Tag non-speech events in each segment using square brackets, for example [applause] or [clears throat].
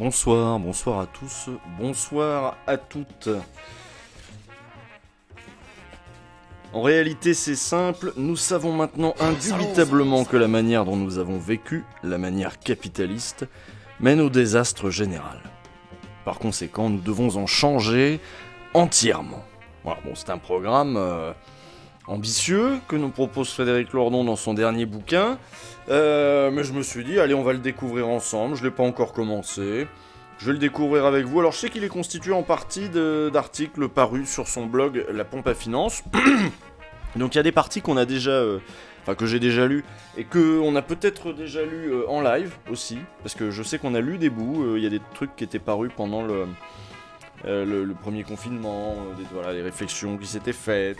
Bonsoir, bonsoir à tous, bonsoir à toutes. En réalité, c'est simple, nous savons maintenant indubitablement que la manière dont nous avons vécu, la manière capitaliste, mène au désastre général. Par conséquent, nous devons en changer entièrement. bon, c'est un programme euh, ambitieux que nous propose Frédéric Lordon dans son dernier bouquin, euh, mais je me suis dit, allez, on va le découvrir ensemble. Je ne l'ai pas encore commencé. Je vais le découvrir avec vous. Alors, je sais qu'il est constitué en partie d'articles parus sur son blog La Pompe à Finance. [clears throat] Donc, il y a des parties qu'on a déjà. Euh, enfin, que j'ai déjà lues et que on a peut-être déjà lues euh, en live aussi. Parce que je sais qu'on a lu des bouts. Il y a des trucs qui étaient parus pendant le. premier confinement, des, voilà, les réflexions qui s'étaient faites.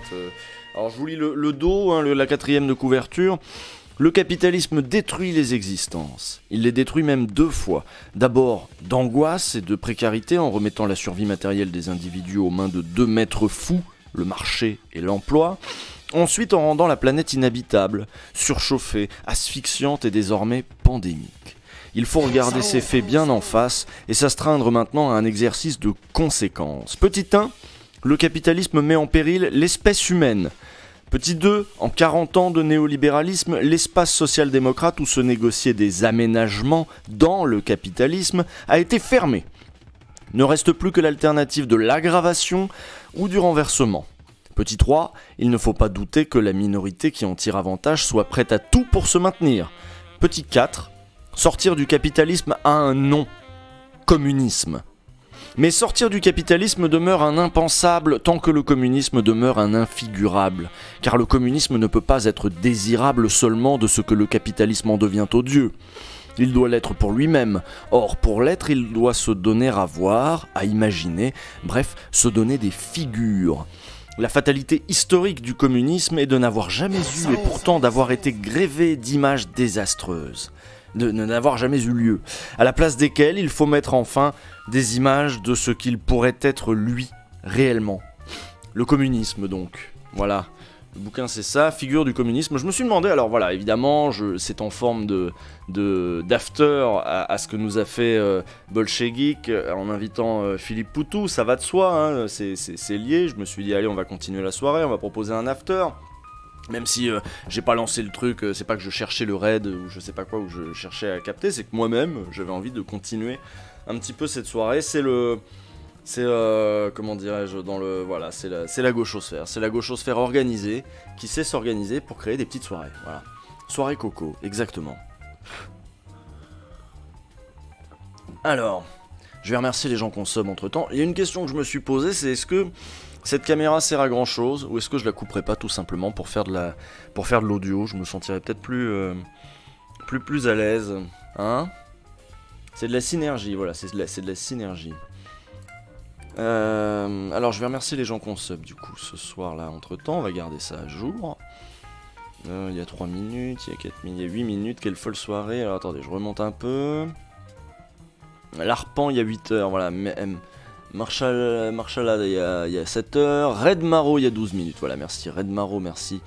Alors je vous lis le, dos, hein, la quatrième de couverture. Le capitalisme détruit les existences. Il les détruit même deux fois. D'abord d'angoisse et de précarité en remettant la survie matérielle des individus aux mains de deux maîtres fous, le marché et l'emploi. Ensuite en rendant la planète inhabitable, surchauffée, asphyxiante et désormais pandémique. Il faut regarder ces faits bien en face et s'astreindre maintenant à un exercice de conséquences. Petit 1, le capitalisme met en péril l'espèce humaine. Petit 2, en 40 ans de néolibéralisme, l'espace social-démocrate où se négociaient des aménagements dans le capitalisme a été fermé. Ne reste plus que l'alternative de l'aggravation ou du renversement. Petit 3, il ne faut pas douter que la minorité qui en tire avantage soit prête à tout pour se maintenir. Petit 4, sortir du capitalisme a un nom, communisme. Mais sortir du capitalisme demeure un impensable tant que le communisme demeure un infigurable, car le communisme ne peut pas être désirable seulement de ce que le capitalisme en devient odieux. Il doit l'être pour lui-même. Or, pour l'être, il doit se donner à voir, à imaginer, bref, se donner des figures. La fatalité historique du communisme est de n'avoir jamais eu et pourtant d'avoir été grévé d'images désastreuses de n'avoir jamais eu lieu, à la place desquels il faut mettre enfin des images de ce qu'il pourrait être lui réellement. Le communisme donc, voilà. Le bouquin, c'est ça, figure du communisme. Je me suis demandé, alors voilà, évidemment, c'est en forme de d'after à, ce que nous a fait euh, Bolshevik euh, en invitant euh, Philippe Poutou, ça va de soi, hein. c'est lié. Je me suis dit, allez, on va continuer la soirée, on va proposer un after. Même si euh, j'ai pas lancé le truc, euh, c'est pas que je cherchais le raid ou je sais pas quoi, ou je cherchais à capter, c'est que moi-même j'avais envie de continuer un petit peu cette soirée. C'est le. C'est. Euh, comment dirais-je Dans le. Voilà, c'est la, la gauchosphère. C'est la gauchosphère organisée qui sait s'organiser pour créer des petites soirées. Voilà. Soirée coco, exactement. Alors. Je vais remercier les gens qu'on somme entre temps. Il y a une question que je me suis posée, c'est est-ce que cette caméra sert à grand chose, ou est-ce que je la couperai pas tout simplement pour faire de la, pour faire de l'audio Je me sentirais peut-être plus, euh, plus, plus à l'aise, hein C'est de la synergie, voilà, c'est de, de la, synergie. Euh, alors je vais remercier les gens qu'on sub du coup ce soir là entre temps, on va garder ça à jour. Euh, il y a 3 minutes, il y a 4 minutes, 8 minutes, quelle folle soirée. Alors attendez, je remonte un peu. L'arpent, il y a 8 heures, voilà, M. Marshall, il y, a, 7 heures. Red Maro, il y a 12 minutes. Voilà, merci. Red Maro, merci.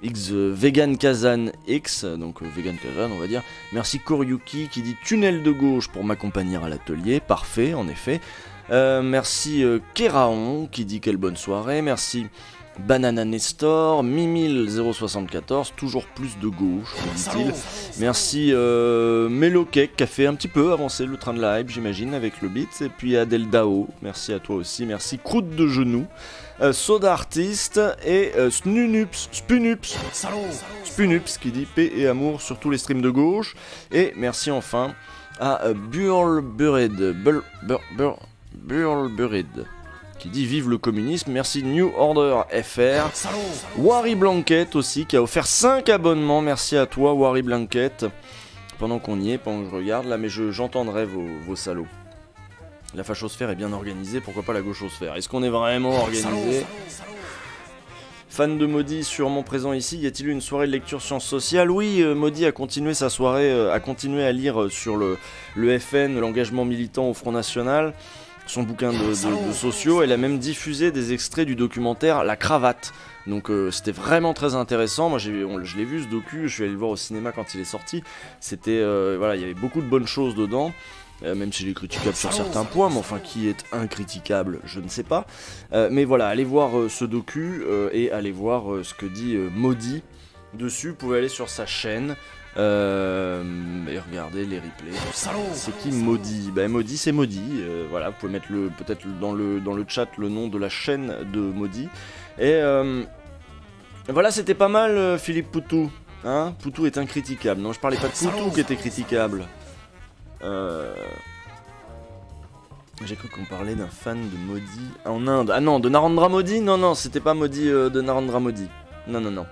X euh, Vegan Kazan X, donc euh, Vegan Kazan on va dire. Merci Koryuki qui dit tunnel de gauche pour m'accompagner à l'atelier, parfait en effet. Euh, merci Keraon qui dit quelle bonne soirée, merci Banana Nestor, Mimil074, toujours plus de gauche, dit-il. Merci euh, qui a fait un petit peu avancer le train de la j'imagine, avec le beat. Et puis Adel Dao, merci à toi aussi, merci Croûte de Genoux. Euh, Soda Artist et euh, Snunups, Spunups, Spunups qui dit paix et amour sur tous les streams de gauche. Et merci enfin à Burl Burred. Burl, qui dit Vive le communisme, merci New Order FR. Wary Blanket aussi qui a offert 5 abonnements, merci à toi Wary Blanket. Pendant qu'on y est, pendant que je regarde, là, mais j'entendrai vos, vos salauds. La fachosphère est bien organisée, pourquoi pas la gauchosphère Est-ce qu'on est vraiment organisé Fan de Maudit sûrement présent ici, y a-t-il eu une soirée de lecture sciences sociales Oui, euh, a continué sa soirée, euh, a continué à lire euh, sur le, le FN, l'engagement militant au Front National son bouquin de, de, sociaux, elle a même diffusé des extraits du documentaire La Cravate. Donc euh, c'était vraiment très intéressant. Moi, j'ai, je l'ai vu ce docu, je suis allé le voir au cinéma quand il est sorti. C'était euh, voilà, il y avait beaucoup de bonnes choses dedans. Euh, même s'il est critiquable sur certains points, mais enfin qui est incritiquable, je ne sais pas. mais voilà, allez voir ce docu et allez voir ce que dit Maudit dessus. Vous pouvez aller sur sa chaîne, euh, et regardez les replays. Oh, c'est qui Maudit Ben Maudit, c'est Maudit. Euh, voilà, vous pouvez mettre le peut-être dans le dans le chat le nom de la chaîne de Maudit. Et euh, voilà, c'était pas mal, euh, Philippe Poutou. Hein Poutou est incriticable. Non, je parlais pas de Poutou qui était critiquable. J'ai cru qu'on parlait d'un fan de Maudit en Inde. Ah non, de Narendra Modi Non, non, c'était pas Maudit de Narendra Modi. Non, non, non.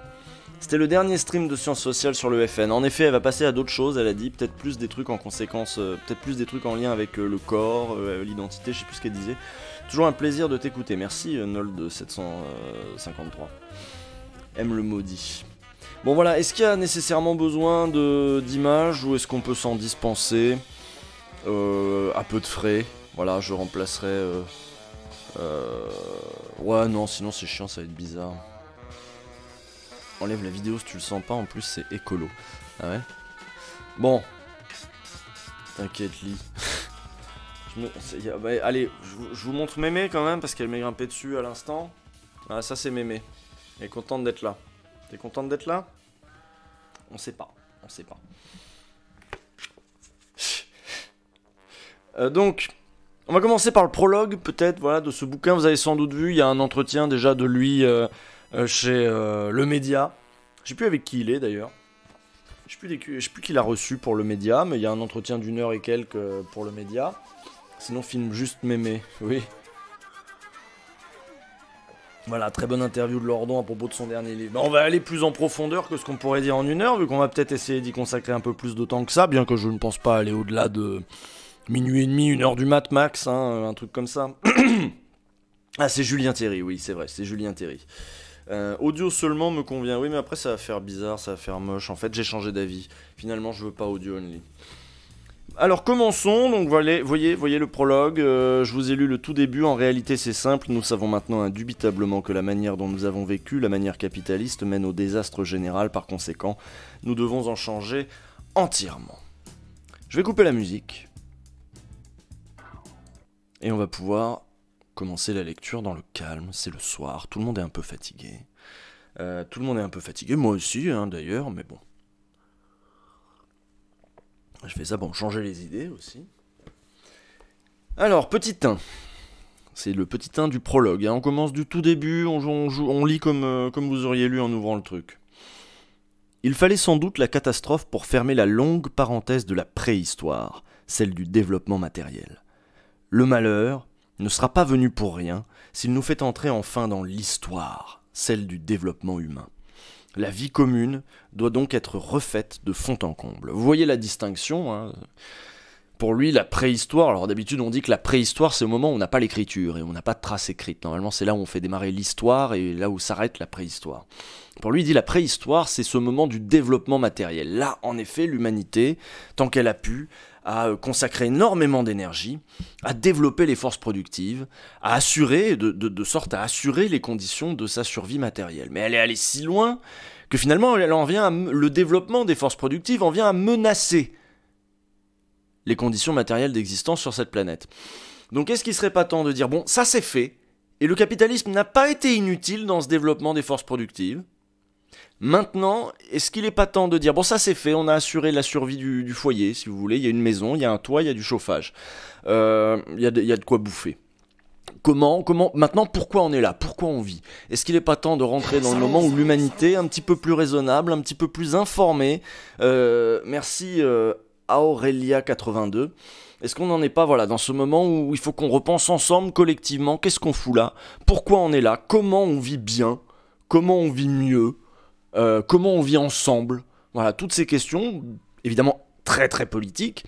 C'était le dernier stream de sciences sociales sur le FN. En effet, elle va passer à d'autres choses, elle a dit, peut-être plus des trucs en conséquence, euh, peut-être plus des trucs en lien avec euh, le corps, euh, l'identité, je sais plus ce qu'elle disait. Toujours un plaisir de t'écouter. Merci Nold753. Aime le maudit. Bon voilà, est-ce qu'il y a nécessairement besoin d'images ou est-ce qu'on peut s'en dispenser à peu de frais Voilà, je remplacerai... Ouais, non, sinon c'est chiant, ça va être bizarre. Enlève la vidéo si tu le sens pas, en plus c'est écolo. Ah ouais Bon. T'inquiète, Lee. [laughs] Bah, allez, je, vous montre Mémé quand même, parce qu'elle m'est grimpée dessus à l'instant. Ah, ça c'est Mémé. Elle est contente d'être là. T'es contente d'être là On sait pas. On sait pas. [laughs] Euh, donc, on va commencer par le prologue, peut-être, voilà, de ce bouquin. Vous avez sans doute vu, il y a un entretien déjà de lui... Euh, euh, chez euh, Le Média. Je sais plus avec qui il est d'ailleurs. Je sais plus, sais plus qui l'a reçu pour le média, mais il y a un entretien d'une heure et quelques euh, pour le média. Sinon, filme juste mémé, [laughs] oui. Voilà, très bonne interview de Lordon à propos de son dernier livre. Mais bah, on va aller plus en profondeur que ce qu'on pourrait dire en une heure, vu qu'on va peut-être essayer d'y consacrer un peu plus de temps que ça, bien que je ne pense pas aller au-delà de minuit et demi, une heure du mat max, hein, un truc comme ça. [coughs] ah, c'est Julien Thierry, oui, c'est vrai, c'est Julien Thierry. Euh, audio seulement me convient. Oui, mais après, ça va faire bizarre, ça va faire moche. En fait, j'ai changé d'avis. Finalement, je veux pas audio only. Alors commençons, donc voilà, voyez, voyez le prologue, euh, je vous ai lu le tout début, en réalité c'est simple, nous savons maintenant indubitablement que la manière dont nous avons vécu, la manière capitaliste, mène au désastre général, par conséquent, nous devons en changer entièrement. Je vais couper la musique, et on va pouvoir commencer la lecture dans le calme, c'est le soir, tout le monde est un peu fatigué. Euh, tout le monde est un peu fatigué, moi aussi hein, d'ailleurs, mais bon. Je fais ça pour changer les idées aussi. Alors, petit 1. C'est le petit 1 du prologue. Hein. On commence du tout début, on, lit comme, euh, comme vous auriez lu en ouvrant le truc. Il fallait sans doute la catastrophe pour fermer la longue parenthèse de la préhistoire, celle du développement matériel. Le malheur, ne sera pas venu pour rien s'il nous fait entrer enfin dans l'histoire, celle du développement humain. La vie commune doit donc être refaite de fond en comble. Vous voyez la distinction hein. pour lui, la préhistoire, alors d'habitude on dit que la préhistoire c'est au moment où on n'a pas l'écriture et on n'a pas de trace écrite. Normalement c'est là où on fait démarrer l'histoire et là où s'arrête la préhistoire. Pour lui, il dit la préhistoire c'est ce moment du développement matériel. Là, en effet, l'humanité, tant qu'elle a pu, à euh, consacrer énormément d'énergie, à développer les forces productives, à assurer, de, sorte à assurer les conditions de sa survie matérielle. Mais elle est allée si loin que finalement, elle en vient le développement des forces productives en vient à menacer les conditions matérielles d'existence sur cette planète. Donc est-ce qu'il ne serait pas temps de dire, bon, ça c'est fait, et le capitalisme n'a pas été inutile dans ce développement des forces productives, Maintenant, est-ce qu'il n'est pas temps de dire, bon ça c'est fait, on a assuré la survie du, foyer, si vous voulez, il y a une maison, il y a un toit, il y a du chauffage, euh, il, y a de, quoi bouffer comment, comment, maintenant pourquoi on est là, pourquoi on vit Est-ce qu'il n'est pas temps de rentrer dans le moment où l'humanité, un petit peu plus raisonnable, un petit peu plus informée, euh, merci à euh, Aurélia82, est-ce qu'on n'en est pas voilà dans ce moment où il faut qu'on repense ensemble collectivement qu'est-ce qu'on fout là Pourquoi on est là Comment on vit bien Comment on vit mieux euh, comment on vit ensemble. Voilà, toutes ces questions, évidemment très très politiques,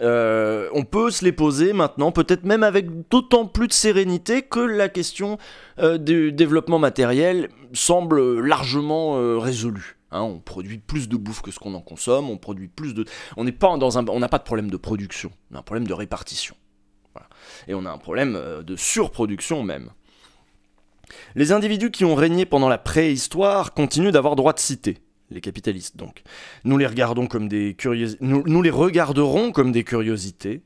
euh, on peut se les poser maintenant, peut-être même avec d'autant plus de sérénité que la question euh, du développement matériel semble largement résolue. Hein. on produit plus de bouffe que ce qu'on en consomme, on produit plus de... On n'est pas dans un... On n'a pas de problème de production, on a un problème de répartition. Et on a un problème de surproduction même. Les individus qui ont régné pendant la préhistoire continuent d'avoir droit de cité, les capitalistes donc. Nous les, regardons comme des nous, les regarderons comme des curiosités,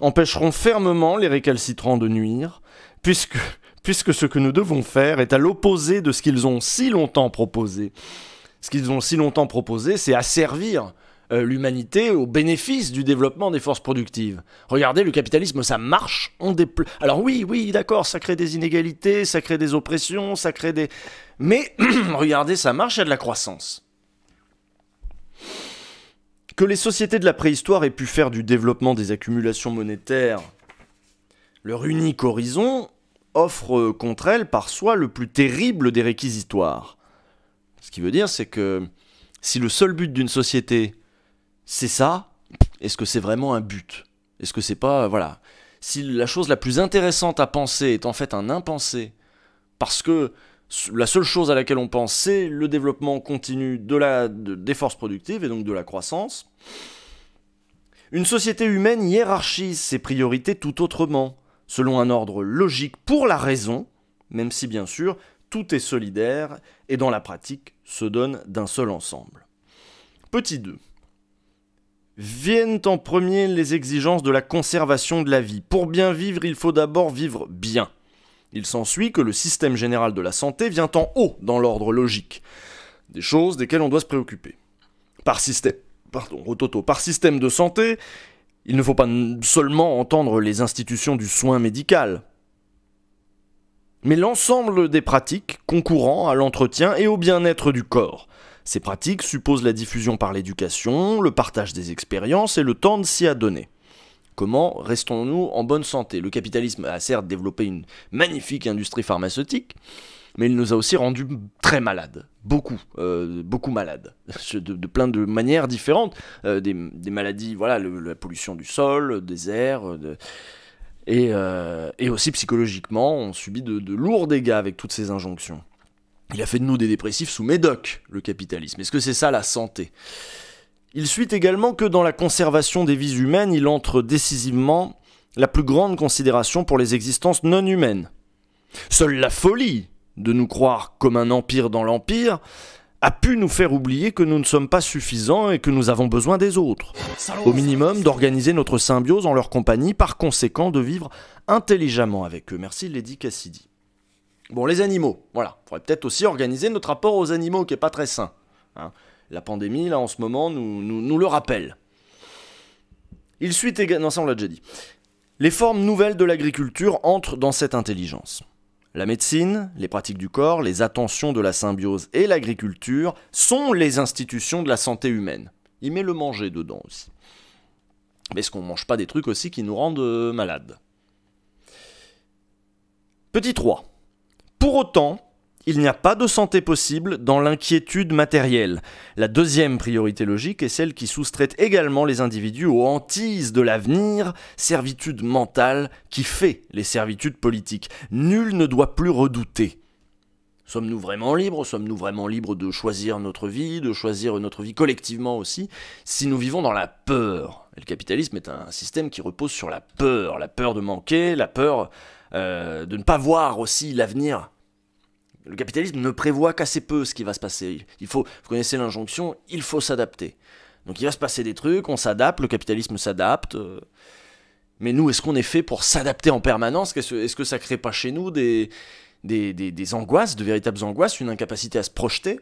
empêcherons fermement les récalcitrants de nuire, puisque, [laughs] puisque ce que nous devons faire est à l'opposé de ce qu'ils ont si longtemps proposé. Ce qu'ils ont si longtemps proposé, c'est asservir euh, l'humanité au bénéfice du développement des forces productives. Regardez, le capitalisme, ça marche. On dépl... Alors oui, oui, d'accord, ça crée des inégalités, ça crée des oppressions, ça crée des... Mais [clears throat] regardez, ça marche, il y a de la croissance. Que les sociétés de la préhistoire aient pu faire du développement des accumulations monétaires leur unique horizon, offre euh, contre elles par soi le plus terrible des réquisitoires. Ce qui veut dire, c'est que si le seul but d'une société c'est ça Est-ce que c'est vraiment un but Est-ce que c'est pas euh, voilà Si la chose la plus intéressante à penser est en fait un impensé, parce que la seule chose à laquelle on pense, c'est le développement continu de la, des forces productives et donc de la croissance. Une société humaine hiérarchise ses priorités tout autrement, selon un ordre logique pour la raison, même si bien sûr tout est solidaire et dans la pratique se donne d'un seul ensemble. Petit 2. Viennent en premier les exigences de la conservation de la vie. Pour bien vivre, il faut d'abord vivre bien. Il s'ensuit que le système général de la santé vient en haut dans l'ordre logique, des choses desquelles on doit se préoccuper. Par système, pardon, par système de santé, il ne faut pas seulement entendre les institutions du soin médical, mais l'ensemble des pratiques concourant à l'entretien et au bien-être du corps. Ces pratiques supposent la diffusion par l'éducation, le partage des expériences et le temps de s'y adonner. Comment restons-nous en bonne santé Le capitalisme a certes développé une magnifique industrie pharmaceutique, mais il nous a aussi rendus très malades, beaucoup, euh, beaucoup malades, [laughs] de, plein de manières différentes, euh, des, maladies, voilà, la pollution du sol, des airs, euh, et, aussi psychologiquement, on subit de lourds dégâts avec toutes ces injonctions. Il a fait de nous des dépressifs sous Médoc, le capitalisme. Est-ce que c'est ça la santé Il suit également que dans la conservation des vies humaines, il entre décisivement la plus grande considération pour les existences non humaines. Seule la folie de nous croire comme un empire dans l'empire a pu nous faire oublier que nous ne sommes pas suffisants et que nous avons besoin des autres. Au minimum, d'organiser notre symbiose en leur compagnie, par conséquent de vivre intelligemment avec eux. Merci Lady Cassidy. Bon, les animaux, voilà. Il faudrait peut-être aussi organiser notre rapport aux animaux qui n'est pas très sain. Hein. La pandémie, là, en ce moment, nous, le rappelle. Il suit également. ça, on l'a déjà dit. Les formes nouvelles de l'agriculture entrent dans cette intelligence. La médecine, les pratiques du corps, les attentions de la symbiose et l'agriculture sont les institutions de la santé humaine. Il met le manger dedans aussi. Mais est-ce qu'on ne mange pas des trucs aussi qui nous rendent euh, malades Petit 3. Pour autant, il n'y a pas de santé possible dans l'inquiétude matérielle. La deuxième priorité logique est celle qui soustrait également les individus aux hantises de l'avenir, servitude mentale qui fait les servitudes politiques. Nul ne doit plus redouter. Sommes-nous vraiment libres Sommes-nous vraiment libres de choisir notre vie, de choisir notre vie collectivement aussi, si nous vivons dans la peur Le capitalisme est un système qui repose sur la peur, la peur de manquer, la peur euh, de ne pas voir aussi l'avenir. Le capitalisme ne prévoit qu'assez peu ce qui va se passer. Il faut, vous connaissez l'injonction, il faut s'adapter. Donc il va se passer des trucs, on s'adapte, le capitalisme s'adapte. Euh. mais nous, est-ce qu'on est fait pour s'adapter en permanence Est-ce que ça crée pas chez nous des, angoisses, de véritables angoisses, une incapacité à se projeter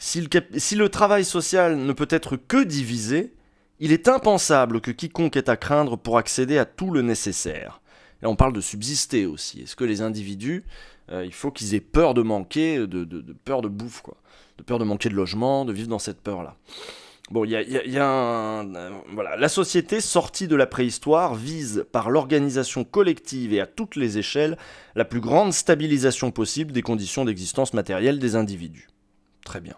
si le, travail social ne peut être que divisé, il est impensable que quiconque ait à craindre pour accéder à tout le nécessaire on parle de subsister aussi. Est-ce que les individus, euh, il faut qu'ils aient peur de manquer, de, peur de bouffe, quoi. De peur de manquer de logement, de vivre dans cette peur-là. Bon, il y a, voilà. La société sortie de la préhistoire vise, par l'organisation collective et à toutes les échelles, la plus grande stabilisation possible des conditions d'existence matérielle des individus. Très bien.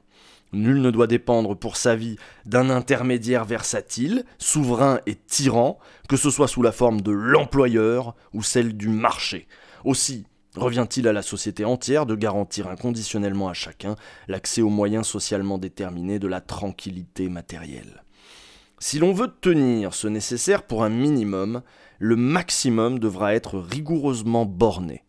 Nul ne doit dépendre pour sa vie d'un intermédiaire versatile, souverain et tyran, que ce soit sous la forme de l'employeur ou celle du marché. Aussi, Revient-il à la société entière de garantir inconditionnellement à chacun l'accès aux moyens socialement déterminés de la tranquillité matérielle Si l'on veut tenir ce nécessaire pour un minimum, le maximum devra être rigoureusement borné.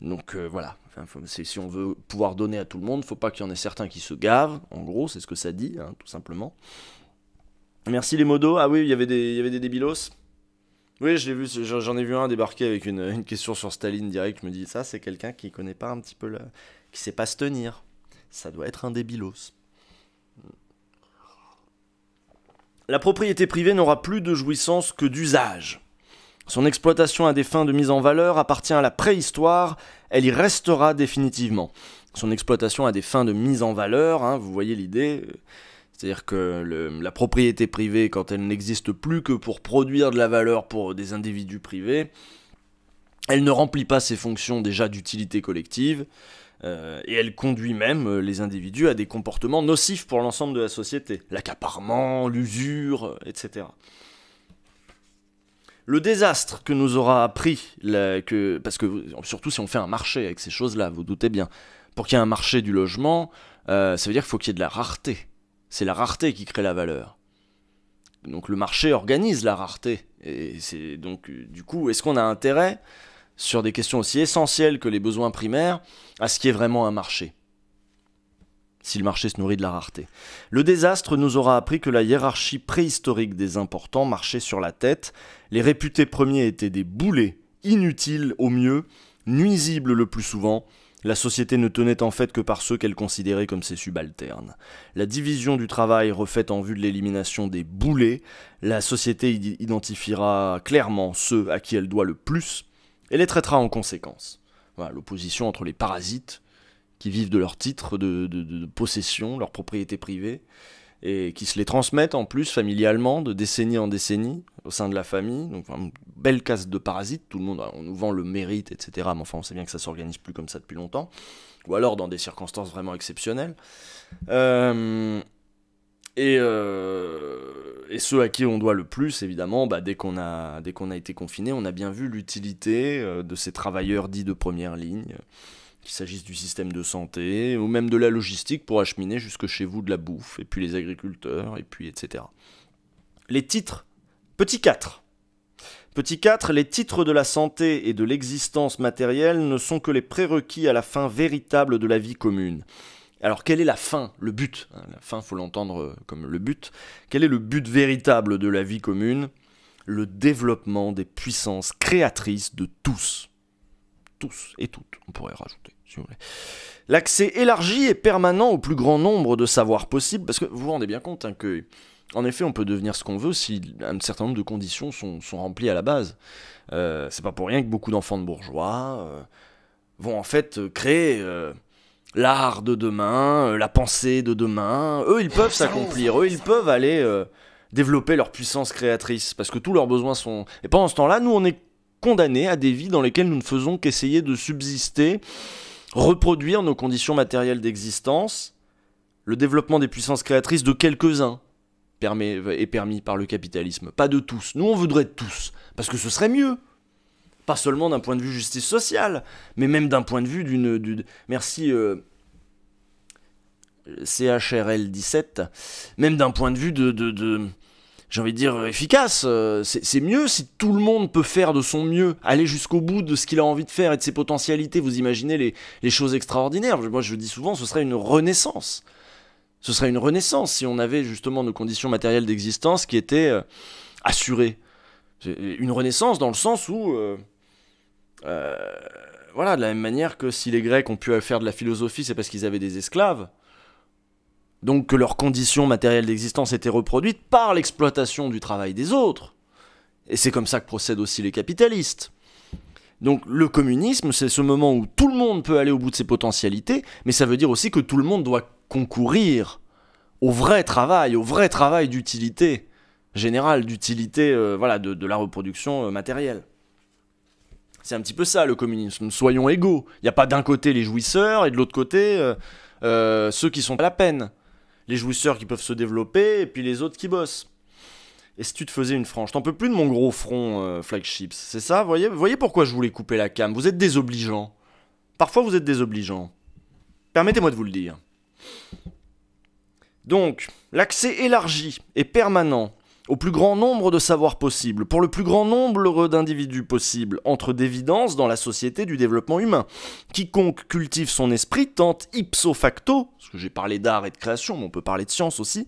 Donc euh, voilà, Enfin, si on veut pouvoir donner à tout le monde, faut pas qu'il y en ait certains qui se gavent. En gros, c'est ce que ça dit, hein, tout simplement. Merci les modos. Ah oui, il y avait des, y avait des débilos. Oui, je vu, j'en ai vu un débarquer avec une, question sur Staline direct. Je me dis, ça, c'est quelqu'un qui connaît pas un petit peu le qui sait pas se tenir. Ça doit être un débilos. La propriété privée n'aura plus de jouissance que d'usage. Son exploitation à des fins de mise en valeur appartient à la préhistoire, elle y restera définitivement. Son exploitation à des fins de mise en valeur, hein, vous voyez l'idée, c'est-à-dire que la propriété privée, quand elle n'existe plus que pour produire de la valeur pour des individus privés, elle ne remplit pas ses fonctions déjà d'utilité collective, euh, et elle conduit même euh, les individus à des comportements nocifs pour l'ensemble de la société, l'accaparement, l'usure, euh, etc le désastre que nous aura appris, parce que surtout si on fait un marché avec ces choses-là, vous doutez bien, pour qu'il y ait un marché du logement, euh, ça veut dire qu'il faut qu'il y ait de la rareté. C'est la rareté qui crée la valeur. Donc le marché organise la rareté. Et c'est donc euh, du coup, est-ce qu'on a intérêt, sur des questions aussi essentielles que les besoins primaires, à ce qui est vraiment un marché si le marché se nourrit de la rareté. Le désastre nous aura appris que la hiérarchie préhistorique des importants marchait sur la tête, les réputés premiers étaient des boulets, inutiles au mieux, nuisibles le plus souvent, la société ne tenait en fait que par ceux qu'elle considérait comme ses subalternes. La division du travail refaite en vue de l'élimination des boulets, la société identifiera clairement ceux à qui elle doit le plus et les traitera en conséquence. L'opposition entre les parasites qui vivent de leurs titres de, possession, leur propriété privée, et qui se les transmettent en plus familialement de décennie en décennie au sein de la famille. Donc une belle casse de parasites, tout le monde, on nous vend le mérite, etc. Mais enfin on sait bien que ça s'organise plus comme ça depuis longtemps, ou alors dans des circonstances vraiment exceptionnelles. Euh, euh, et, ceux à qui on doit le plus, évidemment, bah, dès qu'on a, dès qu'on a été confiné, on a bien vu l'utilité euh, de ces travailleurs dits de première ligne qu'il s'agisse du système de santé ou même de la logistique pour acheminer jusque chez vous de la bouffe, et puis les agriculteurs, et puis etc. Les titres. Petit 4. Petit 4, les titres de la santé et de l'existence matérielle ne sont que les prérequis à la fin véritable de la vie commune. Alors quelle est la fin, le but hein, La fin, faut l'entendre euh, comme le but. Quel est le but véritable de la vie commune Le développement des puissances créatrices de tous. Tous et toutes, on pourrait rajouter. L'accès élargi et permanent au plus grand nombre de savoirs possibles, parce que vous vous rendez bien compte hein, que, en effet, on peut devenir ce qu'on veut si un certain nombre de conditions sont, remplies à la base. Euh, c'est pas pour rien que beaucoup d'enfants de bourgeois euh, vont en fait créer euh, l'art de demain, la pensée de demain. Eux, ils peuvent s'accomplir, eux, ils peuvent aller développer leur puissance créatrice, parce que tous leurs besoins sont... Et pendant ce temps-là, nous, on est condamnés à des vies dans lesquelles nous ne faisons qu'essayer de subsister reproduire nos conditions matérielles d'existence, le développement des puissances créatrices de quelques-uns est permis par le capitalisme, pas de tous. Nous, on voudrait de tous, parce que ce serait mieux. Pas seulement d'un point de vue justice sociale, mais même d'un point de vue d'une... Merci... Euh, CHRL 17, même d'un point de vue de j'ai envie de dire, euh, efficace. Euh, c'est mieux si tout le monde peut faire de son mieux, aller jusqu'au bout de ce qu'il a envie de faire et de ses potentialités. Vous imaginez les, choses extraordinaires. Moi, je dis souvent, ce serait une renaissance. Ce serait une renaissance si on avait justement nos conditions matérielles d'existence qui étaient euh, assurées. Une renaissance dans le sens où... voilà, de la même manière que si les Grecs ont pu faire de la philosophie, c'est parce qu'ils avaient des esclaves donc que leurs conditions matérielles d'existence étaient reproduites par l'exploitation du travail des autres. Et c'est comme ça que procèdent aussi les capitalistes. Donc le communisme, c'est ce moment où tout le monde peut aller au bout de ses potentialités, mais ça veut dire aussi que tout le monde doit concourir au vrai travail, au vrai travail d'utilité générale, d'utilité euh, voilà, de, la reproduction euh, matérielle. C'est un petit peu ça le communisme, soyons égaux. Il n'y a pas d'un côté les jouisseurs et de l'autre côté euh, ceux qui sont à la peine les jouisseurs qui peuvent se développer, et puis les autres qui bossent. Et si tu te faisais une frange T'en peux plus de mon gros front, euh, flagships. C'est ça voyez, voyez pourquoi je voulais couper la cam Vous êtes désobligeant Parfois, vous êtes désobligeant Permettez-moi de vous le dire. Donc, l'accès élargi et permanent au plus grand nombre de savoirs possibles, pour le plus grand nombre d'individus possibles, entre d'évidence dans la société du développement humain. Quiconque cultive son esprit tente ipso facto, parce que j'ai parlé d'art et de création, mais on peut parler de science aussi,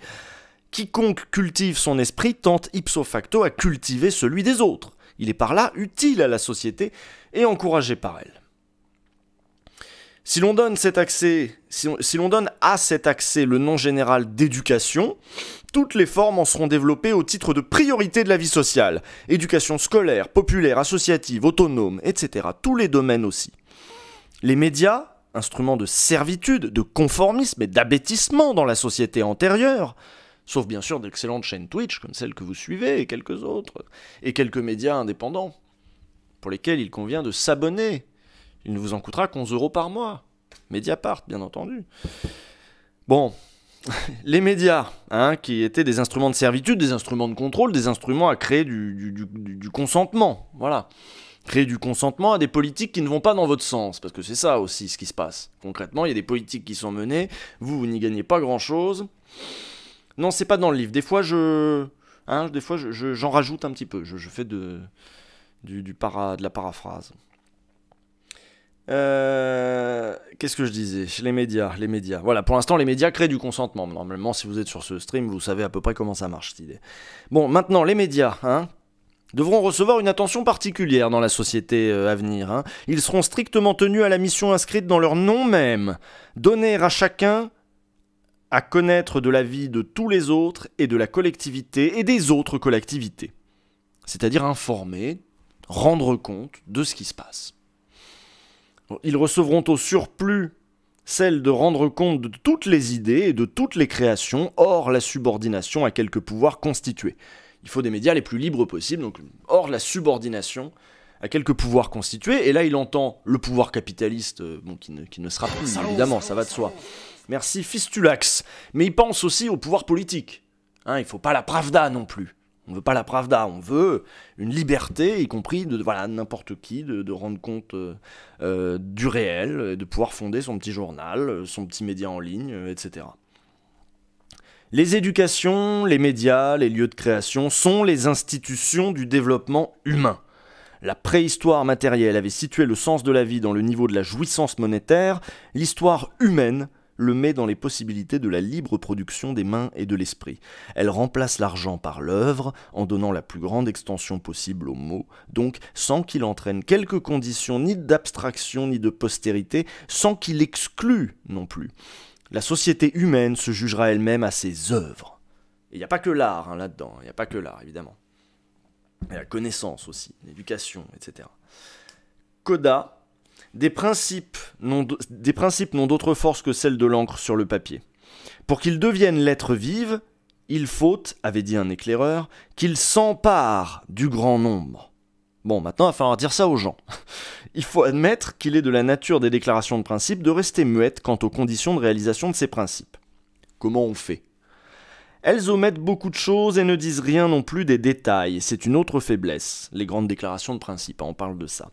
quiconque cultive son esprit tente ipso facto à cultiver celui des autres. Il est par là utile à la société et encouragé par elle. Si l'on donne cet accès, si, l'on donne à cet accès le nom général d'éducation, toutes les formes en seront développées au titre de priorité de la vie sociale. Éducation scolaire, populaire, associative, autonome, etc. Tous les domaines aussi. Les médias, instruments de servitude, de conformisme et d'abêtissement dans la société antérieure, sauf bien sûr d'excellentes chaînes Twitch comme celle que vous suivez et quelques autres, et quelques médias indépendants, pour lesquels il convient de s'abonner il ne vous en coûtera 11 euros par mois. Mediapart, bien entendu. Bon, [laughs] les médias, hein, qui étaient des instruments de servitude, des instruments de contrôle, des instruments à créer du, consentement, voilà. Créer du consentement à des politiques qui ne vont pas dans votre sens, parce que c'est ça aussi ce qui se passe. Concrètement, il y a des politiques qui sont menées, vous, vous n'y gagnez pas grand-chose. Non, c'est pas dans le livre. Des fois, je, hein, des fois, j'en rajoute un petit peu. Je, fais de, du de la paraphrase. Euh, qu'est-ce que je disais Les médias, les médias. Voilà, pour l'instant, les médias créent du consentement. Normalement, si vous êtes sur ce stream, vous savez à peu près comment ça marche, cette idée. Bon, maintenant, les médias, hein devront recevoir une attention particulière dans la société euh, à venir. Hein. Ils seront strictement tenus à la mission inscrite dans leur nom même, donner à chacun à connaître de la vie de tous les autres et de la collectivité et des autres collectivités. C'est-à-dire informer, rendre compte de ce qui se passe. Ils recevront au surplus celle de rendre compte de toutes les idées et de toutes les créations, hors la subordination à quelques pouvoirs constitués. Il faut des médias les plus libres possibles, donc hors la subordination à quelques pouvoirs constitués, et là il entend le pouvoir capitaliste, euh, bon, qui, ne, sera plus, évidemment, ça va de soi. Merci Fistulax. Mais il pense aussi au pouvoir politique. Hein, il faut pas la Pravda non plus. On veut pas la Pravda, on veut une liberté, y compris de voilà n'importe qui, de, rendre compte euh, euh, du réel, de pouvoir fonder son petit journal, euh, son petit média en ligne, etc. Les éducations, les médias, les lieux de création sont les institutions du développement humain. La préhistoire matérielle avait situé le sens de la vie dans le niveau de la jouissance monétaire, l'histoire humaine le met dans les possibilités de la libre production des mains et de l'esprit. Elle remplace l'argent par l'œuvre en donnant la plus grande extension possible aux mots donc sans qu'il entraîne quelques conditions ni d'abstraction ni de postérité, sans qu'il exclue non plus. La société humaine se jugera elle-même à ses œuvres. Et il n'y a pas que l'art hein, là-dedans, il n'y a pas que l'art évidemment. Il y a la connaissance aussi, l'éducation, etc. Coda, des principes n'ont d'autre force que celle de l'encre sur le papier. Pour qu'ils deviennent l'être vive, il faut, avait dit un éclaireur, qu'ils s'emparent du grand nombre. Bon, maintenant, il va falloir dire ça aux gens. [laughs] Il faut admettre qu'il est de la nature des déclarations de principes de rester muettes quant aux conditions de réalisation de ces principes. Comment on fait Elles omettent beaucoup de choses et ne disent rien non plus des détails, c'est une autre faiblesse, les grandes déclarations de principes. Hein, on parle de ça.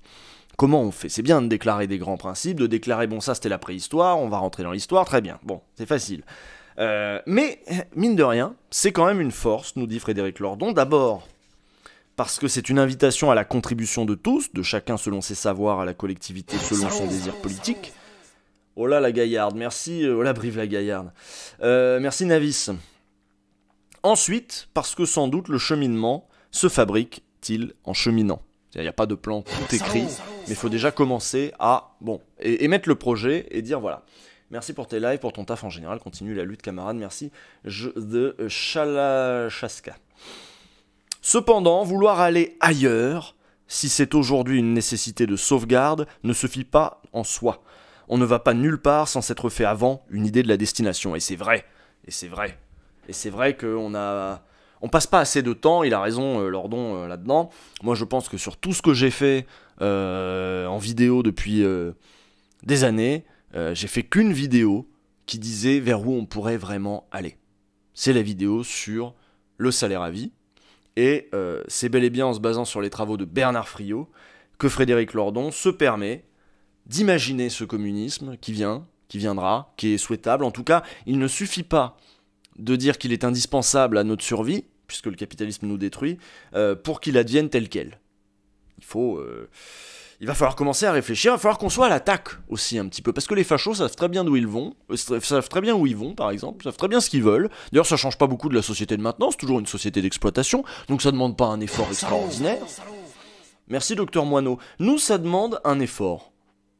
Comment on fait C'est bien de déclarer des grands principes, de déclarer, bon, ça c'était la préhistoire, on va rentrer dans l'histoire, très bien, bon, c'est facile. Euh, mais, mine de rien, c'est quand même une force, nous dit Frédéric Lordon, d'abord parce que c'est une invitation à la contribution de tous, de chacun selon ses savoirs, à la collectivité selon son désir politique. Oh là la gaillarde, merci, euh, oh là Brive la gaillarde. Euh, merci Navis. Ensuite, parce que sans doute le cheminement se fabrique-t-il en cheminant. Il n'y a pas de plan tout écrit, mais il faut déjà commencer à bon et, mettre le projet et dire voilà. Merci pour tes lives, pour ton taf en général. Continue la lutte, camarade. Merci. Je, de Chalachaska. Cependant, vouloir aller ailleurs, si c'est aujourd'hui une nécessité de sauvegarde, ne se suffit pas en soi. On ne va pas nulle part sans s'être fait avant une idée de la destination. Et c'est vrai. Et c'est vrai. Et c'est vrai qu'on a on passe pas assez de temps, il a raison euh, Lordon euh, là-dedans. Moi je pense que sur tout ce que j'ai fait euh, en vidéo depuis des années, j'ai fait qu'une vidéo qui disait vers où on pourrait vraiment aller. C'est la vidéo sur le salaire à vie. Et c'est bel et bien en se basant sur les travaux de Bernard Friot que Frédéric Lordon se permet d'imaginer ce communisme qui vient, qui viendra, qui est souhaitable. En tout cas, il ne suffit pas de dire qu'il est indispensable à notre survie, puisque le capitalisme nous détruit, euh, pour qu'il advienne tel quel. Il faut... Euh, il va falloir commencer à réfléchir, il va falloir qu'on soit à l'attaque aussi un petit peu, parce que les fachos savent très bien d'où ils vont, euh, savent très bien où ils vont par exemple, savent très bien ce qu'ils veulent. D'ailleurs ça change pas beaucoup de la société de maintenance, c'est toujours une société d'exploitation, donc ça demande pas un effort extraordinaire. Merci docteur Moineau. Nous ça demande un effort,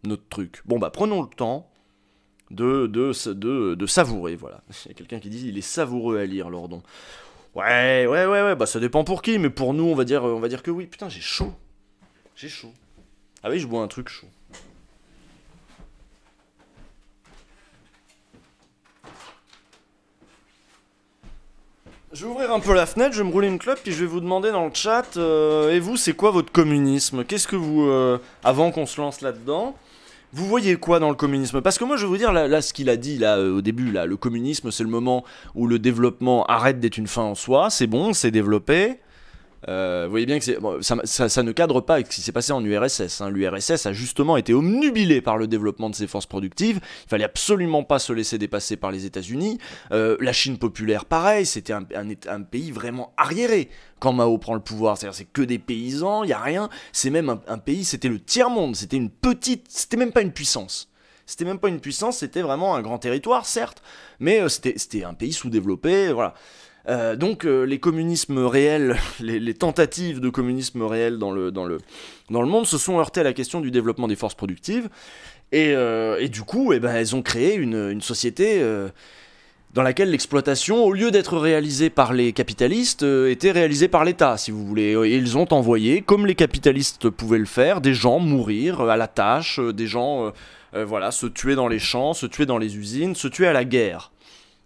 notre truc. Bon bah prenons le temps, de de, de, de, savourer, voilà. [laughs] Il y a quelqu'un qui dit il est savoureux à lire, Lordon. Ouais, ouais, ouais, ouais, bah ça dépend pour qui, mais pour nous, on va dire, on va dire que oui. Putain, j'ai chaud. J'ai chaud. Ah oui, je bois un truc chaud. Je vais ouvrir un peu la fenêtre, je vais me rouler une clope, puis je vais vous demander dans le chat, euh, et vous, c'est quoi votre communisme Qu'est-ce que vous... Euh, avant qu'on se lance là-dedans, vous voyez quoi dans le communisme Parce que moi, je vais vous dire, là, ce qu'il a dit là euh, au début, là, le communisme, c'est le moment où le développement arrête d'être une fin en soi, c'est bon, c'est développé, euh, vous voyez bien que ça, ne cadre pas avec ce qui s'est passé en URSS. Hein. L'URSS a justement été omnubilé par le développement de ses forces productives. Il fallait absolument pas se laisser dépasser par les États-Unis. Euh, la Chine populaire, pareil, c'était un, pays vraiment arriéré quand Mao prend le pouvoir. C'est-à-dire c'est que des paysans, il y a rien. C'est même un, un pays, c'était le tiers monde. C'était une petite, c'était même pas une puissance. C'était même pas une puissance, c'était vraiment un grand territoire, certes, mais euh, c'était un pays sous-développé, voilà. Euh, donc euh, les communismes réels, [laughs] les, tentatives de communisme réel dans le, monde se sont heurtées à la question du développement des forces productives. Et, euh, du coup, eh ben, elles ont créé une, une société dans laquelle l'exploitation, au lieu d'être réalisée par les capitalistes, était réalisée par l'État, si vous voulez. Et ils ont envoyé, comme les capitalistes pouvaient le faire, des gens mourir à la tâche, des gens voilà, se tuer dans les champs, se tuer dans les usines, se tuer à la guerre.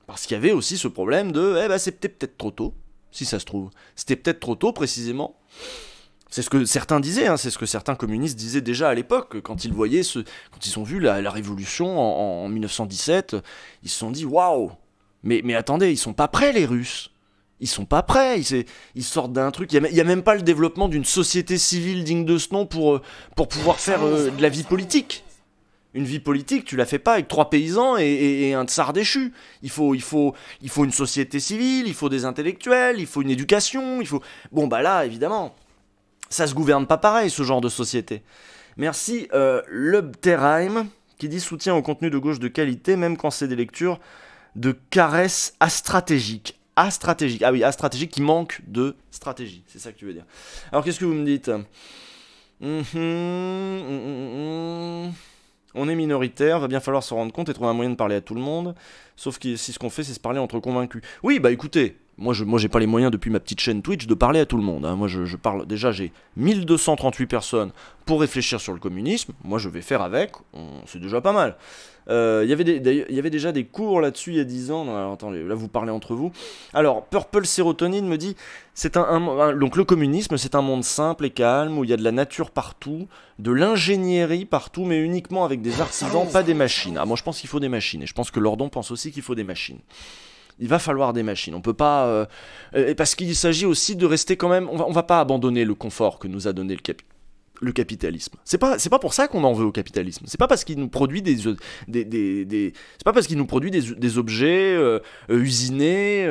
Parce qu'il y avait aussi ce problème de eh ben c'était peut-être trop tôt, si ça se trouve. C'était peut-être trop tôt précisément. C'est ce que certains disaient, hein, c'est ce que certains communistes disaient déjà à l'époque, quand ils voyaient quand ils ont vu la, révolution en, 1917, ils se sont dit waouh, mais, attendez, ils sont pas prêts les Russes, ils sont pas prêts, ils, sortent d'un truc, il n'y a même pas le développement d'une société civile digne de ce nom pour, euh, pour pouvoir faire euh, de la vie politique. Une vie politique, tu la fais pas avec trois paysans et, un tsar déchu. Il faut, il, faut, il faut une société civile, il faut des intellectuels, il faut une éducation, il faut... Bon, bah là, évidemment, ça se gouverne pas pareil, ce genre de société. Merci, euh, Lubterheim, qui dit soutien au contenu de gauche de qualité, même quand c'est des lectures de caresses astratégiques. Astratégique. Ah oui, astratégique qui manque de stratégie. C'est ça que tu veux dire. Alors qu'est-ce que vous me dites mhm, mhm, mhm, on est minoritaire, va bien falloir se rendre compte et trouver un moyen de parler à tout le monde. Sauf que si ce qu'on fait, c'est se parler entre convaincus. Oui, bah écoutez, moi, je, moi, j'ai pas les moyens depuis ma petite chaîne Twitch de parler à tout le monde. Hein. Moi, je, je, parle déjà, j'ai 1238 personnes pour réfléchir sur le communisme. Moi, je vais faire avec. On, c'est déjà pas mal. Euh, Il y avait déjà des cours là-dessus il y a 10 ans. attendez, là, vous parlez entre vous. Alors, Purple Sérotonine me dit c'est un, donc le communisme, c'est un monde simple et calme où il y a de la nature partout, de l'ingénierie partout, mais uniquement avec des ah, artisans, pas des machines. Ah, moi, je pense qu'il faut des machines. Et je pense que Lordon pense aussi qu'il faut des machines il va falloir des machines. On peut pas. Euh, parce qu'il s'agit aussi de rester quand même. On va, va pas abandonner le confort que nous a donné le, le capitalisme. C'est pas, pas pour ça qu'on en veut au capitalisme. C'est pas parce qu'il nous produit des, c'est pas parce qu'il nous produit des, objets euh, euh, usinés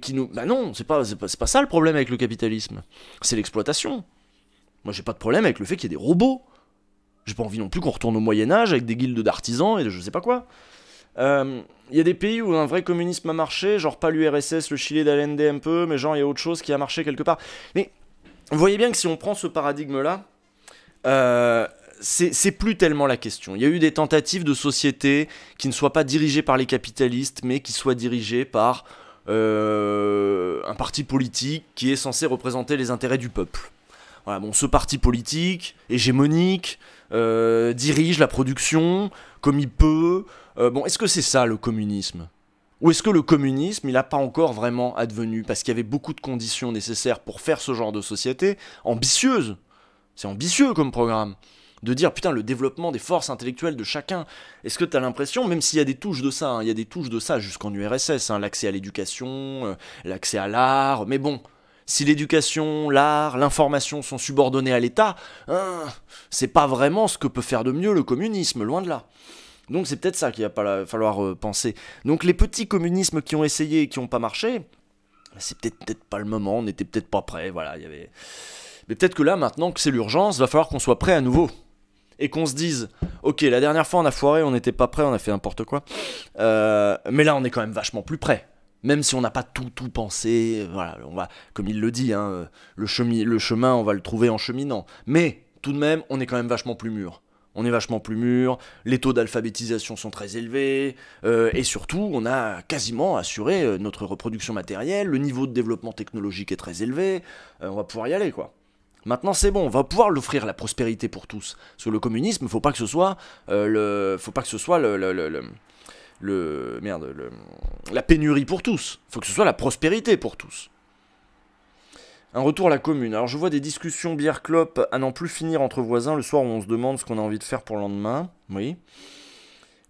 qui nous. Bah non, c'est pas, pas, ça le problème avec le capitalisme. C'est l'exploitation. Moi, j'ai pas de problème avec le fait qu'il y ait des robots. J'ai pas envie non plus qu'on retourne au Moyen Âge avec des guildes d'artisans et je sais pas quoi il euh, y a des pays où un vrai communisme a marché, genre pas l'URSS, le Chili d'Allende un peu, mais genre il y a autre chose qui a marché quelque part. Mais vous voyez bien que si on prend ce paradigme-là, euh, c'est plus tellement la question. Il y a eu des tentatives de société qui ne soient pas dirigées par les capitalistes, mais qui soient dirigées par euh, un parti politique qui est censé représenter les intérêts du peuple. Voilà, bon, ce parti politique, hégémonique, dirige la production, comme il peut. Euh, bon, est-ce que c'est ça le communisme ou est-ce que le communisme, il n'a pas encore vraiment advenu parce qu'il y avait beaucoup de conditions nécessaires pour faire ce genre de société ambitieuse C'est ambitieux comme programme. De dire, putain, le développement des forces intellectuelles de chacun, est-ce que tu as l'impression, même s'il y a des touches de ça, hein, il y a des touches de ça jusqu'en URSS, hein, l'accès à l'éducation, euh, l'accès à l'art, mais bon, si l'éducation, l'art, l'information sont subordonnés à l'État, hein, c'est pas vraiment ce que peut faire de mieux le communisme, loin de là. Donc c'est peut-être ça qu'il va falloir euh, euh, penser. Donc les petits communismes qui ont essayé et qui n'ont pas marché, c'est peut-être pas le moment, on n'était peut-être pas prêt, voilà, il y avait... Mais peut-être que là, maintenant que c'est l'urgence, va falloir qu'on soit prêt à nouveau. Et qu'on se dise, ok, la dernière fois on a foiré, on n'était pas prêt, on a fait n'importe quoi. Euh, mais là, on est quand même vachement plus prêt. Même si on n'a pas tout, tout pensé, euh, voilà, on va, comme il le dit, hein, euh, le, chemin, on va le trouver en cheminant. Mais, tout de même, on est quand même vachement plus mûr. On est vachement plus mûr, les taux d'alphabétisation sont très élevés, euh, et surtout, on a quasiment assuré notre reproduction matérielle, le niveau de développement technologique est très élevé, on va pouvoir y aller, quoi. Maintenant, c'est bon, on va pouvoir l'offrir la prospérité pour tous. Sur le communisme, faut pas que ce soit le, faut pas que ce soit le la pénurie pour tous. Il faut que ce soit la prospérité pour tous. Un retour à la commune. Alors je vois des discussions bière clope à n'en plus finir entre voisins le soir où on se demande ce qu'on a envie de faire pour le lendemain. Oui.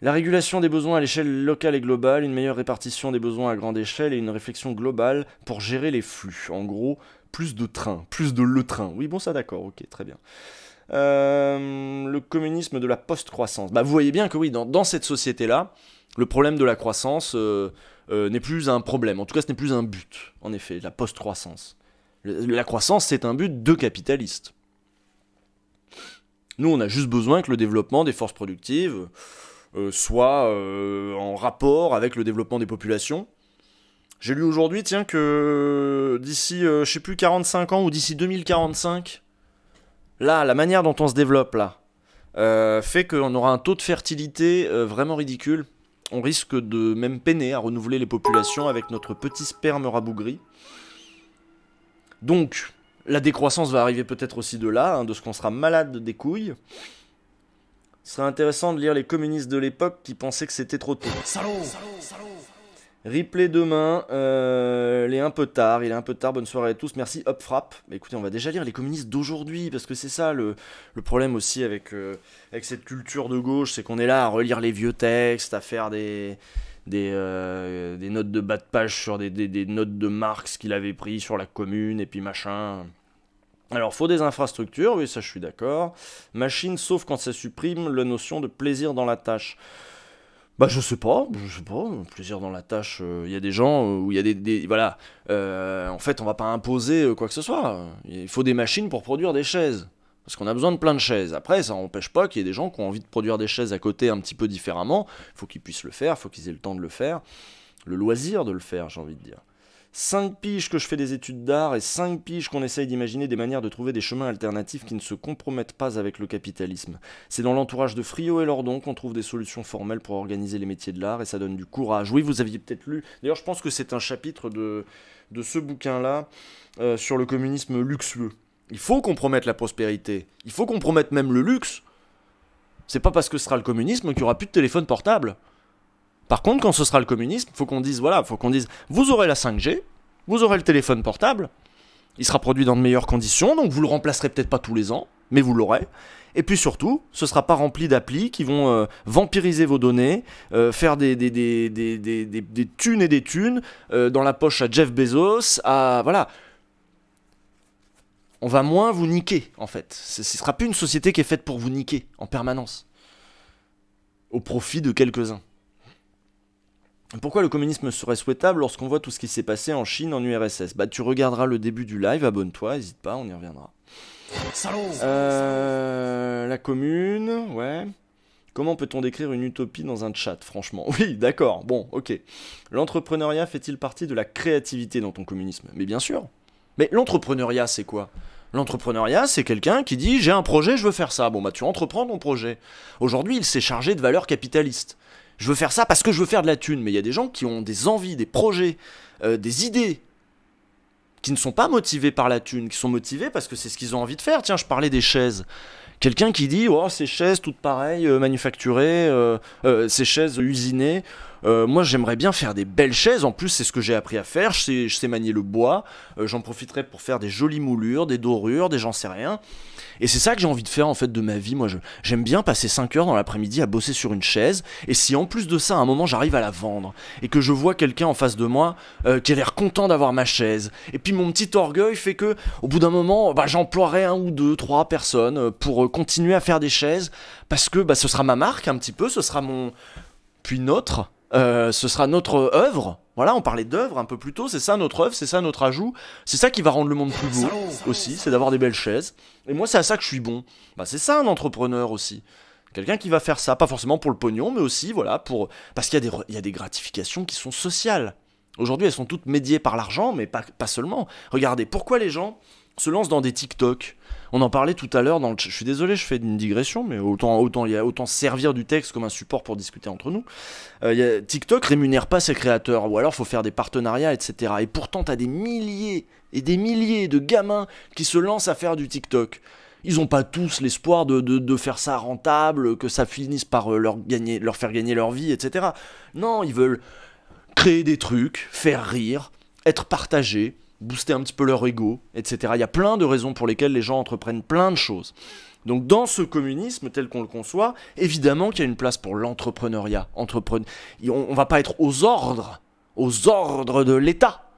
La régulation des besoins à l'échelle locale et globale, une meilleure répartition des besoins à grande échelle et une réflexion globale pour gérer les flux. En gros, plus de trains, plus de le train. Oui, bon, ça d'accord, ok, très bien. Euh, le communisme de la post-croissance. Bah, vous voyez bien que oui, dans cette société-là, le problème de la croissance euh, euh, n'est plus un problème. En tout cas, ce n'est plus un but, en effet, la post-croissance. La croissance, c'est un but de capitaliste. Nous, on a juste besoin que le développement des forces productives euh, soit en rapport avec le développement des populations. J'ai lu aujourd'hui, tiens, que d'ici, je sais plus, 45 ans ou d'ici 2045, là, la manière dont on se développe, là, fait qu'on aura un taux de fertilité vraiment ridicule on risque de même peiner à renouveler les populations avec notre petit sperme rabougri. Donc, la décroissance va arriver peut-être aussi de là, hein, de ce qu'on sera malade des couilles. Ce serait intéressant de lire les communistes de l'époque qui pensaient que c'était trop tôt. Replay demain, euh, il est un peu tard, il est un peu tard, bonne soirée à tous, merci, hop, frappe. Bah, écoutez, on va déjà lire les communistes d'aujourd'hui, parce que c'est ça le, problème aussi euh, avec, cette culture de gauche, c'est qu'on est là à relire les vieux textes, à faire des, euh, notes de bas de page sur des, des notes de Marx qu'il avait pris sur la commune, et puis machin. Alors, faut des infrastructures, oui, ça je suis d'accord. Machine, sauf quand ça supprime la notion de plaisir dans la tâche. Bah je sais pas, je sais pas, plaisir dans la tâche, euh, il y a des gens euh, où il y a des, voilà, euh, en fait on va pas imposer quoi que ce soit, il faut des machines pour produire des chaises, parce qu'on a besoin de plein de chaises, après ça n'empêche pas qu'il y ait des gens qui ont envie de produire des chaises à côté un petit peu différemment, il faut qu'ils puissent le faire, il faut qu'ils aient le temps de le faire, le loisir de le faire j'ai envie de dire. 5 piges que je fais des études d'art et 5 piges qu'on essaye d'imaginer des manières de trouver des chemins alternatifs qui ne se compromettent pas avec le capitalisme. C'est dans l'entourage de Frio et Lordon qu'on trouve des solutions formelles pour organiser les métiers de l'art et ça donne du courage. Oui, vous aviez peut-être lu, d'ailleurs je pense que c'est un chapitre de, ce bouquin-là euh, sur le communisme luxueux. Il faut compromettre la prospérité, il faut compromettre même le luxe. C'est pas parce que ce sera le communisme qu'il n'y aura plus de téléphone portable. Par contre, quand ce sera le communisme, faut qu'on dise voilà, faut qu'on dise vous aurez la 5G, vous aurez le téléphone portable, il sera produit dans de meilleures conditions, donc vous le remplacerez peut-être pas tous les ans, mais vous l'aurez. Et puis surtout, ce ne sera pas rempli d'applis qui vont euh, vampiriser vos données, euh, faire des, des, thunes et des thunes euh, dans la poche à Jeff Bezos, à... Voilà. On va moins vous niquer, en fait. Ce ne sera plus une société qui est faite pour vous niquer en permanence, au profit de quelques-uns. Pourquoi le communisme serait souhaitable lorsqu'on voit tout ce qui s'est passé en Chine, en URSS Bah tu regarderas le début du live, abonne-toi, hésite pas, on y reviendra. Euh, la commune, ouais. Comment peut-on décrire une utopie dans un chat, franchement [laughs] Oui, d'accord, bon, ok. L'entrepreneuriat fait-il partie de la créativité dans ton communisme Mais bien sûr. Mais l'entrepreneuriat, c'est quoi L'entrepreneuriat, c'est quelqu'un qui dit j'ai un projet, je veux faire ça. Bon, bah tu entreprends ton projet. Aujourd'hui, il s'est chargé de valeurs capitalistes. Je veux faire ça parce que je veux faire de la thune. Mais il y a des gens qui ont des envies, des projets, euh, des idées qui ne sont pas motivés par la thune, qui sont motivés parce que c'est ce qu'ils ont envie de faire. Tiens, je parlais des chaises. Quelqu'un qui dit Oh, ces chaises toutes pareilles, euh, manufacturées, euh, ces chaises usinées. moi, j'aimerais bien faire des belles chaises. En plus, c'est ce que j'ai appris à faire. Je sais, je sais manier le bois. J'en profiterai pour faire des jolies moulures, des dorures, des j'en sais rien. Et c'est ça que j'ai envie de faire en fait de ma vie. Moi, j'aime bien passer 5 heures dans l'après-midi à bosser sur une chaise. Et si en plus de ça, à un moment, j'arrive à la vendre et que je vois quelqu'un en face de moi euh, qui a l'air content d'avoir ma chaise, et puis mon petit orgueil fait que, au bout d'un moment, bah, j'emploierai un ou deux, trois personnes euh, pour euh, continuer à faire des chaises parce que bah, ce sera ma marque un petit peu, ce sera mon puis notre euh, ce sera notre œuvre. Voilà, on parlait d'œuvre un peu plus tôt, c'est ça notre œuvre, c'est ça notre ajout, c'est ça qui va rendre le monde plus beau aussi, c'est d'avoir des belles chaises. Et moi, c'est à ça que je suis bon. Bah, c'est ça un entrepreneur aussi. Quelqu'un qui va faire ça, pas forcément pour le pognon, mais aussi, voilà, pour. Parce qu'il y, a des, gratifications qui sont sociales. Aujourd'hui, elles sont toutes médiées par l'argent, mais pas, pas seulement. Regardez, pourquoi les gens se lancent dans des TikTok. On en parlait tout à l'heure dans le... Je suis désolé, je fais une digression, mais autant, autant, y a, autant servir du texte comme un support pour discuter entre nous. Euh, y TikTok rémunère pas ses créateurs, ou alors faut faire des partenariats, etc. Et pourtant, tu as des milliers et des milliers de gamins qui se lancent à faire du TikTok. Ils n'ont pas tous l'espoir de, faire ça rentable, que ça finisse par euh, leur, gagner, leur faire gagner leur vie, etc. Non, ils veulent créer des trucs, faire rire, être partagés, booster un petit peu leur ego, etc. Il y a plein de raisons pour lesquelles les gens entreprennent plein de choses. Donc dans ce communisme tel qu'on le conçoit, évidemment qu'il y a une place pour l'entrepreneuriat. On ne va pas être aux ordres, aux ordres de l'État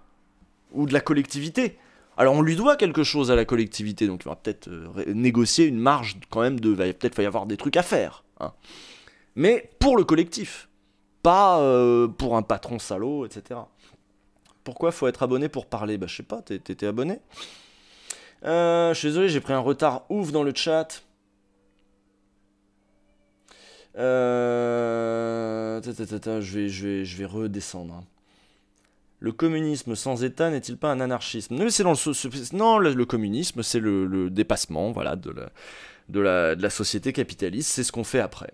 ou de la collectivité. Alors on lui doit quelque chose à la collectivité, donc il va peut-être euh, négocier une marge quand même de... Il va peut-être y avoir des trucs à faire. Hein. Mais pour le collectif, pas euh, pour un patron salaud, etc. Pourquoi faut être abonné pour parler Bah, je sais pas, t'étais abonné. Euh, je suis désolé, j'ai pris un retard ouf dans le chat. Euh, je, vais, je, je vais redescendre. Hein. Le communisme sans État n'est-il pas un anarchisme Non, le, communisme, c'est le, dépassement voilà, de la société capitaliste. C'est ce qu'on fait après.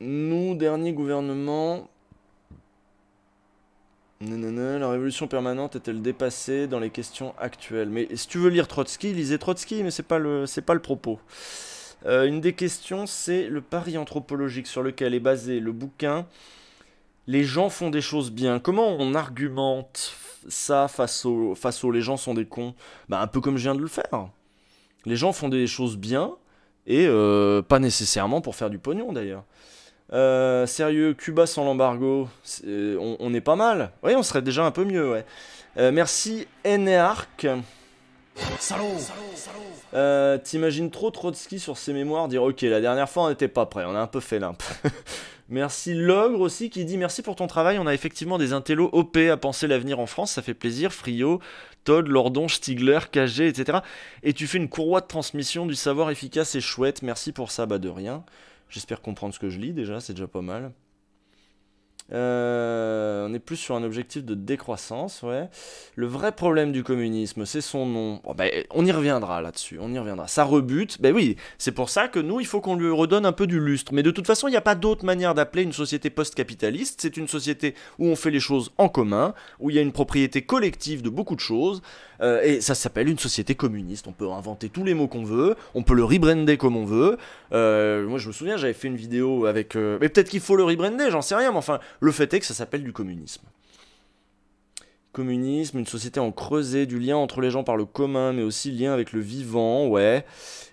Nous, dernier gouvernement, non, la révolution permanente est-elle dépassée dans les questions actuelles Mais si tu veux lire Trotsky, lisez Trotsky, mais c'est pas le, c'est pas le propos. Euh, une des questions, c'est le pari anthropologique sur lequel est basé le bouquin. Les gens font des choses bien. Comment on argumente ça face aux face les gens sont des cons bah, un peu comme je viens de le faire. Les gens font des choses bien et euh, pas nécessairement pour faire du pognon d'ailleurs. Euh, sérieux, Cuba sans l'embargo, euh, on, est pas mal. Oui, on serait déjà un peu mieux, ouais. Euh, merci, Enearc. Salaud euh, T'imagines trop Trotsky sur ses mémoires dire Ok, la dernière fois on n'était pas prêt, on a un peu fait limp. [laughs] merci Logre aussi qui dit Merci pour ton travail, on a effectivement des intellos OP à penser l'avenir en France, ça fait plaisir. Frio, Todd, Lordon, Stigler, KG, etc. Et tu fais une courroie de transmission du savoir efficace et chouette, merci pour ça, bah de rien. J'espère comprendre ce que je lis déjà, c'est déjà pas mal. Euh, on est plus sur un objectif de décroissance, ouais. Le vrai problème du communisme, c'est son nom. Oh, ben, on y reviendra là-dessus, on y reviendra. Ça rebute, ben oui, c'est pour ça que nous, il faut qu'on lui redonne un peu du lustre. Mais de toute façon, il n'y a pas d'autre manière d'appeler une société post-capitaliste. C'est une société où on fait les choses en commun, où il y a une propriété collective de beaucoup de choses. Euh, et ça s'appelle une société communiste. On peut inventer tous les mots qu'on veut, on peut le rebrander comme on veut. Euh, moi, je me souviens, j'avais fait une vidéo avec. Euh, mais peut-être qu'il faut le rebrander, j'en sais rien, mais enfin, le fait est que ça s'appelle du communisme. Communisme, une société en creuset, du lien entre les gens par le commun, mais aussi lien avec le vivant, ouais.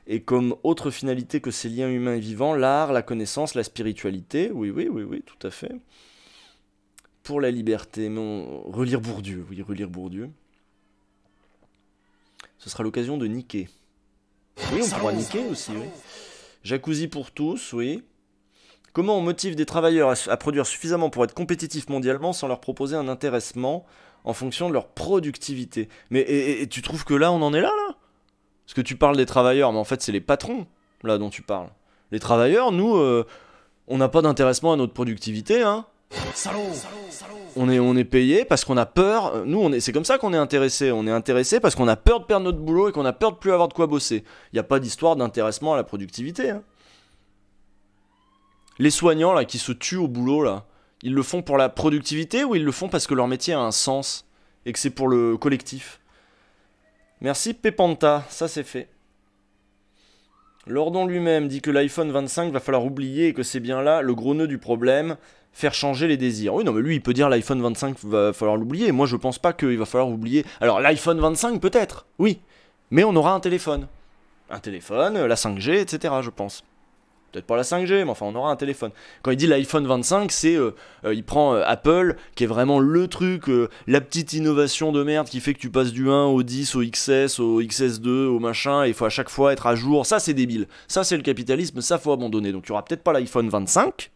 Et comme autre finalité que ces liens humains et vivants, l'art, la connaissance, la spiritualité, oui, oui, oui, oui, tout à fait. Pour la liberté, mais relire Bourdieu, oui, relire Bourdieu. Ce sera l'occasion de niquer. Oui, on pourra niquer aussi, oui. Jacuzzi pour tous, oui. Comment on motive des travailleurs à, produire suffisamment pour être compétitifs mondialement sans leur proposer un intéressement en fonction de leur productivité Mais et, tu trouves que là, on en est là, là Parce que tu parles des travailleurs, mais en fait, c'est les patrons, là, dont tu parles. Les travailleurs, nous, euh, on n'a pas d'intéressement à notre productivité, hein on est, on est payé parce qu'on a peur. Nous, on est, c'est comme ça qu'on est intéressé. On est intéressé parce qu'on a peur de perdre notre boulot et qu'on a peur de plus avoir de quoi bosser. Il n'y a pas d'histoire d'intéressement à la productivité. Hein. Les soignants là qui se tuent au boulot là, ils le font pour la productivité ou ils le font parce que leur métier a un sens et que c'est pour le collectif. Merci Pépanta, ça c'est fait. Lordon lui-même dit que l'iPhone 25 va falloir oublier et que c'est bien là le gros nœud du problème faire changer les désirs. Oui, non, mais lui, il peut dire l'iPhone 25 va falloir l'oublier. Moi, je pense pas qu'il va falloir oublier. Alors, l'iPhone 25, peut-être, oui, mais on aura un téléphone. Un téléphone, la 5G, etc., je pense. Peut-être pas la 5G, mais enfin, on aura un téléphone. Quand il dit l'iPhone 25, c'est. Euh, euh, il prend euh, Apple, qui est vraiment le truc, la petite innovation de merde qui fait que tu passes du 1 au 10, au XS, au XS2, au machin, et il faut à chaque fois être à jour. Ça, c'est débile. Ça, c'est le capitalisme, ça, faut abandonner. Donc, n'y aura peut-être pas l'iPhone 25,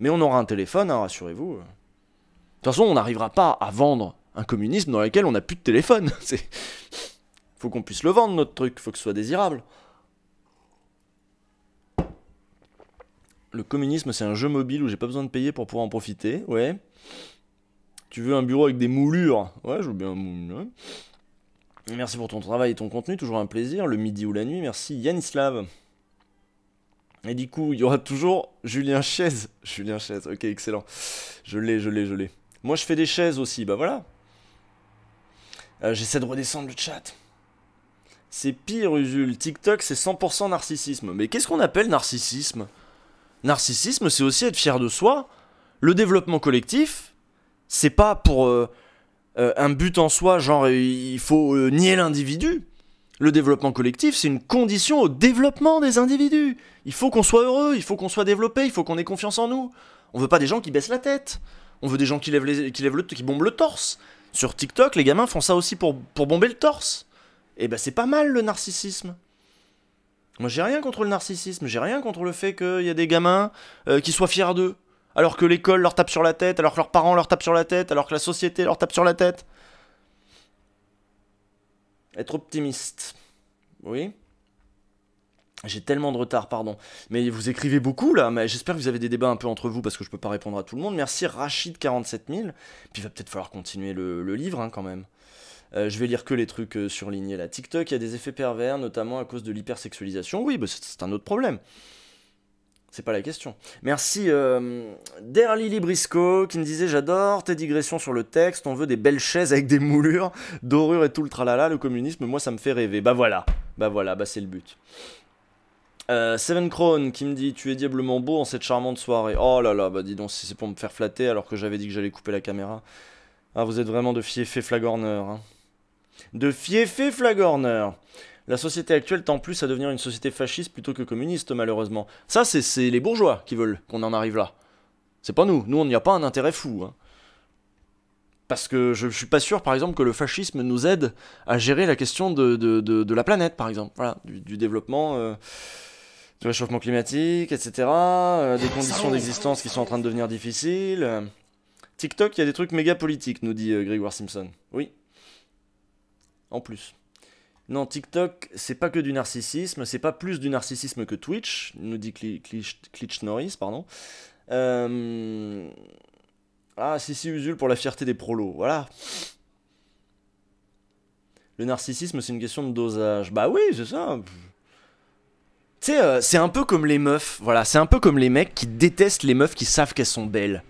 mais on aura un téléphone, hein, rassurez-vous. De toute façon, on n'arrivera pas à vendre un communisme dans lequel on n'a plus de téléphone. [laughs] C'est... Faut qu'on puisse le vendre, notre truc, faut que ce soit désirable. Le communisme, c'est un jeu mobile où j'ai pas besoin de payer pour pouvoir en profiter, ouais. Tu veux un bureau avec des moulures Ouais, je veux bien un moulure. Merci pour ton travail et ton contenu, toujours un plaisir. Le midi ou la nuit, merci Yanislav. Et du coup, il y aura toujours Julien Chaise. Julien Chaise, ok, excellent. Je l'ai, je l'ai, je l'ai. Moi, je fais des chaises aussi, bah voilà. Euh, j'essaie de redescendre le chat. C'est pire, Usul. TikTok, c'est 100% narcissisme. Mais qu'est-ce qu'on appelle narcissisme Narcissisme, c'est aussi être fier de soi. Le développement collectif, c'est pas pour euh, euh, un but en soi, genre il faut nier l'individu. Le développement collectif, c'est une condition au développement des individus. Il faut qu'on soit heureux, il faut qu'on soit développé, il faut qu'on ait confiance en nous. On veut pas des gens qui baissent la tête. On veut des gens qui lèvent, qui lèvent le, qui bombent le torse. Sur TikTok, les gamins font ça aussi pour, pour bomber le torse. Et eh ben c'est pas mal le narcissisme. Moi j'ai rien contre le narcissisme, j'ai rien contre le fait qu'il y a des gamins euh, qui soient fiers d'eux. Alors que l'école leur tape sur la tête, alors que leurs parents leur tapent sur la tête, alors que la société leur tape sur la tête être optimiste. Oui. J'ai tellement de retard, pardon. Mais vous écrivez beaucoup là, mais j'espère que vous avez des débats un peu entre vous parce que je peux pas répondre à tout le monde. Merci Rachid47000. Puis il va peut-être falloir continuer le, livre hein, quand même. Euh, je vais lire que les trucs euh, surlignés là. TikTok, il y a des effets pervers, notamment à cause de l'hypersexualisation. Oui, bah, c'est un autre problème. C'est pas la question. Merci euh, Der Lily qui me disait J'adore tes digressions sur le texte, on veut des belles chaises avec des moulures, dorures et tout le tralala, le communisme, moi ça me fait rêver. Bah voilà, bah voilà, bah c'est le but. Euh, Seven Crown qui me dit Tu es diablement beau en cette charmante soirée. Oh là là, bah dis donc, si c'est pour me faire flatter alors que j'avais dit que j'allais couper la caméra. Ah, vous êtes vraiment de fiefé flagorneur. Hein. De fieffé flagorneur. La société actuelle tend plus à devenir une société fasciste plutôt que communiste, malheureusement. Ça, c'est les bourgeois qui veulent qu'on en arrive là. C'est pas nous. Nous, on n'y a pas un intérêt fou. Hein. Parce que je, suis pas sûr, par exemple, que le fascisme nous aide à gérer la question de, la planète, par exemple. du, développement, euh, du réchauffement climatique, etc. Euh, des conditions d'existence qui sont en train de devenir difficiles. TikTok, il y a des trucs méga politiques, nous dit euh, Grégoire Simpson. Oui. En plus. Non, TikTok, c'est pas que du narcissisme, c'est pas plus du narcissisme que Twitch, nous dit clitch Norris, pardon. Euh, ah, si, si, Usul pour la fierté des prolos, voilà. Le narcissisme, c'est une question de dosage. Bah oui, c'est ça. Tu sais, euh, c'est un peu comme les meufs, voilà, c'est un peu comme les mecs qui détestent les meufs qui savent qu'elles sont belles.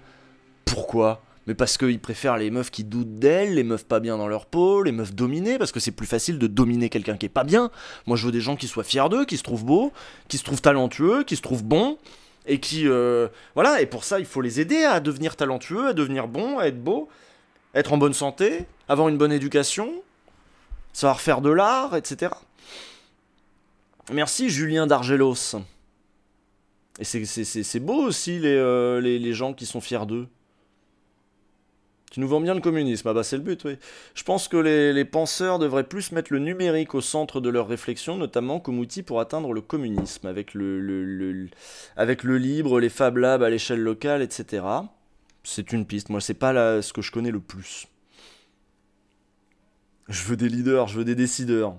Pourquoi mais parce qu'ils préfèrent les meufs qui doutent d'elles, les meufs pas bien dans leur peau, les meufs dominées, parce que c'est plus facile de dominer quelqu'un qui est pas bien. Moi, je veux des gens qui soient fiers d'eux, qui se trouvent beaux, qui se trouvent talentueux, qui se trouvent bons, et qui, euh, voilà. Et pour ça, il faut les aider à devenir talentueux, à devenir bons, à être beaux, être en bonne santé, avoir une bonne éducation, savoir faire de l'art, etc. Merci Julien d'Argelos. Et c'est beau aussi euh, les gens qui sont fiers d'eux. Tu nous vends bien le communisme. Ah bah c'est le but, oui. Je pense que les, penseurs devraient plus mettre le numérique au centre de leurs réflexion, notamment comme outil pour atteindre le communisme, avec le, avec le libre, les Fab Labs à l'échelle locale, etc. C'est une piste. Moi, c'est pas ce que je connais le plus. Je veux des leaders, je veux des décideurs.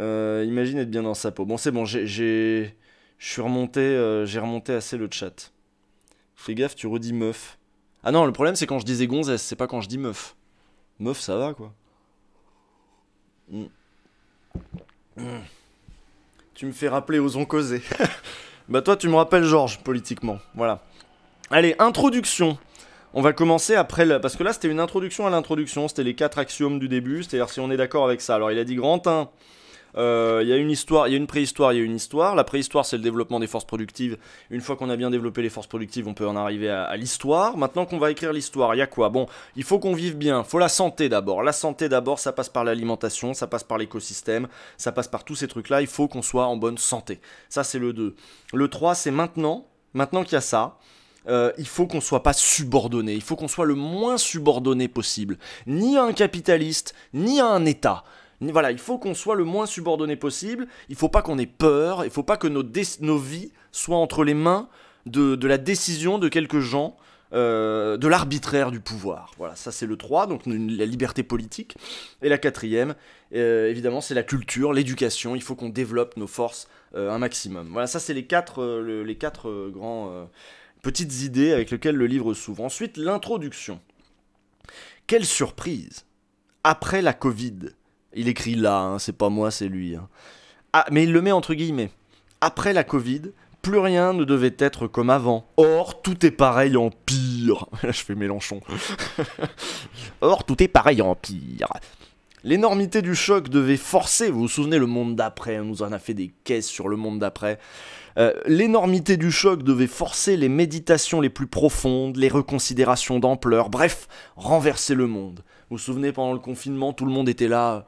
Euh, imagine être bien dans sa peau. Bon, c'est bon, j'ai remonté, euh, j'ai remonté assez le chat. Fais gaffe, tu redis meuf. Ah non, le problème c'est quand je disais gonzesse, c'est pas quand je dis meuf. Meuf, ça va quoi. Mm. Mm. Tu me fais rappeler aux oncosés. [laughs] bah toi, tu me rappelles Georges politiquement. Voilà. Allez, introduction. On va commencer après, le... parce que là c'était une introduction à l'introduction, c'était les quatre axiomes du début, c'est-à-dire si on est d'accord avec ça. Alors il a dit grand il euh, y a une histoire, il y a une préhistoire, il y a une histoire. La préhistoire, c'est le développement des forces productives. Une fois qu'on a bien développé les forces productives, on peut en arriver à, l'histoire. Maintenant qu'on va écrire l'histoire, il y a quoi Bon, il faut qu'on vive bien. il faut la santé d'abord. La santé d'abord, ça passe par l'alimentation, ça passe par l'écosystème, ça passe par tous ces trucs-là. Il faut qu'on soit en bonne santé. Ça, c'est le 2. Le 3, c'est maintenant. Maintenant qu'il y a ça, euh, il faut qu'on soit pas subordonné, il faut qu'on soit le moins subordonné possible, ni à un capitaliste, ni à un État. Voilà, il faut qu'on soit le moins subordonné possible, il faut pas qu'on ait peur, il faut pas que nos, nos vies soient entre les mains de, la décision de quelques gens, euh, de l'arbitraire du pouvoir. Voilà, ça c'est le 3, donc la liberté politique. Et la quatrième, euh, évidemment, c'est la culture, l'éducation, il faut qu'on développe nos forces euh, un maximum. Voilà, ça c'est les quatre, les quatre grands... petites idées avec lesquelles le livre s'ouvre. Ensuite, l'introduction. Quelle surprise Après la Covid, il écrit là, hein, c'est pas moi, c'est lui. Hein. Ah, mais il le met entre guillemets. Après la Covid, plus rien ne devait être comme avant. Or, tout est pareil en pire. [laughs] je fais Mélenchon. [laughs] Or, tout est pareil en pire. L'énormité du choc devait forcer, vous vous souvenez, le monde d'après, on nous en a fait des caisses sur le monde d'après. Euh, l'énormité du choc devait forcer les méditations les plus profondes, les reconsidérations d'ampleur, bref, renverser le monde. Vous vous souvenez, pendant le confinement, tout le monde était là.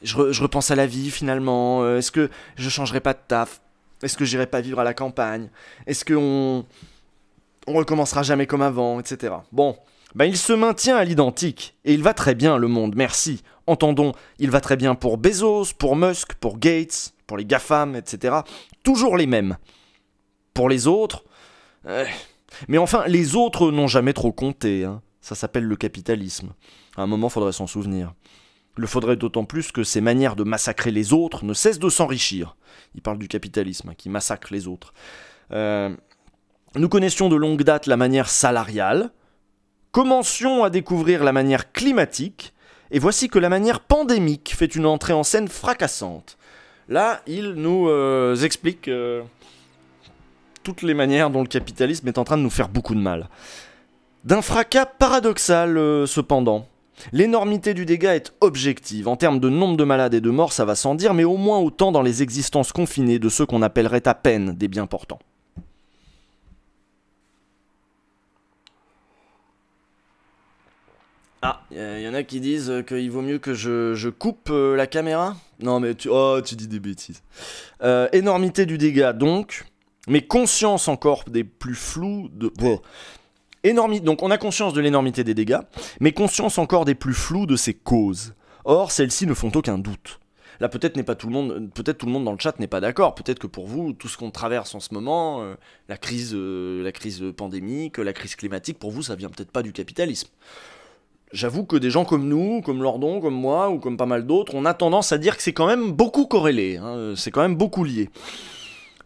Je, repense à la vie finalement. Euh, est-ce que je changerai pas de taf Est-ce que j'irai pas vivre à la campagne Est-ce qu'on. On recommencera jamais comme avant, etc. Bon, ben, il se maintient à l'identique, et il va très bien le monde, merci. Entendons, il va très bien pour Bezos, pour Musk, pour Gates, pour les GAFAM, etc. Toujours les mêmes. Pour les autres... Euh, mais enfin, les autres n'ont jamais trop compté, hein. ça s'appelle le capitalisme. À un moment, faudrait s'en souvenir. Le faudrait d'autant plus que ces manières de massacrer les autres ne cessent de s'enrichir. Il parle du capitalisme hein, qui massacre les autres. Euh, nous connaissions de longue date la manière salariale, Commencions à découvrir la manière climatique, et voici que la manière pandémique fait une entrée en scène fracassante. Là, il nous euh, explique euh, toutes les manières dont le capitalisme est en train de nous faire beaucoup de mal. D'un fracas paradoxal, euh, cependant. L'énormité du dégât est objective. En termes de nombre de malades et de morts, ça va sans dire, mais au moins autant dans les existences confinées de ceux qu'on appellerait à peine des biens portants. Ah, il euh, y en a qui disent euh, qu'il vaut mieux que je, coupe euh, la caméra. Non, mais tu, oh, tu dis des bêtises. énormité du dégât, donc. Mais conscience encore des plus flous de. Bon, Énormi... Donc, on a conscience de l'énormité des dégâts, mais conscience encore des plus flous de ses causes. Or, celles-ci ne font aucun doute. Là, peut-être n'est pas tout le monde, peut-être tout le monde dans le chat n'est pas d'accord. Peut-être que pour vous, tout ce qu'on traverse en ce moment, la crise, la crise pandémique, la crise climatique, pour vous, ça vient peut-être pas du capitalisme j'avoue que des gens comme nous, comme Lordon, comme moi, ou comme pas mal d'autres, on a tendance à dire que c'est quand même beaucoup corrélé, hein, euh, c'est quand même beaucoup lié.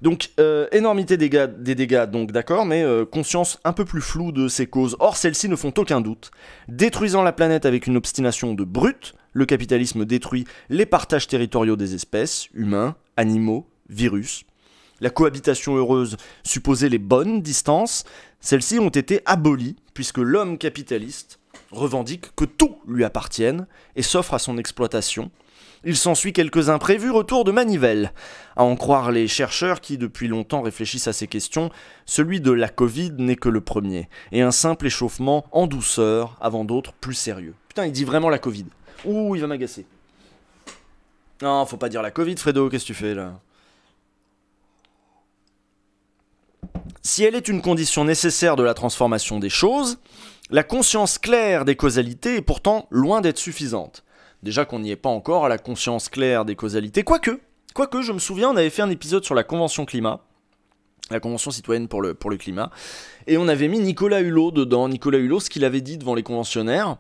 Donc, euh, énormité des dégâts, donc d'accord, mais euh, conscience un peu plus floue de ces causes. Or, celles-ci ne font aucun doute. Détruisant la planète avec une obstination de brute, le capitalisme détruit les partages territoriaux des espèces, humains, animaux, virus. La cohabitation heureuse supposait les bonnes distances, celles-ci ont été abolies, puisque l'homme capitaliste revendique que tout lui appartienne et s'offre à son exploitation. Il s'ensuit quelques imprévus retours de manivelle. À en croire les chercheurs qui depuis longtemps réfléchissent à ces questions, celui de la Covid n'est que le premier, et un simple échauffement en douceur avant d'autres plus sérieux. Putain, il dit vraiment la Covid. Ouh, il va m'agacer. Non, faut pas dire la Covid, Fredo, qu'est-ce que tu fais là Si elle est une condition nécessaire de la transformation des choses, la conscience claire des causalités est pourtant loin d'être suffisante. Déjà qu'on n'y est pas encore à la conscience claire des causalités, quoique, quoique je me souviens, on avait fait un épisode sur la Convention climat, la Convention citoyenne pour le, pour le climat, et on avait mis Nicolas Hulot dedans, Nicolas Hulot, ce qu'il avait dit devant les conventionnaires,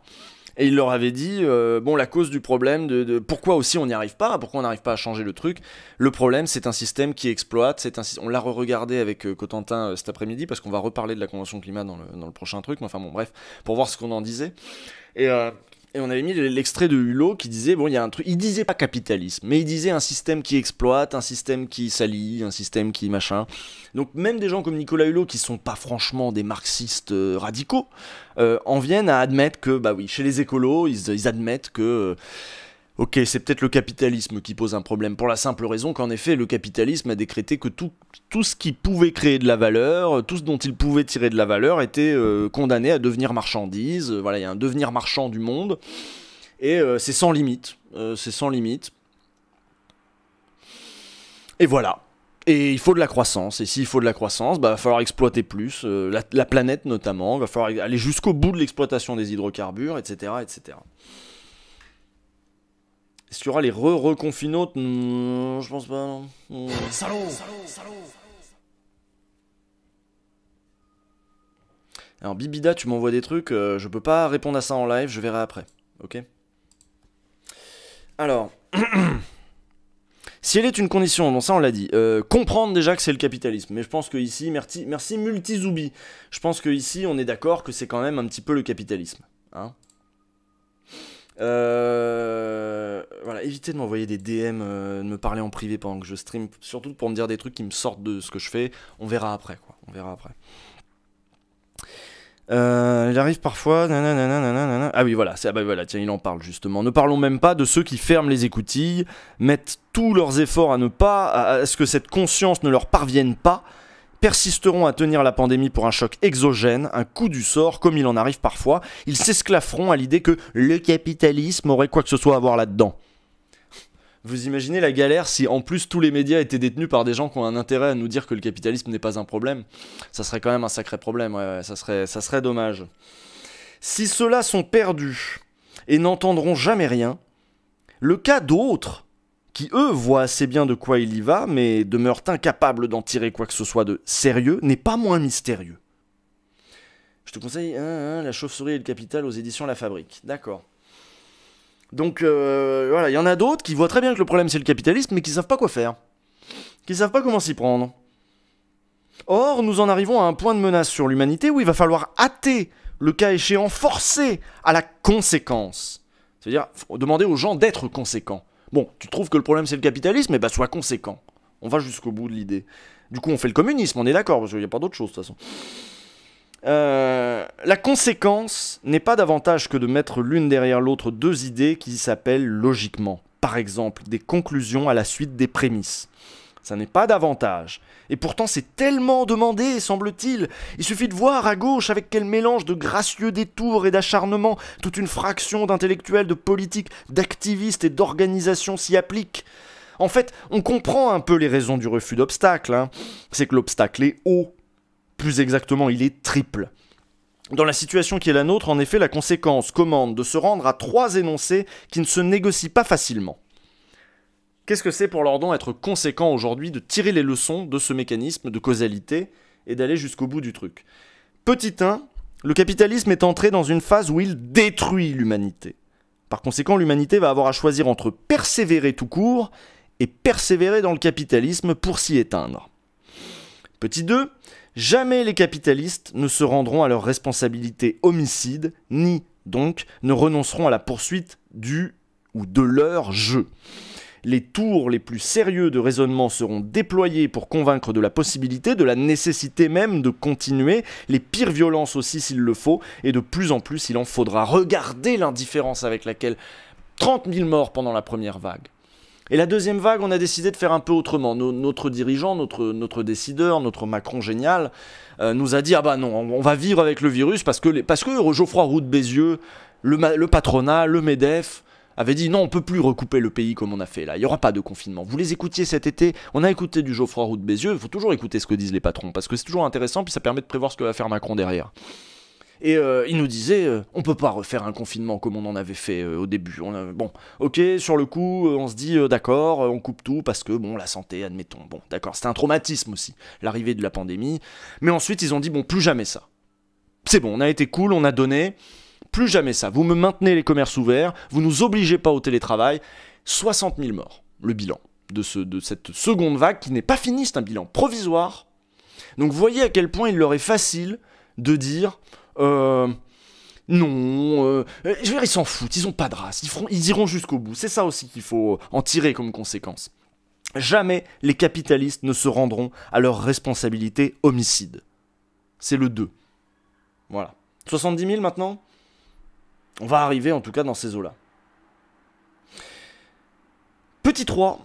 et il leur avait dit euh, bon la cause du problème de, pourquoi aussi on n'y arrive pas, pourquoi on n'arrive pas à changer le truc. Le problème c'est un système qui exploite, c'est on l'a re-regardé avec euh, Cotentin euh, cet après-midi parce qu'on va reparler de la convention climat dans le, dans le prochain truc, mais enfin bon bref pour voir ce qu'on en disait et et on avait mis l'extrait de Hulot qui disait bon il y a un truc il disait pas capitalisme mais il disait un système qui exploite un système qui s'allie, un système qui machin donc même des gens comme Nicolas Hulot qui sont pas franchement des marxistes euh, radicaux euh, en viennent à admettre que bah oui chez les écolos ils, admettent que euh, Ok, c'est peut-être le capitalisme qui pose un problème, pour la simple raison qu'en effet, le capitalisme a décrété que tout, ce qui pouvait créer de la valeur, tout ce dont il pouvait tirer de la valeur, était euh, condamné à devenir marchandise. Euh, voilà, il y a un devenir marchand du monde. Et euh, c'est sans limite. c'est sans limite. Et voilà. Et il faut de la croissance. Et s'il faut de la croissance, bah, va falloir exploiter plus, la, planète notamment, il va falloir aller jusqu'au bout de l'exploitation des hydrocarbures, etc. etc. Est-ce qu'il y aura les re reconfinotes je pense pas, non. Alors Bibida, tu m'envoies des trucs, euh, je peux pas répondre à ça en live, je verrai après. Ok Alors... [clears throat] si elle est une condition, non, ça on l'a dit, euh, comprendre déjà que c'est le capitalisme. Mais je pense que ici, merci, merci Multizoubi, je pense que ici on est d'accord que c'est quand même un petit peu le capitalisme. Hein euh, voilà, évitez de m'envoyer des DM, euh, de me parler en privé pendant que je stream, surtout pour me dire des trucs qui me sortent de ce que je fais. On verra après, quoi. On verra après. Euh, il arrive parfois. ah oui, ah bah voilà, tiens, il en parle justement. Ne parlons même pas de ceux qui ferment les écoutilles, mettent tous leurs efforts à ne pas, à ce que cette conscience ne leur parvienne pas, persisteront à tenir la pandémie pour un choc exogène, un coup du sort, comme il en arrive parfois, ils s'esclafferont à l'idée que le capitalisme aurait quoi que ce soit à voir là-dedans. Vous imaginez la galère si en plus tous les médias étaient détenus par des gens qui ont un intérêt à nous dire que le capitalisme n'est pas un problème Ça serait quand même un sacré problème, ça, serait, ça serait dommage. Si ceux-là sont perdus et n'entendront jamais rien, le cas d'autres qui eux voient assez bien de quoi il y va, mais demeurent incapables d'en tirer quoi que ce soit de sérieux, n'est pas moins mystérieux. Je te conseille hein, hein, La chauve-souris et le capital aux éditions La Fabrique. D'accord. Donc euh, voilà, il y en a d'autres qui voient très bien que le problème c'est le capitalisme, mais qui ne savent pas quoi faire, qui ne savent pas comment s'y prendre. Or, nous en arrivons à un point de menace sur l'humanité où il va falloir hâter, le cas échéant, forcer à la conséquence. C'est-à-dire demander aux gens d'être conséquents. Bon, tu trouves que le problème c'est le capitalisme, et eh bah ben, sois conséquent. On va jusqu'au bout de l'idée. Du coup, on fait le communisme, on est d'accord, parce qu'il n'y a pas d'autre chose de toute façon. Euh, la conséquence n'est pas davantage que de mettre l'une derrière l'autre deux idées qui s'appellent logiquement. Par exemple, des conclusions à la suite des prémices. Ça n'est pas davantage et pourtant, c'est tellement demandé, semble-t-il. Il suffit de voir à gauche avec quel mélange de gracieux détours et d'acharnement toute une fraction d'intellectuels, de politiques, d'activistes et d'organisations s'y applique. En fait, on comprend un peu les raisons du refus d'obstacle. Hein. C'est que l'obstacle est haut. Plus exactement, il est triple. Dans la situation qui est la nôtre, en effet, la conséquence commande de se rendre à trois énoncés qui ne se négocient pas facilement. Qu'est-ce que c'est pour Lordon être conséquent aujourd'hui de tirer les leçons de ce mécanisme de causalité et d'aller jusqu'au bout du truc Petit 1, le capitalisme est entré dans une phase où il détruit l'humanité. Par conséquent, l'humanité va avoir à choisir entre persévérer tout court et persévérer dans le capitalisme pour s'y éteindre. Petit 2, jamais les capitalistes ne se rendront à leur responsabilité homicide, ni donc ne renonceront à la poursuite du ou de leur jeu les tours les plus sérieux de raisonnement seront déployés pour convaincre de la possibilité, de la nécessité même de continuer, les pires violences aussi s'il le faut, et de plus en plus il en faudra. regarder l'indifférence avec laquelle 30 000 morts pendant la première vague. Et la deuxième vague, on a décidé de faire un peu autrement. notre dirigeant, notre, notre décideur, notre Macron génial, euh, nous a dit Ah bah non, on, va vivre avec le virus parce que, parce que Geoffroy Roux de Bézieux, le patronat, le MEDEF, avait dit non, on peut plus recouper le pays comme on a fait là, il n'y aura pas de confinement. Vous les écoutiez cet été, on a écouté du Geoffroy Roux de Bézieux, il faut toujours écouter ce que disent les patrons, parce que c'est toujours intéressant, puis ça permet de prévoir ce que va faire Macron derrière. Et euh, il nous disait, On euh, on peut pas refaire un confinement comme on en avait fait euh, au début. On bon, ok, sur le coup, on se dit, d'accord, on coupe tout parce que, bon, la santé, admettons. Bon, d'accord, c'était un traumatisme aussi, l'arrivée de la pandémie. Mais ensuite, ils ont dit, bon, plus jamais ça. C'est bon, on a été cool, on a donné, plus jamais ça. Vous me maintenez les commerces ouverts, vous nous obligez pas au télétravail. 60 000 morts, le bilan de, ce, de cette seconde vague qui n'est pas finie, c'est un bilan provisoire. Donc vous voyez à quel point il leur est facile de dire euh, non, euh, je veux dire, ils s'en foutent, ils ont pas de race, ils, ils iront jusqu'au bout. C'est ça aussi qu'il faut en tirer comme conséquence. Jamais les capitalistes ne se rendront à leur responsabilité homicide. C'est le 2. Voilà. 70 000 maintenant on va arriver en tout cas dans ces eaux-là. Petit 3.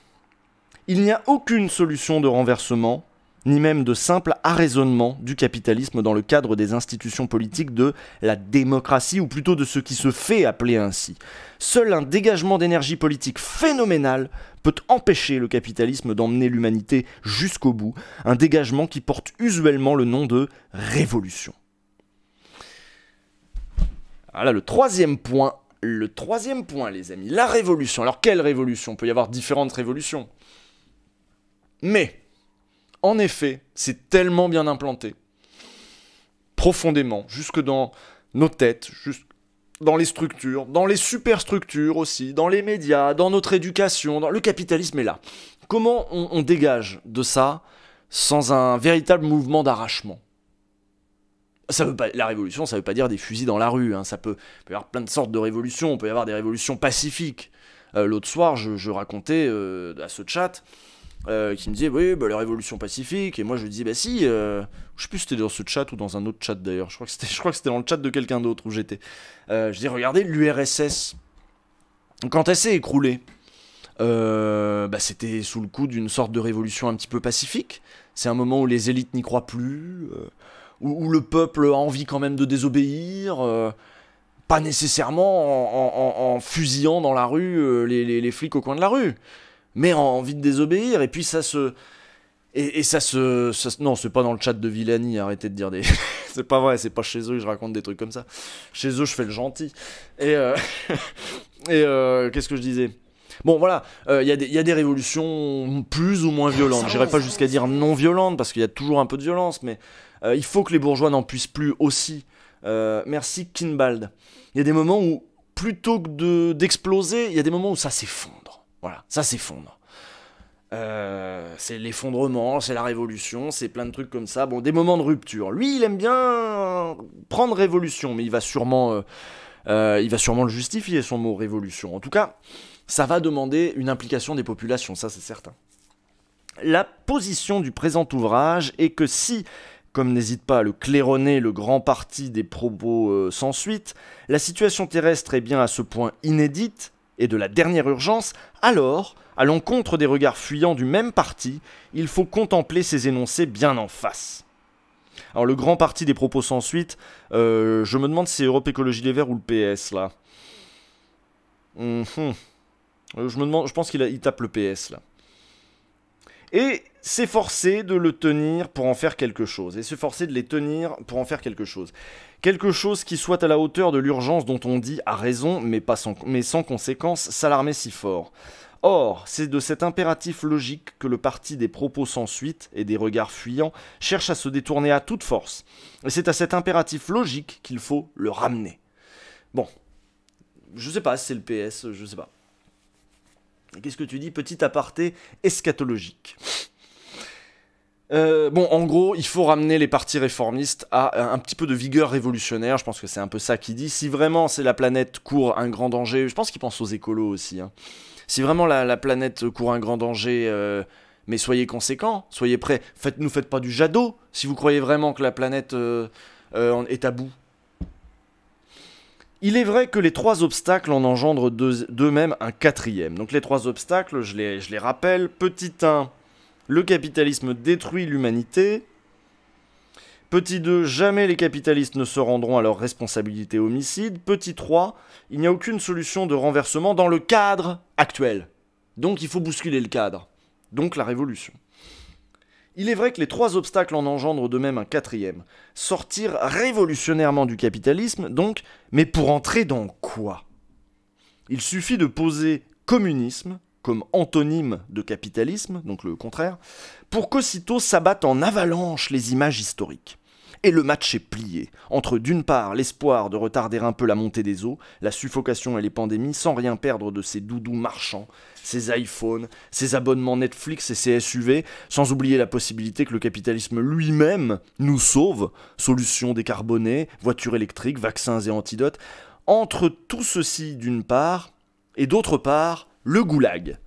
[clears throat] Il n'y a aucune solution de renversement, ni même de simple arraisonnement du capitalisme dans le cadre des institutions politiques de la démocratie, ou plutôt de ce qui se fait appeler ainsi. Seul un dégagement d'énergie politique phénoménal peut empêcher le capitalisme d'emmener l'humanité jusqu'au bout, un dégagement qui porte usuellement le nom de révolution. Voilà le troisième point. Le troisième point, les amis, la révolution. Alors quelle révolution Il peut y avoir différentes révolutions. Mais, en effet, c'est tellement bien implanté, profondément, jusque dans nos têtes, jusque dans les structures, dans les superstructures aussi, dans les médias, dans notre éducation, dans... le capitalisme est là. Comment on dégage de ça sans un véritable mouvement d'arrachement ça veut pas, la révolution, ça veut pas dire des fusils dans la rue. Hein, ça peut, y avoir plein de sortes de révolutions. On peut y avoir des révolutions pacifiques. Euh, l'autre soir, je, racontais euh, à ce chat euh, qui me disait oui bah, la révolution pacifique et moi je lui dis bah si Je je sais plus si c'était dans ce chat ou dans un autre chat d'ailleurs je crois que c'était je crois que c'était dans le chat de quelqu'un d'autre où j'étais je dis regardez l'URSS quand elle s'est écroulée bah, c'était sous le coup d'une sorte de révolution un petit peu pacifique c'est un moment où les élites n'y croient plus où, le peuple a envie quand même de désobéir, euh, pas nécessairement en, fusillant dans la rue euh, les, flics au coin de la rue, mais en envie de désobéir. Et puis ça se. Et, ça, se, Non, c'est pas dans le chat de Villani, arrêtez de dire des. [laughs] c'est pas vrai, c'est pas chez eux que je raconte des trucs comme ça. Chez eux, je fais le gentil. Et. Euh, [laughs] et qu'est-ce que je disais Bon, voilà, il y, a des révolutions plus ou moins violentes. J'irai pas jusqu'à dire non violentes, parce qu'il y a toujours un peu de violence, mais euh, il faut que les bourgeois n'en puissent plus aussi. Euh, merci Kinbald. Il y a des moments où, plutôt que d'exploser, il y a des moments où ça s'effondre. Voilà, ça s'effondre. Euh, c'est l'effondrement, c'est la révolution, c'est plein de trucs comme ça. Bon, des moments de rupture. Lui, il aime bien prendre révolution, mais il va sûrement, il va sûrement le justifier son mot révolution. En tout cas, ça va demander une implication des populations, ça c'est certain. La position du présent ouvrage est que si comme n'hésite pas à le claironner le grand parti des propos euh, sans suite, la situation terrestre est bien à ce point inédite et de la dernière urgence, alors, à l'encontre des regards fuyants du même parti, il faut contempler ces énoncés bien en face. Alors le grand parti des propos sans suite, euh, je me demande si c'est Europe Écologie Les Verts ou le PS là. Hum, hum. Euh, je, me demande, je pense qu'il tape le PS là et s'efforcer de le tenir pour en faire quelque chose, et s'efforcer de les tenir pour en faire quelque chose. Quelque chose qui soit à la hauteur de l'urgence dont on dit à raison, mais, pas sans, sans conséquence, s'alarmer si fort. Or, c'est de cet impératif logique que le parti des propos sans suite et des regards fuyants cherche à se détourner à toute force. Et c'est à cet impératif logique qu'il faut le ramener. Bon, je sais pas, c'est le PS, je sais pas. Qu'est-ce que tu dis Petit aparté eschatologique. Euh, bon, en gros, il faut ramener les partis réformistes à euh, un petit peu de vigueur révolutionnaire. Je pense que c'est un peu ça qu'il dit. Si vraiment c'est la planète court un grand danger, je pense qu'il pense aux écolos aussi. Hein. Si vraiment la, planète court un grand danger, euh, mais soyez conséquents, soyez prêts. Faites, nous faites pas du jadot si vous croyez vraiment que la planète est à bout. Il est vrai que les trois obstacles en engendrent d'eux-mêmes un quatrième. Donc les trois obstacles, je les, rappelle. Petit 1, le capitalisme détruit l'humanité. Petit 2, jamais les capitalistes ne se rendront à leur responsabilité homicide. Petit 3, il n'y a aucune solution de renversement dans le cadre actuel. Donc il faut bousculer le cadre. Donc la révolution. Il est vrai que les trois obstacles en engendrent de même un quatrième. Sortir révolutionnairement du capitalisme, donc, mais pour entrer dans quoi Il suffit de poser communisme comme antonyme de capitalisme, donc le contraire, pour qu'aussitôt s'abattent en avalanche les images historiques et le match est plié. Entre d'une part l'espoir de retarder un peu la montée des eaux, la suffocation et les pandémies, sans rien perdre de ces doudous marchands, ses iPhones, ses abonnements Netflix et ses SUV, sans oublier la possibilité que le capitalisme lui-même nous sauve, solutions décarbonées, voitures électriques, vaccins et antidotes, entre tout ceci d'une part, et d'autre part, le goulag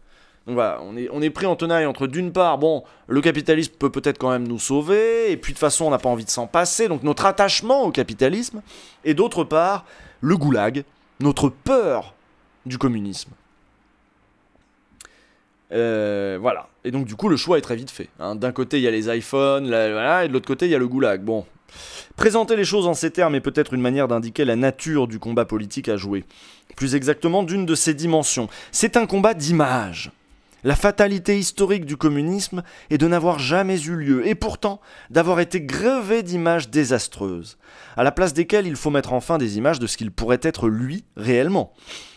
on est, pris en tenaille entre d'une part, bon, le capitalisme peut peut-être quand même nous sauver, et puis de toute façon, on n'a pas envie de s'en passer, donc notre attachement au capitalisme, et d'autre part, le goulag, notre peur du communisme. Euh, voilà. Et donc du coup, le choix est très vite fait. Hein. D'un côté, il y a les iPhones, et de l'autre côté, il y a le goulag. Bon. Présenter les choses en ces termes est peut-être une manière d'indiquer la nature du combat politique à jouer. Plus exactement, d'une de ses dimensions. C'est un combat d'image. La fatalité historique du communisme est de n'avoir jamais eu lieu, et pourtant d'avoir été grevé d'images désastreuses, à la place desquelles il faut mettre enfin des images de ce qu'il pourrait être lui réellement.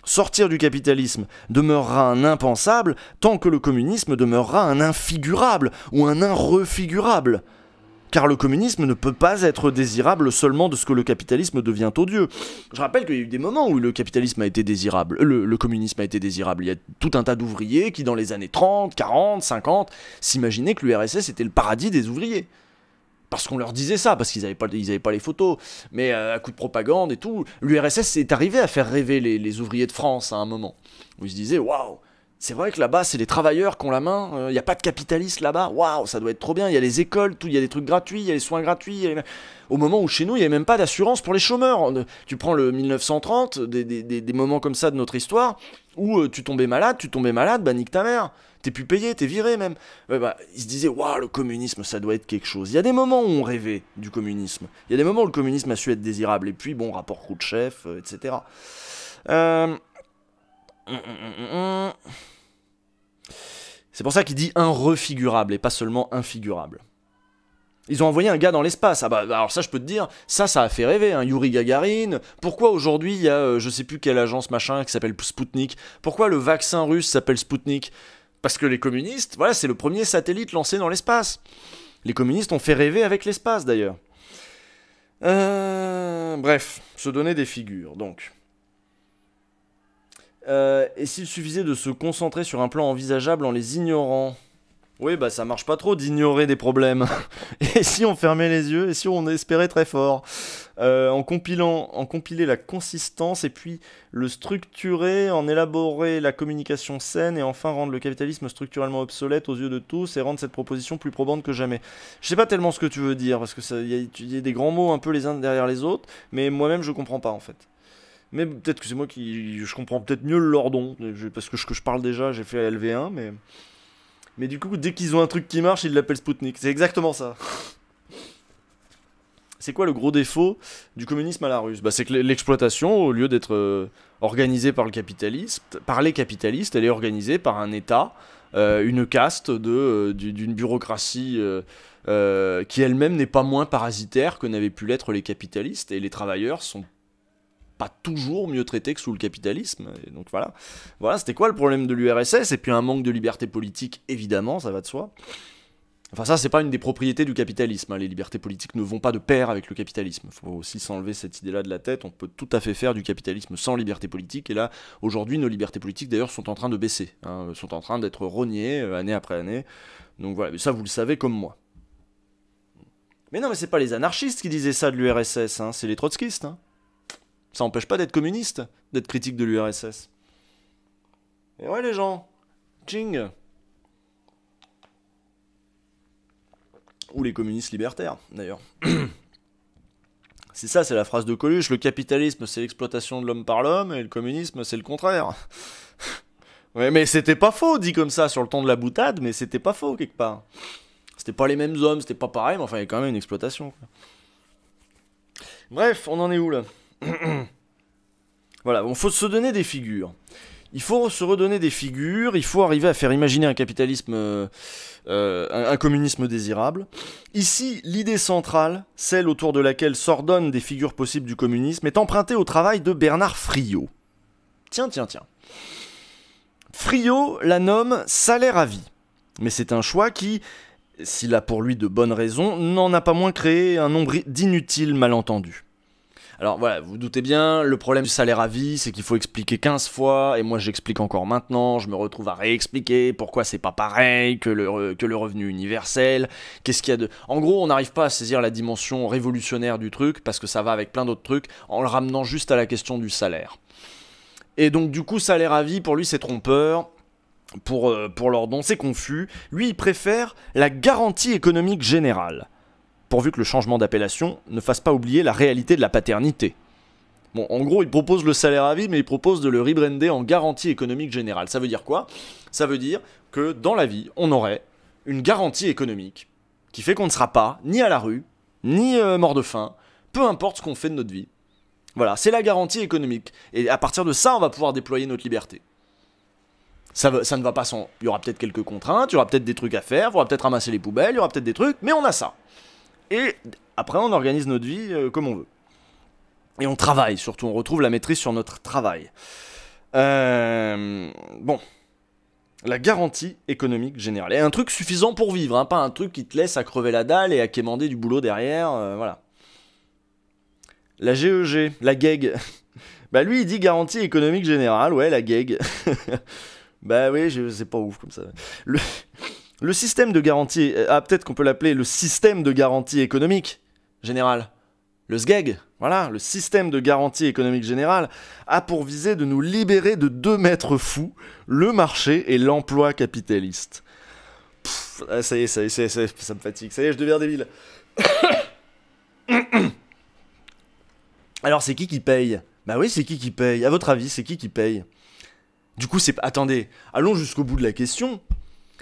Sortir du capitalisme demeurera un impensable tant que le communisme demeurera un infigurable ou un irrefigurable car le communisme ne peut pas être désirable seulement de ce que le capitalisme devient odieux. Je rappelle qu'il y a eu des moments où le capitalisme a été désirable, le, communisme a été désirable. Il y a tout un tas d'ouvriers qui, dans les années 30, 40, 50, s'imaginaient que l'URSS était le paradis des ouvriers parce qu'on leur disait ça, parce qu'ils n'avaient pas, pas les photos, mais euh, à coup de propagande et tout, l'URSS est arrivé à faire rêver les, les ouvriers de France à un moment, où ils se disaient, waouh, c'est vrai que là-bas, c'est les travailleurs qui ont la main. Il euh, n'y a pas de capitaliste là-bas. Waouh, ça doit être trop bien. Il y a les écoles, tout. Il y a des trucs gratuits, il y a les soins gratuits. Au moment où chez nous, il n'y avait même pas d'assurance pour les chômeurs. Euh, tu prends le 1930, des, moments comme ça de notre histoire, où euh, tu tombais malade, tu tombais malade, bah nique ta mère. T'es plus payé, t'es viré même. Bah, ils se disaient, waouh, le communisme, ça doit être quelque chose. Il y a des moments où on rêvait du communisme. Il y a des moments où le communisme a su être désirable. Et puis, bon, rapport chef, etc. Euh. Mm, mm, mm, c'est pour ça qu'il dit un refigurable et pas seulement infigurable. Ils ont envoyé un gars dans l'espace. Ah bah, bah alors ça je peux te dire, ça ça a fait rêver, hein, Yuri Gagarin. Pourquoi aujourd'hui il y a euh, je sais plus quelle agence machin qui s'appelle Spoutnik Pourquoi le vaccin russe s'appelle Spoutnik Parce que les communistes, voilà, c'est le premier satellite lancé dans l'espace. Les communistes ont fait rêver avec l'espace d'ailleurs. Euh, bref, se donner des figures donc. Euh, et s'il suffisait de se concentrer sur un plan envisageable en les ignorant Oui, bah ça marche pas trop d'ignorer des problèmes. [laughs] et si on fermait les yeux, et si on espérait très fort euh, en, compilant, en compiler la consistance, et puis le structurer, en élaborer la communication saine, et enfin rendre le capitalisme structurellement obsolète aux yeux de tous, et rendre cette proposition plus probante que jamais. Je sais pas tellement ce que tu veux dire, parce que il y, y, a des grands mots un peu les uns derrière les autres, mais moi-même je comprends pas en fait. Mais peut-être que c'est moi qui. Je comprends peut-être mieux le lordon. Parce que je, que je parle déjà, j'ai fait LV1, mais. Mais du coup, dès qu'ils ont un truc qui marche, ils l'appellent Spoutnik. C'est exactement ça. c'est quoi le gros défaut du communisme à la russe bah, C'est que l'exploitation, au lieu d'être euh, organisée par le capitaliste, par les capitalistes, elle est organisée par un État, euh, une caste de, euh, d'une bureaucratie qui elle-même n'est pas moins parasitaire que n'avaient pu l'être les capitalistes, et les travailleurs sont pas toujours mieux traité que sous le capitalisme. Et donc voilà, voilà c'était quoi le problème de l'URSS Et puis un manque de liberté politique, évidemment, ça va de soi. Enfin ça, c'est pas une des propriétés du capitalisme. Hein. Les libertés politiques ne vont pas de pair avec le capitalisme. Il faut aussi s'enlever cette idée-là de la tête. On peut tout à fait faire du capitalisme sans liberté politique. Et là, aujourd'hui, nos libertés politiques, d'ailleurs, sont en train de baisser, hein. sont en train d'être reniées, euh, année après année. Donc voilà, mais ça, vous le savez comme moi. Mais non, mais c'est pas les anarchistes qui disaient ça de l'URSS, hein. c'est les trotskistes. Ça n'empêche pas d'être communiste, d'être critique de l'URSS. Et ouais les gens, ching Ou les communistes libertaires, d'ailleurs. [clears throat] C'est ça, c'est la phrase de Coluche. Le capitalisme, c'est l'exploitation de l'homme par l'homme, et le communisme, c'est le contraire. [laughs] ouais, mais c'était pas faux, dit comme ça, sur le ton de la boutade, mais c'était pas faux, quelque part. C'était pas les mêmes hommes, c'était pas pareil, mais enfin, il y a quand même une exploitation. Bref, on en est où, là [clears throat] voilà, on faut se donner des figures. Il faut se redonner des figures, il faut arriver à faire imaginer un capitalisme, euh, euh, un, un, communisme désirable. Ici, l'idée centrale, celle autour de laquelle s'ordonnent des figures possibles du communisme, est empruntée au travail de Bernard Friot. Tiens, tiens, tiens. Friot la nomme salaire à vie. Mais c'est un choix qui, s'il a pour lui de bonnes raisons, n'en a pas moins créé un nombre d'inutiles malentendus. Alors voilà, vous, doutez bien, le problème du salaire à vie, c'est qu'il faut expliquer 15 fois, et moi j'explique encore maintenant, je me retrouve à réexpliquer pourquoi c'est pas pareil que le, revenu universel, qu'est-ce qu'il y a de... En gros, on n'arrive pas à saisir la dimension révolutionnaire du truc, parce que ça va avec plein d'autres trucs, en le ramenant juste à la question du salaire. Et donc du coup, salaire à vie, pour lui, c'est trompeur. Pour, euh, pour Lordon, c'est confus. Lui, il préfère la garantie économique générale pourvu que le changement d'appellation ne fasse pas oublier la réalité de la paternité. Bon, en gros, il propose le salaire à vie, mais il propose de le rebrander en garantie économique générale. Ça veut dire quoi Ça veut dire que dans la vie, on aurait une garantie économique qui fait qu'on ne sera pas ni à la rue, ni euh, mort de faim, peu importe ce qu'on fait de notre vie. Voilà, c'est la garantie économique. Et à partir de ça, on va pouvoir déployer notre liberté. Ça, ça ne va pas sans. Il y aura peut-être quelques contraintes, il y aura peut-être des trucs à faire, il faudra peut-être ramasser les poubelles, il y aura peut-être des trucs, mais on a ça. Et après, on organise notre vie euh, comme on veut. Et on travaille, surtout, on retrouve la maîtrise sur notre travail. Euh, bon. La garantie économique générale. Et un truc suffisant pour vivre, hein, pas un truc qui te laisse à crever la dalle et à quémander du boulot derrière, euh, voilà. La GEG, e la GEG. [laughs] bah lui, il dit garantie économique générale, ouais, la GEG. [laughs] bah oui, c'est pas ouf comme ça. Le... Le système de garantie, euh, ah peut-être qu'on peut l'appeler le système de garantie économique général le SGEG, e voilà, le système de garantie économique générale, a pour visée de nous libérer de deux maîtres fous, le marché et l'emploi capitaliste. Ah, ça y est, ça y est, ça ça, y est, ça me fatigue, ça y est, je deviens débile. [coughs] Alors c'est qui qui paye Bah oui, c'est qui qui paye À votre avis, c'est qui qui paye Du coup, c'est... Attendez, allons jusqu'au bout de la question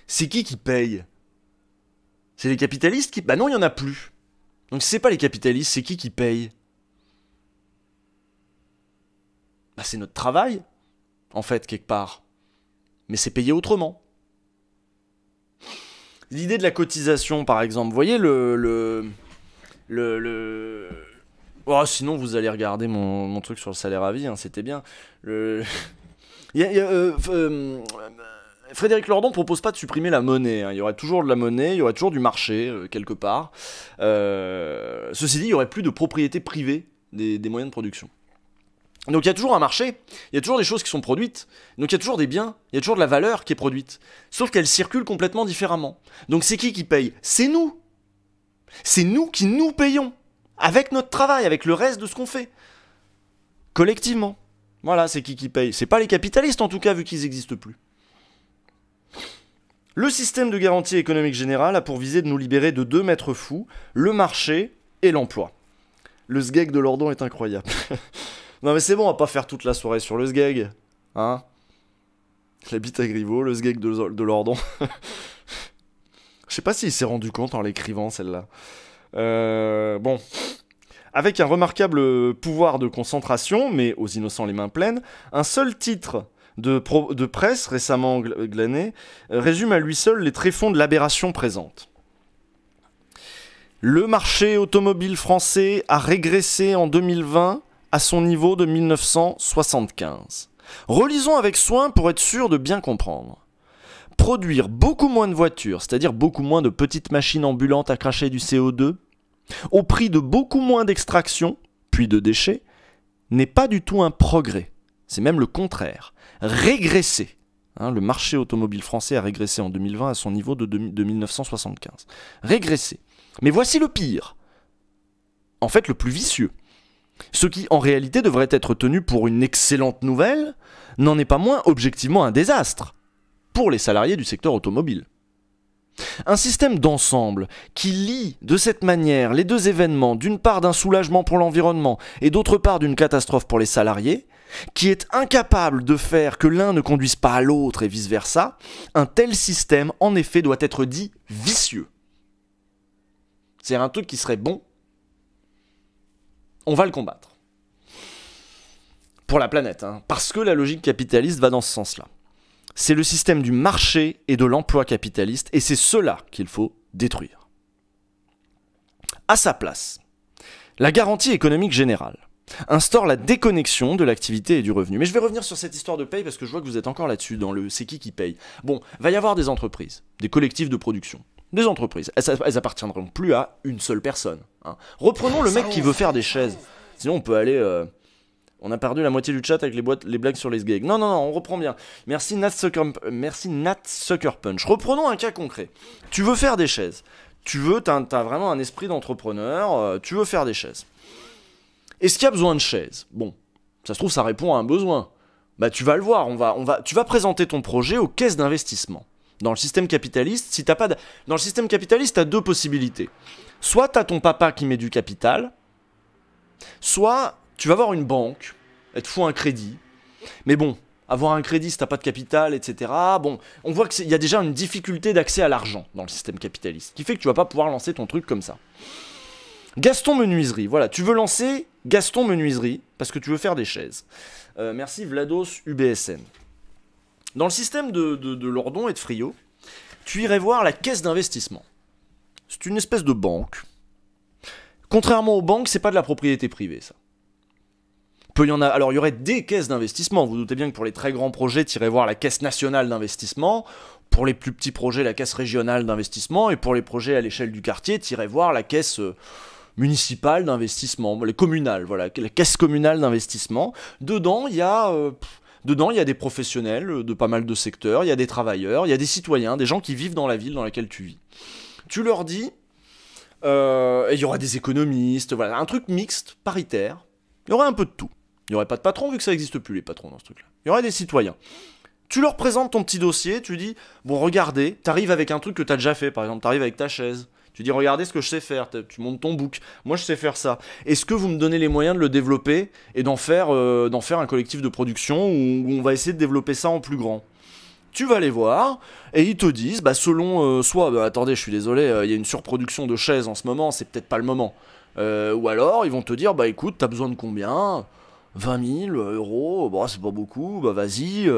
c'est qui qui paye C'est les capitalistes qui... Bah non, il n'y en a plus. Donc c'est pas les capitalistes, c'est qui qui paye Bah c'est notre travail, en fait, quelque part. Mais c'est payé autrement. L'idée de la cotisation, par exemple, vous voyez le... le... le, Oh, sinon, vous allez regarder mon, truc sur le salaire à vie, hein, c'était bien. Le... [laughs] Il y a, euh, euh, Frédéric Lordon propose pas de supprimer la monnaie. Hein. Il y aurait toujours de la monnaie, il y aurait toujours du marché euh, quelque part. Euh, ceci dit, il y aurait plus de propriété privée des, des, moyens de production. Donc il y a toujours un marché, il y a toujours des choses qui sont produites, donc il y a toujours des biens, il y a toujours de la valeur qui est produite, sauf qu'elle circule complètement différemment. Donc c'est qui qui paye C'est nous C'est nous qui nous payons, avec notre travail, avec le reste de ce qu'on fait, collectivement. Voilà, c'est qui qui paye C'est pas les capitalistes en tout cas, vu qu'ils n'existent plus. Le système de garantie économique générale a pour visée de nous libérer de deux maîtres fous, le marché et l'emploi. Le sgeg de l'ordon est incroyable. [laughs] non mais c'est bon, on va pas faire toute la soirée sur le sgeg. Hein La bite à griveaux, le sgeg de, l'ordon. [laughs] Je sais pas s'il s'est rendu compte en l'écrivant celle-là. Euh, bon. Avec un remarquable pouvoir de concentration, mais aux innocents les mains pleines, un seul titre de, presse récemment glanée euh, résume à lui seul les tréfonds de l'aberration présente. Le marché automobile français a régressé en 2020 à son niveau de 1975. Relisons avec soin pour être sûr de bien comprendre. Produire beaucoup moins de voitures, c'est-à-dire beaucoup moins de petites machines ambulantes à cracher du CO2, au prix de beaucoup moins d'extraction, puis de déchets, n'est pas du tout un progrès. C'est même le contraire. Régresser. Hein, le marché automobile français a régressé en 2020 à son niveau de, 1975. Régressé. Mais voici le pire. En fait, le plus vicieux. Ce qui, en réalité, devrait être tenu pour une excellente nouvelle, n'en est pas moins objectivement un désastre pour les salariés du secteur automobile. Un système d'ensemble qui lie de cette manière les deux événements, d'une part d'un soulagement pour l'environnement et d'autre part d'une catastrophe pour les salariés, qui est incapable de faire que l'un ne conduise pas à l'autre et vice-versa, un tel système, en effet, doit être dit vicieux. C'est un truc qui serait bon. On va le combattre. Pour la planète, hein. parce que la logique capitaliste va dans ce sens-là. C'est le système du marché et de l'emploi capitaliste, et c'est cela qu'il faut détruire. À sa place, la garantie économique générale instaure la déconnexion de l'activité et du revenu. Mais je vais revenir sur cette histoire de paye parce que je vois que vous êtes encore là-dessus dans le c'est qui qui paye. Bon, va y avoir des entreprises, des collectifs de production, des entreprises. Elles, appartiendront plus à une seule personne. Hein. Reprenons le mec qui veut faire des chaises. Sinon, on peut aller. Euh, on a perdu la moitié du chat avec les, boîtes, les blagues sur les gags. Non, non, non, on reprend bien. Merci Nat, Sucker, Punch. Reprenons un cas concret. Tu veux faire des chaises. Tu veux, t'as as vraiment un esprit d'entrepreneur. Euh, tu veux faire des chaises. Est-ce qu'il y a besoin de chaises Bon, ça se trouve, ça répond à un besoin. Bah tu vas le voir, on va, on va, tu vas présenter ton projet aux caisses d'investissement. Dans le système capitaliste, si t'as pas de... Dans le système capitaliste, as deux possibilités. Soit t'as ton papa qui met du capital, soit tu vas voir une banque, être fou fout un crédit. Mais bon, avoir un crédit si t'as pas de capital, etc. Bon, on voit qu'il y a déjà une difficulté d'accès à l'argent dans le système capitaliste, qui fait que tu vas pas pouvoir lancer ton truc comme ça. Gaston Menuiserie, voilà, tu veux lancer Gaston Menuiserie, parce que tu veux faire des chaises. Euh, merci Vlados UBSN. Dans le système de, Lordon et de Frio, tu irais voir la caisse d'investissement. C'est une espèce de banque. Contrairement aux banques, c'est pas de la propriété privée, ça. Peut y en Alors, il y aurait des caisses d'investissement. Vous, doutez bien que pour les très grands projets, tu irais voir la caisse nationale d'investissement. Pour les plus petits projets, la caisse régionale d'investissement. Et pour les projets à l'échelle du quartier, tu irais voir la caisse. Euh, municipale d'investissement, les communales, voilà, la caisse communale d'investissement. Dedans, il y a... Euh, dedans, il y des professionnels de pas mal de secteurs, il y a des travailleurs, il y a des citoyens, des gens qui vivent dans la ville dans laquelle tu vis. Tu leur dis, euh, il y aura des économistes, voilà, un truc mixte, paritaire. Il y aurait un peu de tout. Il n'y aurait pas de patron vu que ça n'existe plus les patrons dans ce truc-là. Il y aurait des citoyens. Tu leur présentes ton petit dossier, tu dis, bon regardez, tu arrives avec un truc que tu as déjà fait, par exemple, tu arrives avec ta chaise. Tu dis, regardez ce que je sais faire, tu montes ton book, moi je sais faire ça. Est-ce que vous me donnez les moyens de le développer et d'en faire, euh, faire un collectif de production où on va essayer de développer ça en plus grand tu vas les voir et ils te disent, bah selon euh, soit, bah, attendez, je suis désolé, euh, il y a une surproduction de chaises en ce moment, c'est peut-être pas le moment. ou alors ils vont te dire, bah écoute, t'as besoin de combien 20 000 euros, bah, c'est pas beaucoup, bah vas-y.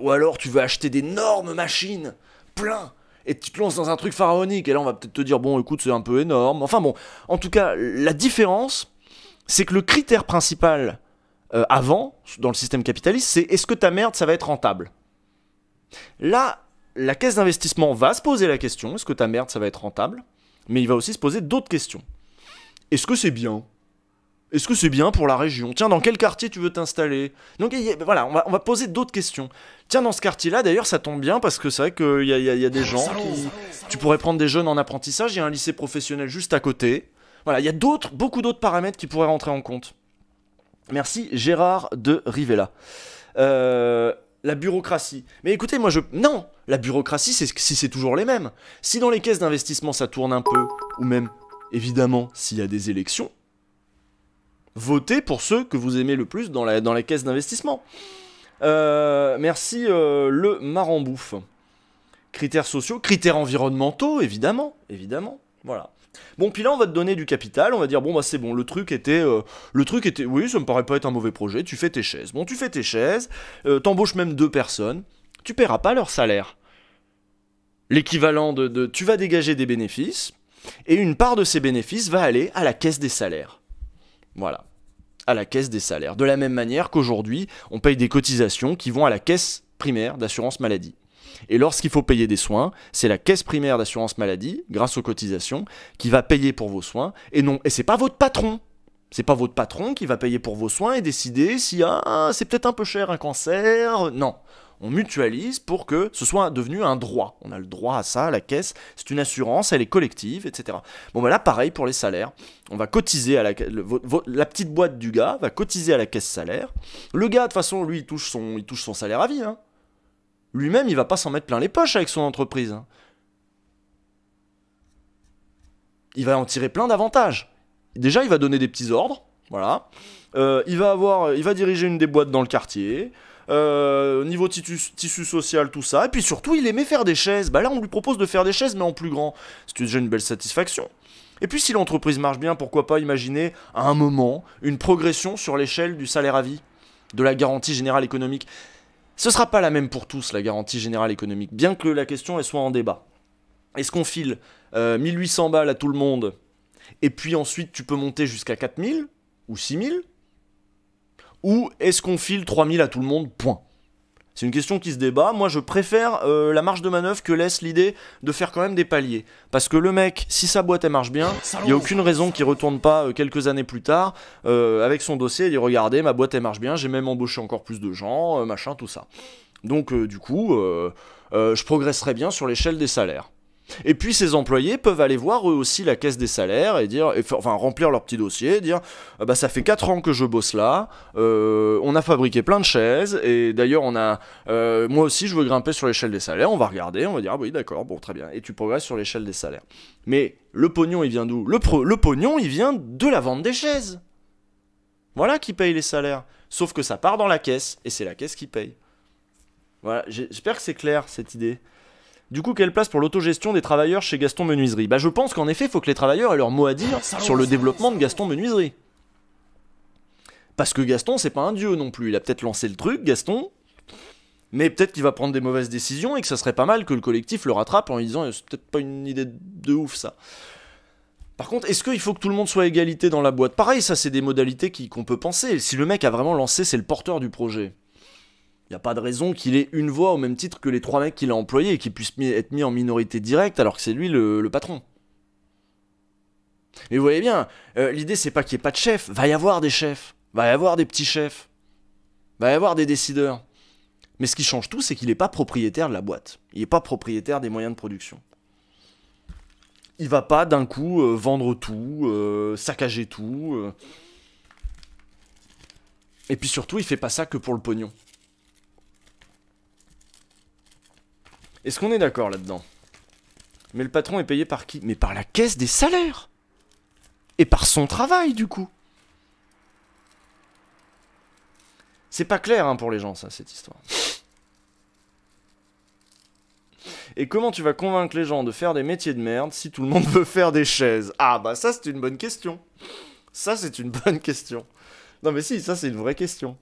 ou alors tu veux acheter d'énormes machines, plein, et tu te lances dans un truc pharaonique, et là on va peut-être te dire, bon écoute, c'est un peu énorme. Enfin bon, en tout cas, la différence, c'est que le critère principal euh, avant, dans le système capitaliste, c'est est-ce que ta merde, ça va être rentable Là, la caisse d'investissement va se poser la question, est-ce que ta merde, ça va être rentable Mais il va aussi se poser d'autres questions. Est-ce que c'est bien est-ce que c'est bien pour la région Tiens, dans quel quartier tu veux t'installer Donc voilà, on va, poser d'autres questions. Tiens, dans ce quartier-là, d'ailleurs, ça tombe bien parce que c'est vrai qu'il y a, des gens qui... Tu pourrais prendre des jeunes en apprentissage, il y a un lycée professionnel juste à côté. Voilà, il y a d'autres, beaucoup d'autres paramètres qui pourraient rentrer en compte. Merci Gérard de Rivella. Euh, la bureaucratie. Mais écoutez, moi je... Non La bureaucratie, c'est si c'est toujours les mêmes. Si dans les caisses d'investissement ça tourne un peu, ou même, évidemment, s'il y a des élections, Votez pour ceux que vous aimez le plus dans la, dans caisse d'investissement. Euh, merci euh, le marambouf. Critères sociaux, critères environnementaux, évidemment, évidemment. Voilà. Bon, puis là, on va te donner du capital, on va dire, bon, bah c'est bon, le truc était... Euh, le truc était... Oui, ça me paraît pas être un mauvais projet, tu fais tes chaises. Bon, tu fais tes chaises, t'embauches même deux personnes, tu paieras pas leur salaire. L'équivalent de... Tu vas dégager des bénéfices, et une part de ces bénéfices va aller à la caisse des salaires. Voilà. À la caisse des salaires. De la même manière qu'aujourd'hui, on paye des cotisations qui vont à la caisse primaire d'assurance maladie. Et lorsqu'il faut payer des soins, c'est la caisse primaire d'assurance maladie, grâce aux cotisations, qui va payer pour vos soins. Et non, et c'est pas votre patron. C'est pas votre patron qui va payer pour vos soins et décider si ah, c'est peut-être un peu cher un cancer. Non, on mutualise pour que ce soit devenu un droit. On a le droit à ça, la caisse, c'est une assurance, elle est collective, etc. Bon, ben là, pareil pour les salaires. On va cotiser à la la petite boîte du gars va cotiser à la caisse salaire. Le gars, de toute façon, lui, il touche son, il touche son salaire à vie. Hein. Lui-même, il va pas s'en mettre plein les poches avec son entreprise. Hein. Il va en tirer plein d'avantages. Déjà, il va donner des petits ordres, voilà. Euh, il va avoir, il va diriger une des boîtes dans le quartier. Euh, au niveau tissu social, tout ça. Et puis surtout, il aimait faire des chaises. Bah là, on lui propose de faire des chaises, mais en plus grand. C'est déjà une belle satisfaction. Et puis si l'entreprise marche bien, pourquoi pas imaginer à un moment une progression sur l'échelle du salaire à vie, de la garantie générale économique. Ce sera pas la même pour tous, la garantie générale économique, bien que la question elle soit en débat. Est-ce qu'on file 1800 euh, balles à tout le monde, et puis ensuite tu peux monter jusqu'à 4000 ou 6000 ou est-ce qu'on file 3000 à tout le monde Point. C'est une question qui se débat. Moi, je préfère euh, la marge de manœuvre que laisse l'idée de faire quand même des paliers. Parce que le mec, si sa boîte elle marche bien, ah, il n'y a aucune raison qu'il retourne pas euh, quelques années plus tard euh, avec son dossier et dire Regardez, ma boîte elle marche bien, j'ai même embauché encore plus de gens, machin, tout ça. Donc, du coup, je progresserai bien sur l'échelle des salaires. Et puis ces employés peuvent aller voir eux aussi la caisse des salaires et dire, enfin remplir leur petit dossier, et dire, ah bah ça fait 4 ans que je bosse là, euh, on a fabriqué plein de chaises, et d'ailleurs on a, euh, moi aussi je veux grimper sur l'échelle des salaires, on va regarder, on va dire, ah oui d'accord, bon très bien, et tu progresses sur l'échelle des salaires. Mais le pognon il vient d'où le, le pognon il vient de la vente des chaises. Voilà qui paye les salaires. Sauf que ça part dans la caisse, et c'est la caisse qui paye. Voilà, j'espère que c'est clair cette idée. Du coup, quelle place pour l'autogestion des travailleurs chez Gaston Menuiserie Bah je pense qu'en effet, faut que les travailleurs aient leur mot à dire sur le développement de Gaston Menuiserie. Parce que Gaston, c'est pas un dieu non plus. Il a peut-être lancé le truc, Gaston, mais peut-être qu'il va prendre des mauvaises décisions et que ça serait pas mal que le collectif le rattrape en lui disant euh, c'est peut-être pas une idée de ouf ça. Par contre, est-ce qu'il faut que tout le monde soit égalité dans la boîte Pareil, ça c'est des modalités qu'on peut penser. Si le mec a vraiment lancé, c'est le porteur du projet n'y a pas de raison qu'il ait une voix au même titre que les trois mecs qu'il a employés et qu'il puisse être mis en minorité directe alors que c'est lui le, patron. Mais vous voyez bien, euh, l'idée c'est pas qu'il n'y ait pas de chef, va y avoir des chefs, va y avoir des petits chefs, va y avoir des décideurs. Mais ce qui change tout, c'est qu'il n'est pas propriétaire de la boîte, il n'est pas propriétaire des moyens de production. Il va pas d'un coup euh, vendre tout, euh, saccager tout. Et puis surtout, il fait pas ça que pour le pognon. Est-ce qu'on est, d'accord là-dedans Mais le patron est payé par qui Mais par la caisse des salaires Et par son travail, du coup C'est pas clair hein, pour les gens, ça, cette histoire. Et comment tu vas convaincre les gens de faire des métiers de merde si tout le monde [laughs] veut faire des chaises Ah bah ça c'est une bonne question. Ça c'est une [laughs] bonne question. Non mais si, ça c'est une vraie question.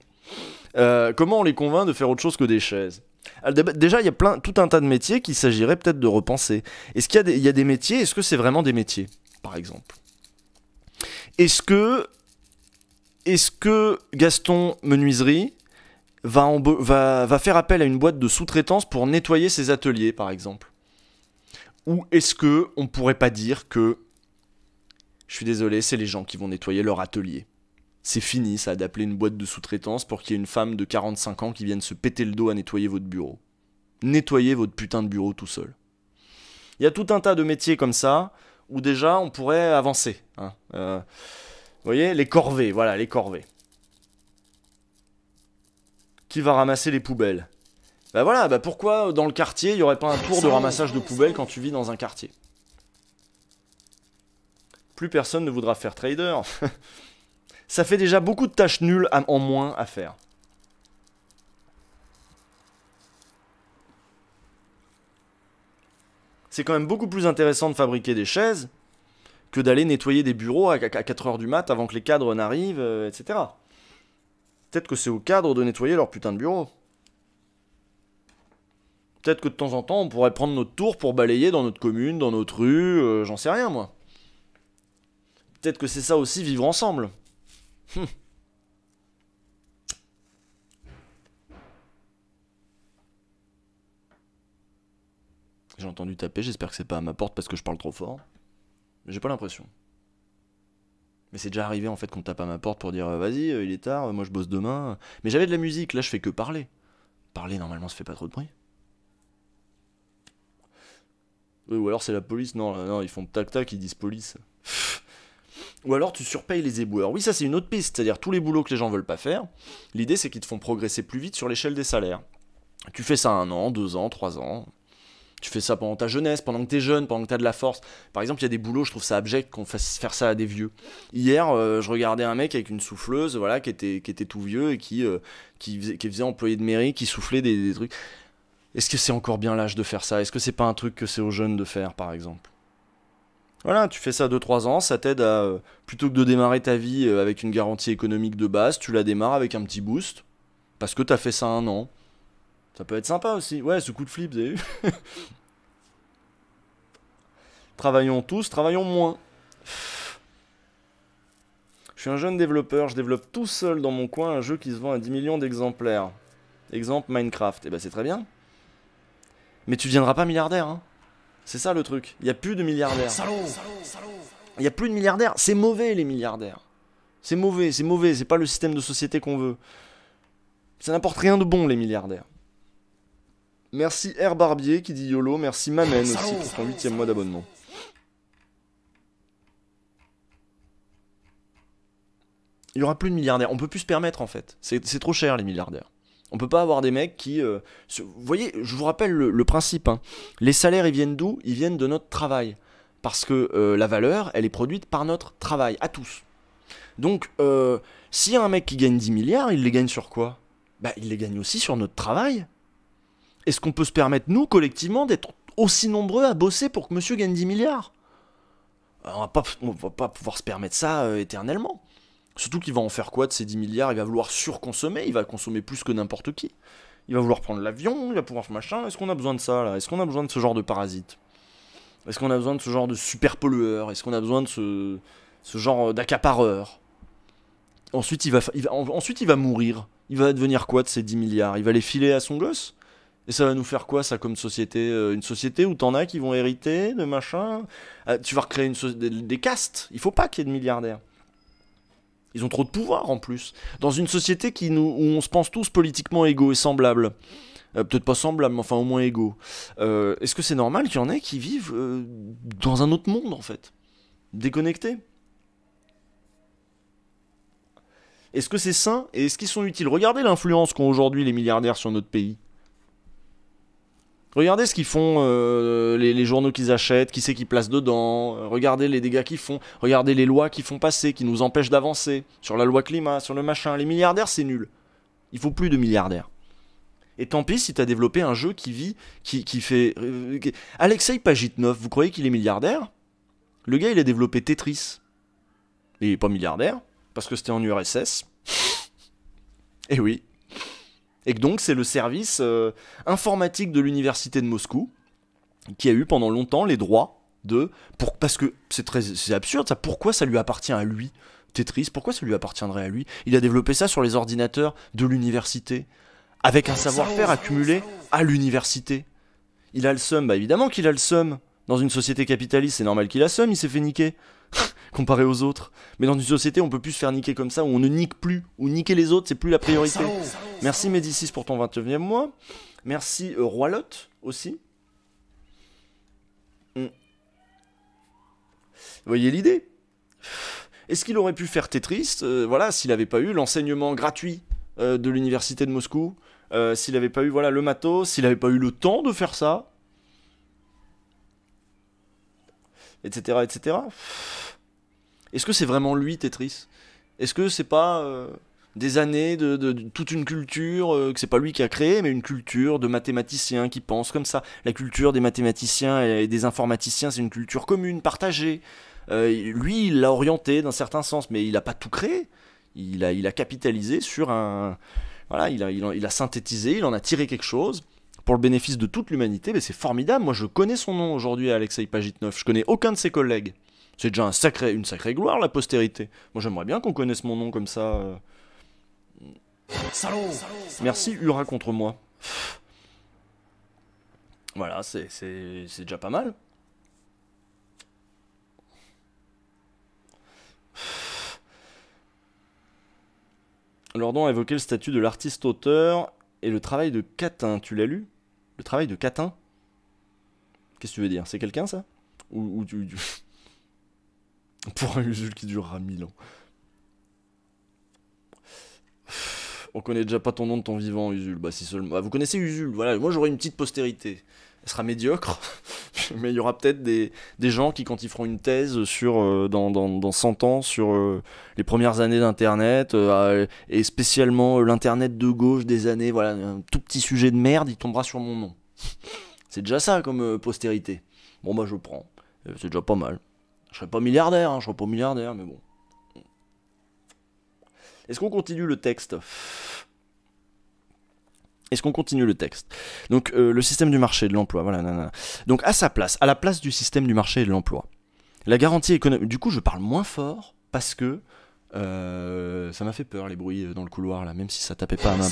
Euh, comment on les convainc de faire autre chose que des chaises ah, déjà, il y a plein, tout un tas de métiers qu'il s'agirait peut-être de repenser. Est-ce qu'il y, a des, métiers Est-ce que c'est vraiment des métiers, par exemple Est-ce que, est que Gaston Menuiserie va, va faire appel à une boîte de sous-traitance pour nettoyer ses ateliers, par exemple ou est-ce que on pourrait pas dire que je suis désolé, c'est les gens qui vont nettoyer leur atelier c'est fini ça d'appeler une boîte de sous-traitance pour qu'il y ait une femme de 45 ans qui vienne se péter le dos à nettoyer votre bureau. Nettoyer votre putain de bureau tout seul. Il y a tout un tas de métiers comme ça où déjà on pourrait avancer. Hein. Euh, vous voyez, les corvées, voilà, les corvées. Qui va ramasser les poubelles Bah voilà, bah pourquoi dans le quartier il n'y aurait pas un tour de ramassage de poubelles quand tu vis dans un quartier Plus personne ne voudra faire trader. [laughs] ça fait déjà beaucoup de tâches nulles en moins à faire. C'est quand même beaucoup plus intéressant de fabriquer des chaises que d'aller nettoyer des bureaux à 4h du mat avant que les cadres n'arrivent, euh, etc. Peut-être que c'est aux cadres de nettoyer leur putain de bureau. Peut-être que de temps en temps, on pourrait prendre notre tour pour balayer dans notre commune, dans notre rue, euh, j'en sais rien moi. Peut-être que c'est ça aussi vivre ensemble. Hmm. J'ai entendu taper, j'espère que c'est pas à ma porte parce que je parle trop fort. J'ai pas l'impression. Mais c'est déjà arrivé en fait qu'on tape à ma porte pour dire euh, vas-y, euh, il est tard, euh, moi je bosse demain. Mais j'avais de la musique, là je fais que parler. Parler normalement ça fait pas trop de bruit. ou alors c'est la police, non, non, ils font tac tac, ils disent police. Ou alors tu surpayes les éboueurs. Oui, ça c'est une autre piste, c'est-à-dire tous les boulots que les gens veulent pas faire. L'idée c'est qu'ils te font progresser plus vite sur l'échelle des salaires. Tu fais ça un an, deux ans, trois ans. Tu fais ça pendant ta jeunesse, pendant que t'es jeune, pendant que t'as de la force. Par exemple, il y a des boulots, je trouve ça abject qu'on fasse faire ça à des vieux. Hier, euh, je regardais un mec avec une souffleuse, voilà, qui était, qui était tout vieux et qui, euh, qui, faisait, qui, employé de mairie, qui soufflait des, des trucs. Est-ce que c'est encore bien l'âge de faire ça Est-ce que c'est pas un truc que c'est aux jeunes de faire, par exemple voilà, tu fais ça 2-3 ans, ça t'aide à, plutôt que de démarrer ta vie euh, avec une garantie économique de base, tu la démarres avec un petit boost, parce que t'as fait ça un an. Ça peut être sympa aussi. Ouais, ce coup de flip, vous avez Travaillons tous, travaillons moins. Je suis un jeune développeur, je développe tout seul dans mon coin un jeu qui se vend à 10 millions d'exemplaires. Exemple Minecraft. Et eh ben c'est très bien. Mais tu deviendras pas milliardaire, hein c'est ça le truc. Il n'y a plus de milliardaires. Il n'y a plus de milliardaires. C'est mauvais les milliardaires. C'est mauvais, c'est mauvais. C'est pas le système de société qu'on veut. Ça n'apporte rien de bon les milliardaires. Merci Air Barbier qui dit YOLO. Merci Mamen aussi pour son huitième mois d'abonnement. Il n'y aura plus de milliardaires. On peut plus se permettre en fait. C'est trop cher les milliardaires. On peut pas avoir des mecs qui... Euh, vous voyez, je vous rappelle le, principe. Hein. Les salaires, ils viennent d'où Ils viennent de notre travail. Parce que euh, la valeur, elle est produite par notre travail, à tous. Donc, euh, s'il y a un mec qui gagne 10 milliards, il les gagne sur quoi Bah, il les gagne aussi sur notre travail. Est-ce qu'on peut se permettre, nous, collectivement, d'être aussi nombreux à bosser pour que monsieur gagne 10 milliards on va, pas, va pas pouvoir se permettre ça éternellement. Surtout qu'il va en faire quoi de ces 10 milliards Il va vouloir surconsommer, il va consommer plus que n'importe qui. Il va vouloir prendre l'avion, il va pouvoir faire machin. Est-ce qu'on a besoin de ça là Est-ce qu'on a besoin de ce genre de parasite Est-ce qu'on a besoin de ce genre de super pollueur Est-ce qu'on a besoin de ce, ce genre d'accapareur ensuite il, va, il ensuite, il va mourir. Il va devenir quoi de ces 10 milliards Il va les filer à son gosse et ça va nous faire quoi ça comme société euh, Une société où t'en as qui vont hériter de machin ah, Tu vas recréer une des, des castes. Il faut pas qu'il y ait de milliardaires. Ils ont trop de pouvoir en plus. Dans une société où on se pense tous politiquement égaux et semblables. Euh, peut-être pas semblables, mais enfin au moins égaux. Euh, est-ce que c'est normal qu'il y en ait qui vivent euh, dans un autre monde en fait Déconnectés Est-ce que c'est sain et est-ce qu'ils sont utiles Regardez l'influence qu'ont aujourd'hui les milliardaires sur notre pays. Regardez ce qu'ils font, euh, les, journaux qu'ils achètent, qui c'est qu'ils placent dedans, euh, regardez les dégâts qu'ils font, regardez les lois qu'ils font passer, qui nous empêchent d'avancer, sur la loi climat, sur le machin. Les milliardaires, c'est nul. Il faut plus de milliardaires. Et tant pis si t'as développé un jeu qui vit, qui, fait... Euh, Alexei vous croyez qu'il est milliardaire Le gars, il a développé Tetris. il est pas milliardaire, parce que c'était en URSS. [laughs] Et eh oui, et donc c'est le service euh, informatique de l'université de Moscou qui a eu pendant longtemps les droits de pour parce que c'est très c'est absurde ça pourquoi ça lui appartient à lui Tetris pourquoi ça lui appartiendrait à lui Il a développé ça sur les ordinateurs de l'université avec un savoir-faire accumulé à l'université. Il a le seum, bah évidemment qu'il a le seum. Dans une société capitaliste, c'est normal qu'il a le seum, il s'est fait niquer. [laughs] comparé aux autres. Mais dans une société, on peut plus se faire niquer comme ça, où on ne nique plus, où niquer les autres, c'est plus la priorité. Merci Médicis pour ton 29e mois. Merci euh, aussi. Hmm. voyez l'idée Est-ce qu'il aurait pu faire Tetris euh, Voilà, s'il n'avait pas eu l'enseignement gratuit euh, de l'université de Moscou, euh, s'il n'avait pas eu voilà le matos, s'il n'avait pas eu le temps de faire ça, etc., etc. Est-ce que c'est vraiment lui, Tetris Est-ce que c'est pas euh, des années de, toute une culture euh, que c'est pas lui qui a créé, mais une culture de mathématiciens qui pensent comme ça La culture des mathématiciens et, des informaticiens, c'est une culture commune, partagée. Euh, lui, il l'a orienté d'un certain sens, mais il n'a pas tout créé. Il a, il a capitalisé sur un. Voilà, il a, il a synthétisé, il en a tiré quelque chose, pour le bénéfice de toute l'humanité, mais c'est formidable. Moi, je connais son nom aujourd'hui, Alexei Pagitnov. Je connais aucun de ses collègues. C'est déjà un sacré, une sacrée gloire, la postérité. Moi, j'aimerais bien qu'on connaisse mon nom comme ça. Merci, Ura contre moi. Voilà, c'est déjà pas mal. Lordon a évoqué le statut de l'artiste-auteur et le travail de Catin. Tu l'as lu le travail de catin Qu'est-ce que tu veux dire C'est quelqu'un, ça Ou, ou du, [laughs] Pour un usul qui durera mille ans. On connaît déjà pas ton nom de ton vivant, Usul. Bah, si seulement. Ah, vous connaissez Usul, voilà. Moi, j'aurais une petite postérité elle sera médiocre, [laughs] mais il y aura peut-être des, gens qui, quand ils feront une thèse sur, euh, dans, 100 ans sur euh, les premières années d'Internet, euh, et spécialement l'Internet de gauche des années, voilà, un tout petit sujet de merde, il tombera sur mon nom. C'est déjà ça comme postérité. Bon, bah je prends. C'est déjà pas mal. Je serai pas milliardaire, hein, je serai pas milliardaire, mais bon. Est-ce qu'on continue le texte est-ce qu'on continue le texte Donc euh, le système du marché et de l'emploi, voilà. Nanana. Donc à sa place, à la place du système du marché et de l'emploi, la garantie économique. Du coup, je parle moins fort parce que euh, ça m'a fait peur les bruits euh, dans le couloir là, même si ça tapait pas à main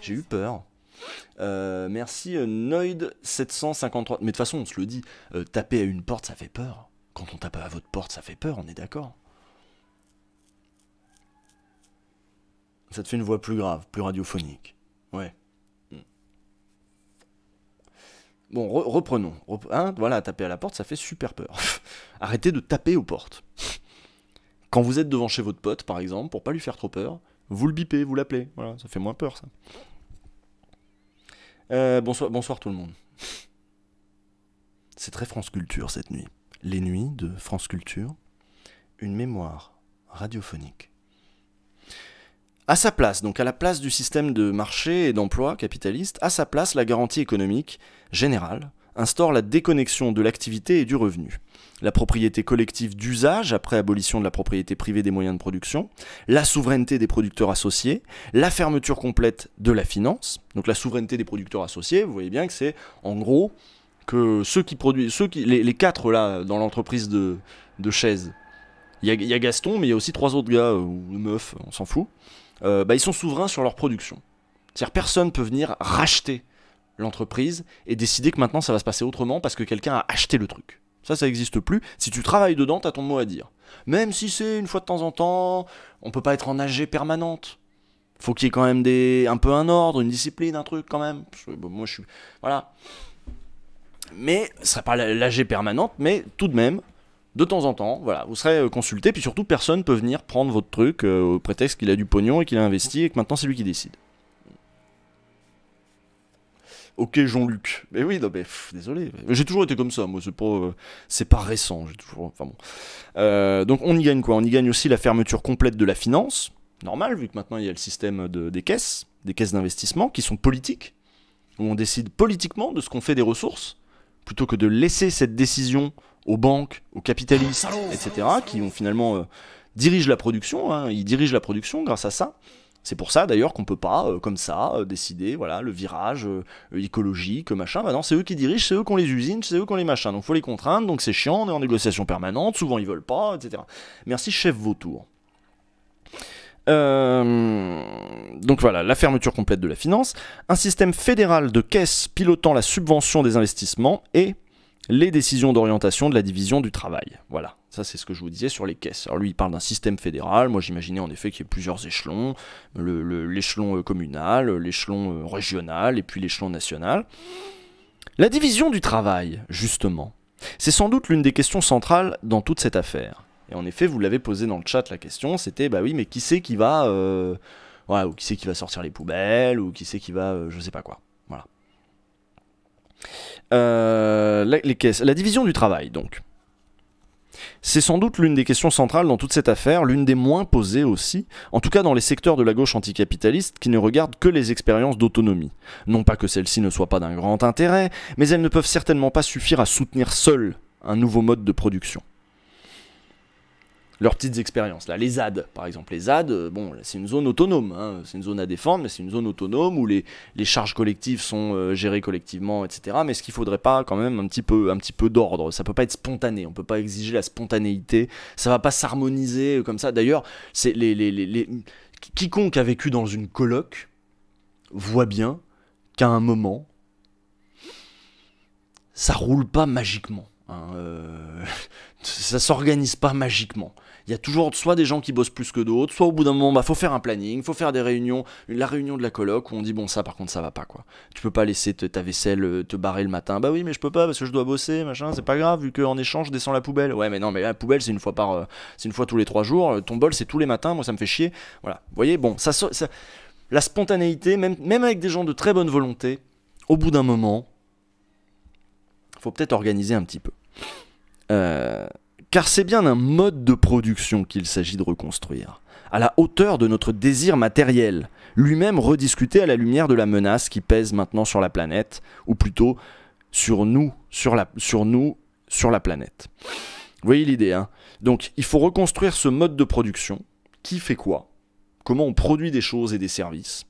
J'ai eu peur. merci Noid 753. Mais de toute façon, on se le dit, taper à une porte, ça fait peur. Quand on tape à votre porte, ça fait peur. On est d'accord. Ça te fait une voix plus grave, plus radiophonique. Ouais. Hmm. Bon, reprenons. Hein, voilà, taper à la porte, ça fait super peur. [laughs] Arrêtez de taper aux portes. Quand vous êtes devant chez votre pote, par exemple, pour pas lui faire trop peur, vous le bipez, vous l'appelez. Voilà, ça fait moins peur, ça. Euh, bonsoir, bonsoir tout le monde. C'est très France Culture cette nuit. Les nuits de France Culture, une mémoire radiophonique. À sa place, donc à la place du système de marché et d'emploi capitaliste, à sa place, la garantie économique générale instaure la déconnexion de l'activité et du revenu. La propriété collective d'usage après abolition de la propriété privée des moyens de production, la souveraineté des producteurs associés, la fermeture complète de la finance. Donc la souveraineté des producteurs associés, vous voyez bien que c'est en gros que ceux qui produisent, ceux qui, les, quatre là dans l'entreprise de, de chaises, il y, a Gaston, mais il y a aussi trois autres gars euh, ou meufs, on s'en fout. Euh, bah, ils sont souverains sur leur production. C'est-à-dire personne peut venir racheter l'entreprise et décider que maintenant ça va se passer autrement parce que quelqu'un a acheté le truc. Ça, ça n'existe plus. Si tu travailles dedans, as ton mot à dire. Même si c'est une fois de temps en temps, on peut pas être en AG permanente. Faut qu'il y ait quand même un peu un ordre, une discipline, un truc quand même. moi, je suis, voilà. Mais ça sera pas l'AG permanente, mais tout de même, de temps en temps, voilà, vous serez euh, consulté, puis surtout personne ne peut venir prendre votre truc euh, au prétexte qu'il a du pognon et qu'il a investi et que maintenant c'est lui qui décide. Ok Jean-Luc. Mais oui, non désolé. J'ai toujours été comme ça, moi, c'est pas, euh, c'est pas récent, j'ai toujours. Enfin bon. donc on y gagne quoi On y gagne aussi la fermeture complète de la finance. Normal, vu que maintenant il y a le système des caisses, des caisses d'investissement qui sont politiques, où on décide politiquement de ce qu'on fait des ressources, plutôt que de laisser cette décision aux banques, aux capitalistes, etc., qui ont finalement euh, dirigent la production. Hein. ils dirigent la production grâce à ça. C'est pour ça d'ailleurs qu'on peut pas, euh, comme ça, euh, décider, voilà, le virage écologique, machin. Bah non, c'est eux qui dirigent, c'est eux qu'on les usines, c'est eux qu'on les machins. Donc faut les contraindre, donc c'est chiant, on est en négociation permanente, souvent ils veulent pas, etc. Merci chef vautour. donc voilà, la fermeture complète de la finance, un système fédéral de caisses pilotant la subvention des investissements et les décisions d'orientation de la division du travail. Voilà, ça c'est ce que je vous disais sur les caisses. Alors lui il parle d'un système fédéral, moi j'imaginais en effet qu'il y ait plusieurs échelons, l'échelon euh, communal, l'échelon euh, régional et puis l'échelon national. La division du travail, justement, c'est sans doute l'une des questions centrales dans toute cette affaire. Et en effet, vous l'avez posé dans le chat la question, c'était bah oui, mais qui c'est qui va, euh, ou qui sait qui va sortir les poubelles, ou qui c'est qui va, je sais pas quoi. Voilà. Euh, la, division du travail, donc. C'est sans doute l'une des questions centrales dans toute cette affaire, l'une des moins posées aussi, en tout cas dans les secteurs de la gauche anticapitaliste qui ne regardent que les expériences d'autonomie. Non pas que celles-ci ne soient pas d'un grand intérêt, mais elles ne peuvent certainement pas suffire à soutenir seules un nouveau mode de production leurs petites expériences. Là, les ZAD, par exemple. Les ZAD, euh, bon, c'est une zone autonome. Hein. C'est une zone à défendre, mais c'est une zone autonome où les, les charges collectives sont euh, gérées collectivement, etc. Mais ce qu'il faudrait pas, quand même, un petit peu, un petit peu d'ordre. Ça peut pas être spontané. On peut pas exiger la spontanéité. Ça va pas s'harmoniser euh, comme ça. D'ailleurs, c'est les, les, les, quiconque a vécu dans une coloc voit bien qu'à un moment, ça roule pas magiquement. Hein, euh, [laughs] ça s'organise pas magiquement. Il y a toujours soit des gens qui bossent plus que d'autres, soit au bout d'un moment, bah faut faire un planning, faut faire des réunions, la réunion de la coloc où on dit bon ça par contre ça va pas quoi. Tu peux pas laisser ta vaisselle euh, te barrer le matin. Bah oui mais je peux pas parce que je dois bosser machin. C'est pas grave vu qu'en échange je descends la poubelle. Ouais mais non mais la poubelle c'est une fois par, euh, c'est une fois tous les trois jours. Ton bol c'est tous les matins. Moi ça me fait chier. Voilà. Vous voyez bon ça la spontanéité même même avec des gens de très bonne volonté, au bout d'un moment faut peut-être organiser un petit peu. Euh, car c'est bien un mode de production qu'il s'agit de reconstruire, à la hauteur de notre désir matériel, lui-même rediscuté à la lumière de la menace qui pèse maintenant sur la planète, ou plutôt sur nous, sur, la, sur nous, sur la planète. Vous voyez l'idée, hein Donc il faut reconstruire ce mode de production, qui fait quoi, comment on produit des choses et des services,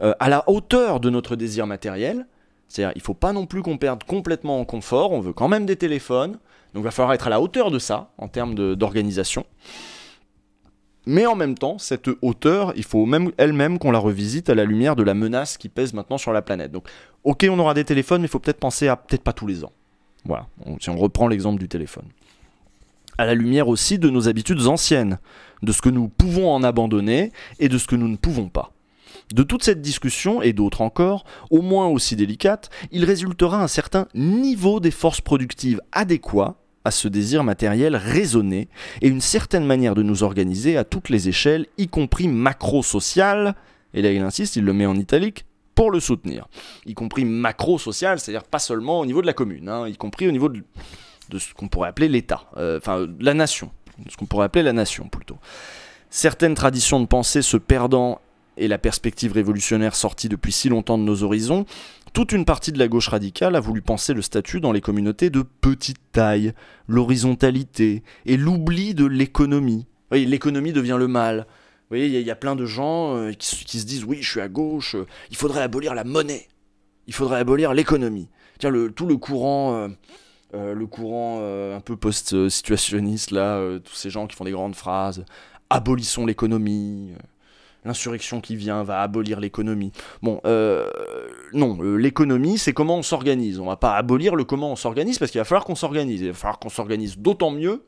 euh, à la hauteur de notre désir matériel, c'est-à-dire, il ne faut pas non plus qu'on perde complètement en confort, on veut quand même des téléphones, donc il va falloir être à la hauteur de ça en termes d'organisation. Mais en même temps, cette hauteur, il faut même elle-même qu'on la revisite à la lumière de la menace qui pèse maintenant sur la planète. Donc, ok, on aura des téléphones, mais il faut peut-être penser à peut-être pas tous les ans. Voilà, si on reprend l'exemple du téléphone. À la lumière aussi de nos habitudes anciennes, de ce que nous pouvons en abandonner et de ce que nous ne pouvons pas. De toute cette discussion, et d'autres encore, au moins aussi délicates, il résultera un certain niveau des forces productives adéquat à ce désir matériel raisonné et une certaine manière de nous organiser à toutes les échelles, y compris macro-sociale, et là il insiste, il le met en italique, pour le soutenir, y compris macro-social, c'est-à-dire pas seulement au niveau de la commune, hein, y compris au niveau de, ce qu'on pourrait appeler l'État, euh, enfin la nation, de ce qu'on pourrait appeler la nation plutôt. Certaines traditions de pensée se perdant et la perspective révolutionnaire sortie depuis si longtemps de nos horizons, toute une partie de la gauche radicale a voulu penser le statut dans les communautés de petite taille, l'horizontalité et l'oubli de l'économie. Oui, l'économie devient le mal. Vous voyez, il y, a plein de gens euh, qui, se disent oui, je suis à gauche, euh, il faudrait abolir la monnaie, il faudrait abolir l'économie. Tiens, le, tout le courant, euh, le courant un peu post-situationniste là, tous ces gens qui font des grandes phrases, abolissons l'économie. L'insurrection qui vient va abolir l'économie. Bon, euh, non, euh, l'économie, c'est comment on s'organise. On va pas abolir le comment on s'organise parce qu'il va falloir qu'on s'organise. Il va falloir qu'on s'organise d'autant mieux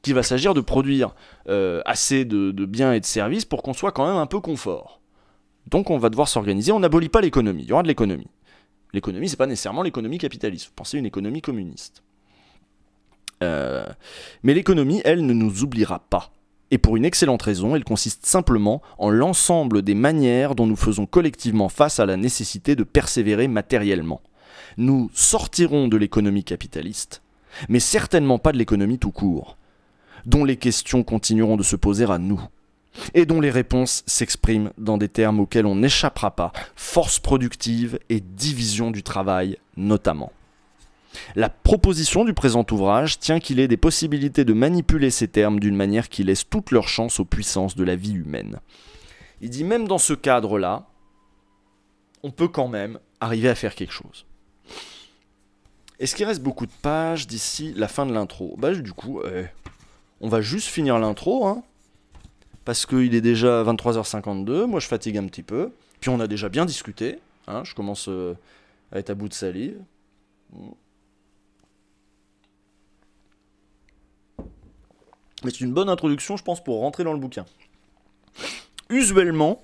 qu'il va s'agir de produire euh, assez de, biens et de services pour qu'on soit quand même un peu confort. Donc on va devoir s'organiser. On n'abolit pas l'économie. Il y aura de l'économie. L'économie, c'est pas nécessairement l'économie capitaliste. Vous pensez une économie communiste. mais l'économie, elle, ne nous oubliera pas. Et pour une excellente raison, elle consiste simplement en l'ensemble des manières dont nous faisons collectivement face à la nécessité de persévérer matériellement. Nous sortirons de l'économie capitaliste, mais certainement pas de l'économie tout court, dont les questions continueront de se poser à nous, et dont les réponses s'expriment dans des termes auxquels on n'échappera pas, force productive et division du travail notamment. La proposition du présent ouvrage tient qu'il ait des possibilités de manipuler ces termes d'une manière qui laisse toute leur chance aux puissances de la vie humaine. Il dit même dans ce cadre-là, on peut quand même arriver à faire quelque chose. Est-ce qu'il reste beaucoup de pages d'ici la fin de l'intro Bah du coup, euh, on va juste finir l'intro, hein, parce qu'il est déjà 23h52, moi je fatigue un petit peu, puis on a déjà bien discuté, hein, je commence euh, à être à bout de salive. Mais C'est une bonne introduction, je pense, pour rentrer dans le bouquin. Usuellement,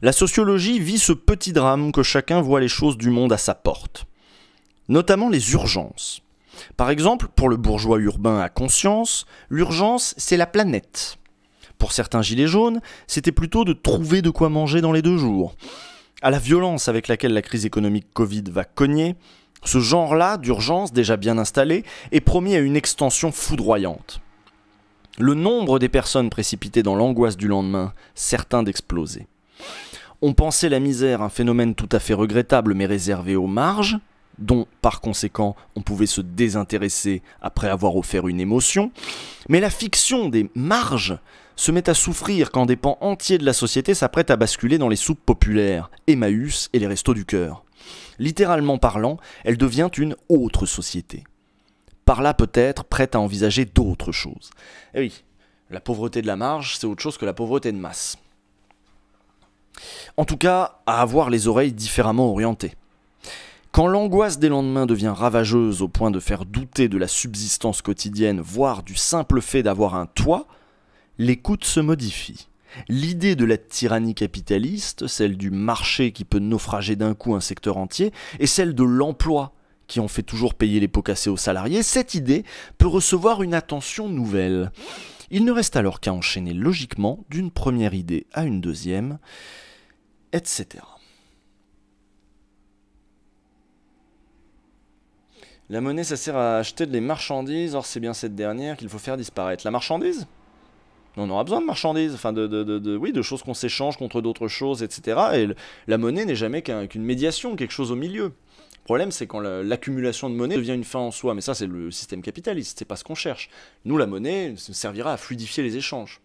la sociologie vit ce petit drame que chacun voit les choses du monde à sa porte, notamment les urgences. Par exemple, pour le bourgeois urbain à conscience, l'urgence, c'est la planète. Pour certains gilets jaunes, c'était plutôt de trouver de quoi manger dans les deux jours. À la violence avec laquelle la crise économique Covid va cogner, ce genre-là d'urgence déjà bien installé est promis à une extension foudroyante le nombre des personnes précipitées dans l'angoisse du lendemain, certain d'exploser. On pensait la misère un phénomène tout à fait regrettable mais réservé aux marges, dont par conséquent on pouvait se désintéresser après avoir offert une émotion, mais la fiction des marges se met à souffrir quand des pans entiers de la société s'apprêtent à basculer dans les soupes populaires, Emmaüs et les restos du cœur. Littéralement parlant, elle devient une autre société par là peut-être prête à envisager d'autres choses. Eh oui, la pauvreté de la marge, c'est autre chose que la pauvreté de masse. En tout cas, à avoir les oreilles différemment orientées. Quand l'angoisse des lendemains devient ravageuse au point de faire douter de la subsistance quotidienne, voire du simple fait d'avoir un toit, l'écoute se modifie. L'idée de la tyrannie capitaliste, celle du marché qui peut naufrager d'un coup un secteur entier, et celle de l'emploi, qui ont fait toujours payer les pots cassés aux salariés, cette idée peut recevoir une attention nouvelle. Il ne reste alors qu'à enchaîner logiquement d'une première idée à une deuxième, etc. La monnaie, ça sert à acheter des marchandises, or c'est bien cette dernière qu'il faut faire disparaître. La marchandise on aura besoin de marchandises, enfin de, de, oui, de choses qu'on s'échange contre d'autres choses, etc. Et la monnaie n'est jamais qu'une médiation, quelque chose au milieu. Le problème, c'est quand l'accumulation de monnaie devient une fin en soi. Mais ça, c'est le système capitaliste, c'est pas ce qu'on cherche. Nous, la monnaie servira à fluidifier les échanges.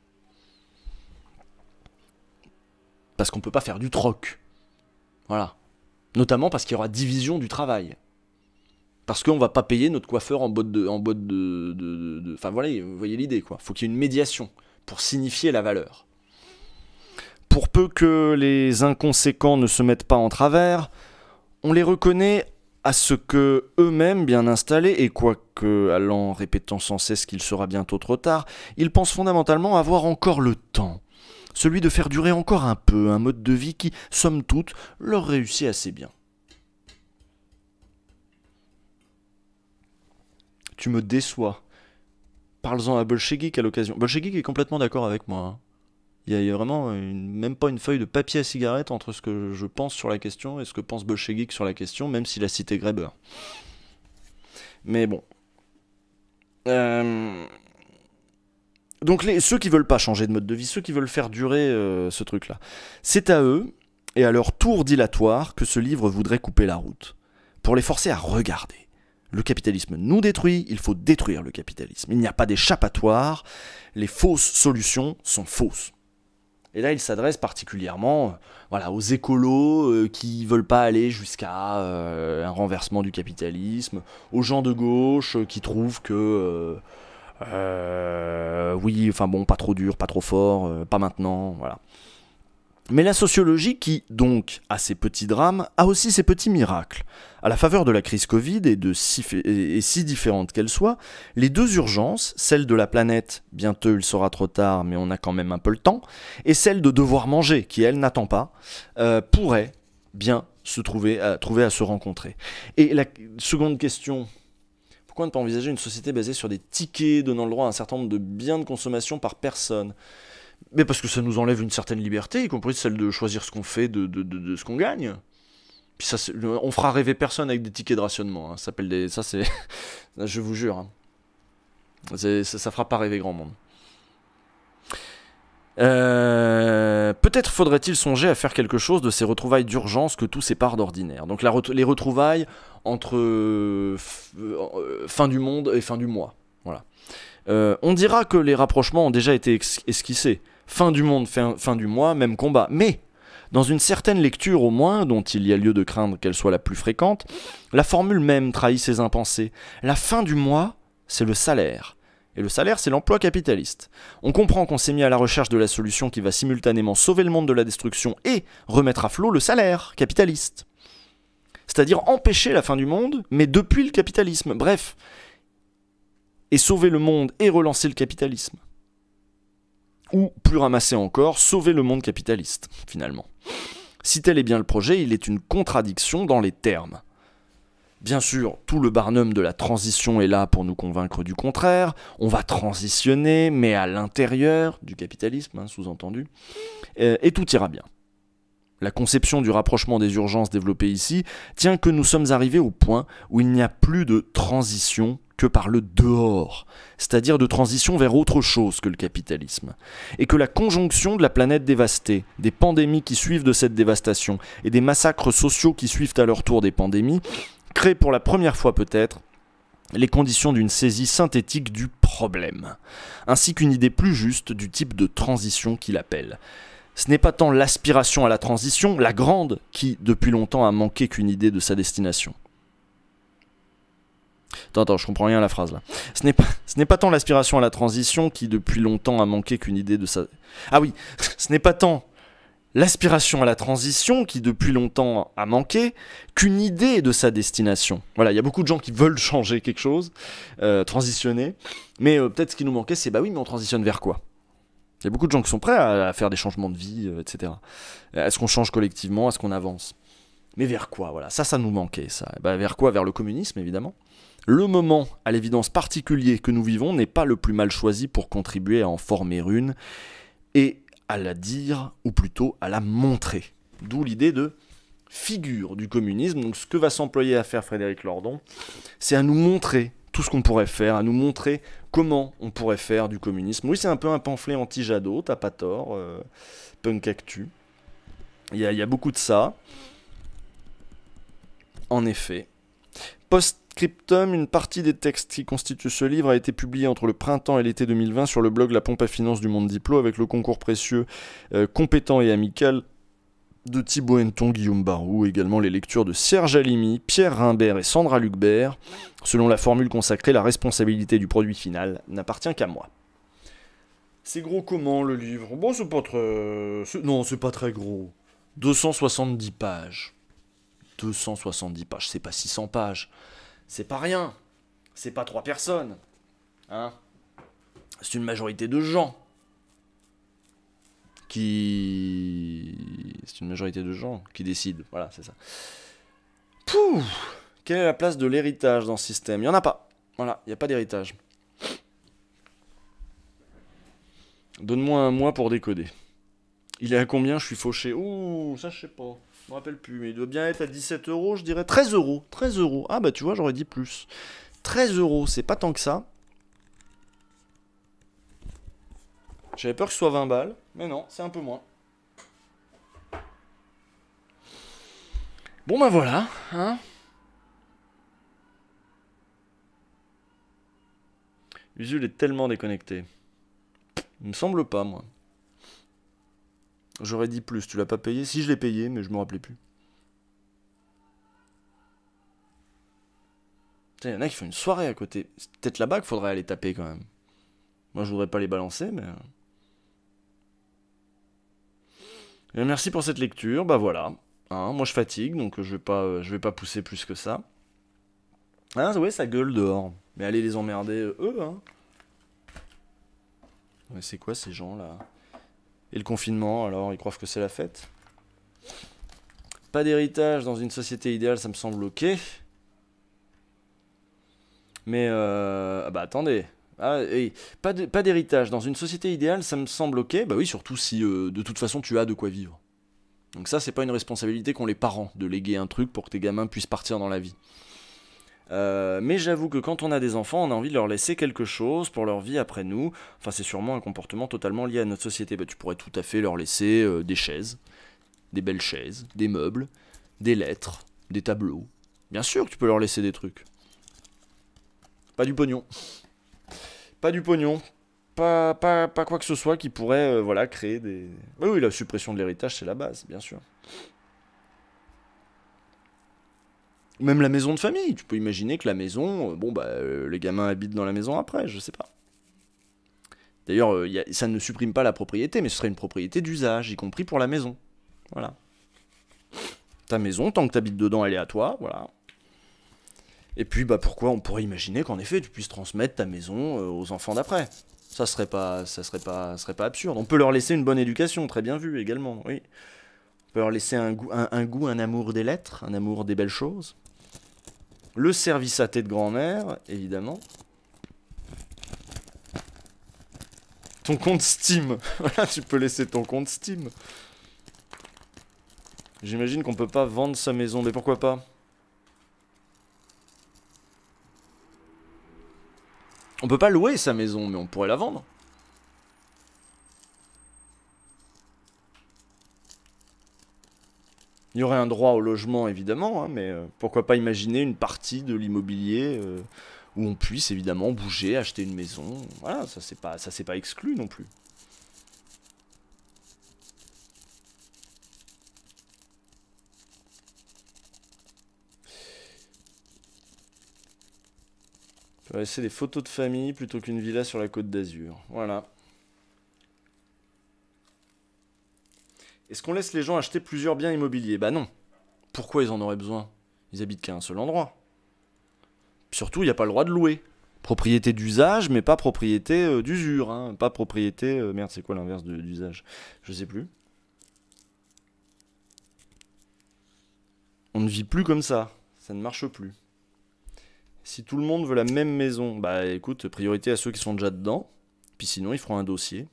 Parce qu'on peut pas faire du troc. Voilà. Notamment parce qu'il y aura division du travail. Parce qu'on va pas payer notre coiffeur en botte de. En de, Enfin voilà, vous voyez l'idée quoi. Faut qu'il y ait une médiation pour signifier la valeur. Pour peu que les inconséquents ne se mettent pas en travers, on les reconnaît à ce que eux-mêmes, bien installés, et quoique allant répétant sans cesse qu'il sera bientôt trop tard, ils pensent fondamentalement avoir encore le temps. Celui de faire durer encore un peu un mode de vie qui, somme toute, leur réussit assez bien. Tu me déçois. parles en à Bolshevik à l'occasion. Bolshevik est complètement d'accord avec moi. Hein. Il n'y a, vraiment même pas une feuille de papier à cigarette entre ce que je pense sur la question et ce que pense Geek sur la question, même s'il a cité Greber. Mais bon. Euh, donc les, ceux qui veulent pas changer de mode de vie, ceux qui veulent faire durer euh, ce truc-là, c'est à eux et à leur tour dilatoire que ce livre voudrait couper la route, pour les forcer à regarder. Le capitalisme nous détruit, il faut détruire le capitalisme. Il n'y a pas d'échappatoire, les fausses solutions sont fausses. Et là, il s'adresse particulièrement euh, voilà, aux écolos euh, qui veulent pas aller jusqu'à euh, un renversement du capitalisme, aux gens de gauche qui trouvent que oui, enfin bon, pas trop dur, pas trop fort, pas maintenant, voilà. Mais la sociologie, qui donc a ses petits drames, a aussi ses petits miracles. À la faveur de la crise Covid et de si, et différente qu'elle soit, les deux urgences, celle de la planète, bientôt il sera trop tard, mais on a quand même un peu le temps, et celle de devoir manger, qui elle n'attend pas, euh, pourraient bien se trouver euh, trouver à se rencontrer. Et la seconde question pourquoi ne pas envisager une société basée sur des tickets donnant le droit à un certain nombre de biens de consommation par personne mais parce que ça nous enlève une certaine liberté, y compris celle de choisir ce qu'on fait, de, de, de, ce qu'on gagne. Puis ça, on fera rêver personne avec des tickets de rationnement. Hein. Ça s'appelle des, ça c'est, [laughs] je vous jure, hein. ça, ça fera pas rêver grand monde. Euh, peut-être faudrait-il songer à faire quelque chose de ces retrouvailles d'urgence que tout sépare d'ordinaire. Donc la, les retrouvailles entre euh, euh, fin du monde et fin du mois. Euh, on dira que les rapprochements ont déjà été esquissés. Fin du monde, fin, du mois, même combat. Mais, dans une certaine lecture au moins, dont il y a lieu de craindre qu'elle soit la plus fréquente, la formule même trahit ses impensés. La fin du mois, c'est le salaire. Et le salaire, c'est l'emploi capitaliste. On comprend qu'on s'est mis à la recherche de la solution qui va simultanément sauver le monde de la destruction et remettre à flot le salaire capitaliste. C'est-à-dire empêcher la fin du monde, mais depuis le capitalisme. Bref, et sauver le monde et relancer le capitalisme. Ou, plus ramassé encore, sauver le monde capitaliste, finalement. Si tel est bien le projet, il est une contradiction dans les termes. Bien sûr, tout le barnum de la transition est là pour nous convaincre du contraire. On va transitionner, mais à l'intérieur du capitalisme, hein, sous-entendu. Euh, et tout ira bien. La conception du rapprochement des urgences développée ici tient que nous sommes arrivés au point où il n'y a plus de transition que par le dehors, c'est-à-dire de transition vers autre chose que le capitalisme, et que la conjonction de la planète dévastée, des pandémies qui suivent de cette dévastation, et des massacres sociaux qui suivent à leur tour des pandémies, crée pour la première fois peut-être les conditions d'une saisie synthétique du problème, ainsi qu'une idée plus juste du type de transition qu'il appelle. Ce n'est pas tant l'aspiration à la transition, la grande, qui depuis longtemps a manqué qu'une idée de sa destination. Attends, attends, je comprends rien à la phrase là. Ce n'est pas, ce n'est pas tant l'aspiration à la transition qui depuis longtemps a manqué qu'une idée de sa. Ah oui, [laughs] ce n'est pas tant l'aspiration à la transition qui depuis longtemps a manqué qu'une idée de sa destination. Voilà, il y a beaucoup de gens qui veulent changer quelque chose, euh, transitionner, mais euh, peut-être ce qui nous manquait, c'est bah oui, mais on transitionne vers quoi Il y a beaucoup de gens qui sont prêts à, faire des changements de vie, euh, etc. Est-ce qu'on change collectivement Est-ce qu'on avance mais vers quoi Voilà, ça, ça nous manquait, ça. Bah, vers quoi Vers le communisme, évidemment. Le moment, à l'évidence particulier que nous vivons, n'est pas le plus mal choisi pour contribuer à en former une et à la dire, ou plutôt à la montrer. D'où l'idée de figure du communisme. Donc ce que va s'employer à faire Frédéric Lordon, c'est à nous montrer tout ce qu'on pourrait faire, à nous montrer comment on pourrait faire du communisme. Oui, c'est un peu un pamphlet anti-jadot, t'as pas tort, euh, punk actu. il y a beaucoup de ça. En effet. Post-scriptum, une partie des textes qui constituent ce livre a été publiée entre le printemps et l'été 2020 sur le blog La Pompe à Finance du Monde Diplo avec le concours précieux euh, compétent et amical de Thibaut Henton, Guillaume Barou, également les lectures de Serge Alimi, Pierre Rimbert et Sandra Lucbert. Selon la formule consacrée, la responsabilité du produit final n'appartient qu'à moi. C'est gros comment le livre Bon, c'est pas Non, c'est pas très gros. 270 pages. 270 pages, c'est pas 600 pages. C'est pas rien. C'est pas trois personnes. Hein C'est une majorité de gens. Qui. C'est une majorité de gens qui décident. Voilà, c'est ça. Pouf, Quelle est la place de l'héritage dans ce système Il n'y en a pas. Voilà, il n'y a pas d'héritage. Donne-moi un mois pour décoder. Il est à combien Je suis fauché. Ouh, ça je sais pas. Je me rappelle plus, mais il doit bien être à 17 euros, je dirais 13 euros. 13 euros. Ah bah tu vois, j'aurais dit plus. 13 euros, c'est pas tant que ça. J'avais peur que ce soit 20 balles, mais non, c'est un peu moins. Bon bah voilà, hein. Usul est tellement déconnecté. Il me semble pas, moi. J'aurais dit plus, tu l'as pas payé Si je l'ai payé, mais je me rappelais plus. Il y en a qui font une soirée à côté. C'est peut-être là-bas qu'il faudrait aller taper quand même. Moi, je voudrais pas les balancer, mais. Euh. merci pour cette lecture. Bah voilà. Hein, moi, je fatigue, donc euh, je vais pas, euh, je vais pas pousser plus que ça. Ah, ouais, ça gueule dehors. Mais allez les emmerder, eux, hein. c'est quoi ces gens là et le confinement, alors, ils croient que c'est la fête. Pas d'héritage dans une société idéale, ça me semble ok. Mais, euh, ah bah attendez. Ah, pas d'héritage dans une société idéale, ça me semble ok. Bah oui, surtout si euh, de toute façon tu as de quoi vivre. Donc ça, c'est pas une responsabilité qu'ont les parents de léguer un truc pour que tes gamins puissent partir dans la vie. Euh, mais j'avoue que quand on a des enfants, on a envie de leur laisser quelque chose pour leur vie après nous. Enfin, c'est sûrement un comportement totalement lié à notre société. Bah, tu pourrais tout à fait leur laisser euh, des chaises, des belles chaises, des meubles, des lettres, des tableaux. Bien sûr que tu peux leur laisser des trucs. Pas du pognon. Pas du pognon. Pas, pas, pas quoi que ce soit qui pourrait euh, voilà, créer des... Bah oui, la suppression de l'héritage, c'est la base, bien sûr. Même la maison de famille, tu peux imaginer que la maison, euh, bon bah euh, les gamins habitent dans la maison après, je sais pas. D'ailleurs, euh, ça ne supprime pas la propriété, mais ce serait une propriété d'usage, y compris pour la maison. Voilà. Ta maison, tant que tu habites dedans, elle est à toi, voilà. Et puis, bah pourquoi on pourrait imaginer qu'en effet tu puisses transmettre ta maison aux enfants d'après Ça serait pas, ça serait pas, serait pas absurde. On peut leur laisser une bonne éducation, très bien vu également, oui. On peut leur laisser un goût, un, un goût, un amour des lettres, un amour des belles choses. Le service à tête de grand-mère, évidemment. Ton compte Steam. [laughs] Voilà, tu peux laisser ton compte Steam. J'imagine qu'on peut pas vendre sa maison, mais pourquoi pas On peut pas louer sa maison, mais on pourrait la vendre. Il y aurait un droit au logement, évidemment, hein, mais euh, pourquoi pas imaginer une partie de l'immobilier euh, où on puisse évidemment bouger, acheter une maison. Voilà, ça c'est pas, ça, pas exclu non plus. On laisser des photos de famille plutôt qu'une villa sur la côte d'Azur. Voilà. Est-ce qu'on laisse les gens acheter plusieurs biens immobiliers Bah non. Pourquoi ils en auraient besoin Ils habitent qu'à un seul endroit. Surtout, il n'y a pas le droit de louer. Propriété d'usage, mais pas propriété euh, d'usure. Hein. Pas propriété... Euh, merde, c'est quoi l'inverse d'usage Je sais plus. On ne vit plus comme ça. Ça ne marche plus. Si tout le monde veut la même maison, bah écoute, priorité à ceux qui sont déjà dedans. Puis sinon, ils feront un dossier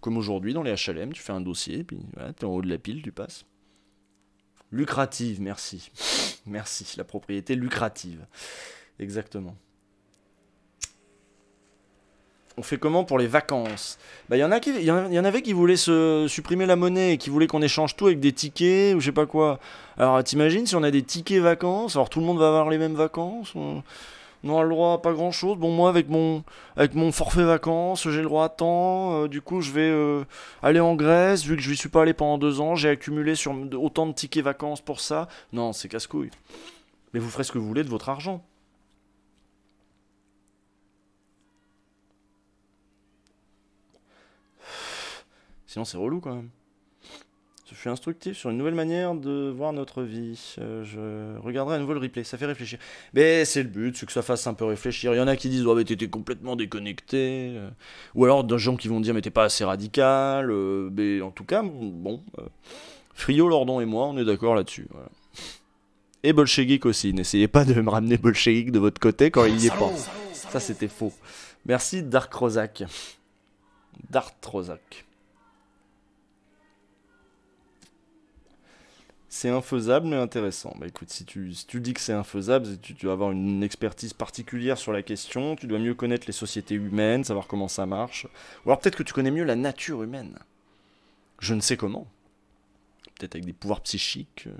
comme aujourd'hui dans les HLM, tu fais un dossier, puis voilà, tu es en haut de la pile, tu passes. Lucrative, merci. [laughs] merci, la propriété lucrative. Exactement. On fait comment pour les vacances bah, il y en qui, y avait qui voulaient se supprimer la monnaie, qui voulaient qu'on échange tout avec des tickets ou je sais pas quoi. Alors t'imagines si on a des tickets vacances, alors tout le monde va avoir les mêmes vacances non le droit à pas grand chose. Bon, moi, avec mon, avec mon forfait vacances, j'ai le droit à temps. Euh, du coup, je vais euh, aller en Grèce. Vu que je n'y suis pas allé pendant deux ans, j'ai accumulé sur autant de tickets vacances pour ça. Non, c'est casse-couille. Mais vous ferez ce que vous voulez de votre argent. Sinon, c'est relou quand même suis instructif sur une nouvelle manière de voir notre vie. Euh, je regarderai à nouveau le replay, ça fait réfléchir. Mais c'est le but, c'est que ça fasse un peu réfléchir. Il y en a qui disent, oh, mais t'étais complètement déconnecté. Euh, ou alors des gens qui vont dire, mais t'es pas assez radical. Euh, mais en tout cas, bon. Frio, Lordon et moi, on est d'accord là-dessus. Et bolchevique aussi. N'essayez pas de me ramener bolchevique de votre côté quand il n'y est pas. Ça, c'était faux. Merci Dark Darkrozak. c'est infaisable mais intéressant. Bah écoute, si tu, dis que c'est infaisable, tu, dois avoir une expertise particulière sur la question, tu dois mieux connaître les sociétés humaines, savoir comment ça marche. Ou alors peut-être que tu connais mieux la nature humaine. Je ne sais comment. Peut-être avec des pouvoirs psychiques, euh,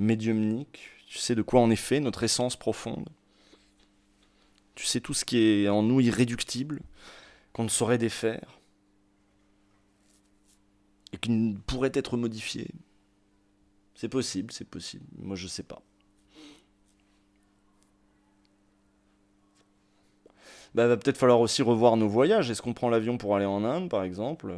médiumniques. Tu sais de quoi en effet, notre essence profonde. Tu sais tout ce qui est en nous irréductible, qu'on ne saurait défaire, et qui pourrait être modifié, c'est possible, c'est possible. Moi, je sais pas. Bah, va peut-être falloir aussi revoir nos voyages. Est-ce qu'on prend l'avion pour aller en Inde, par exemple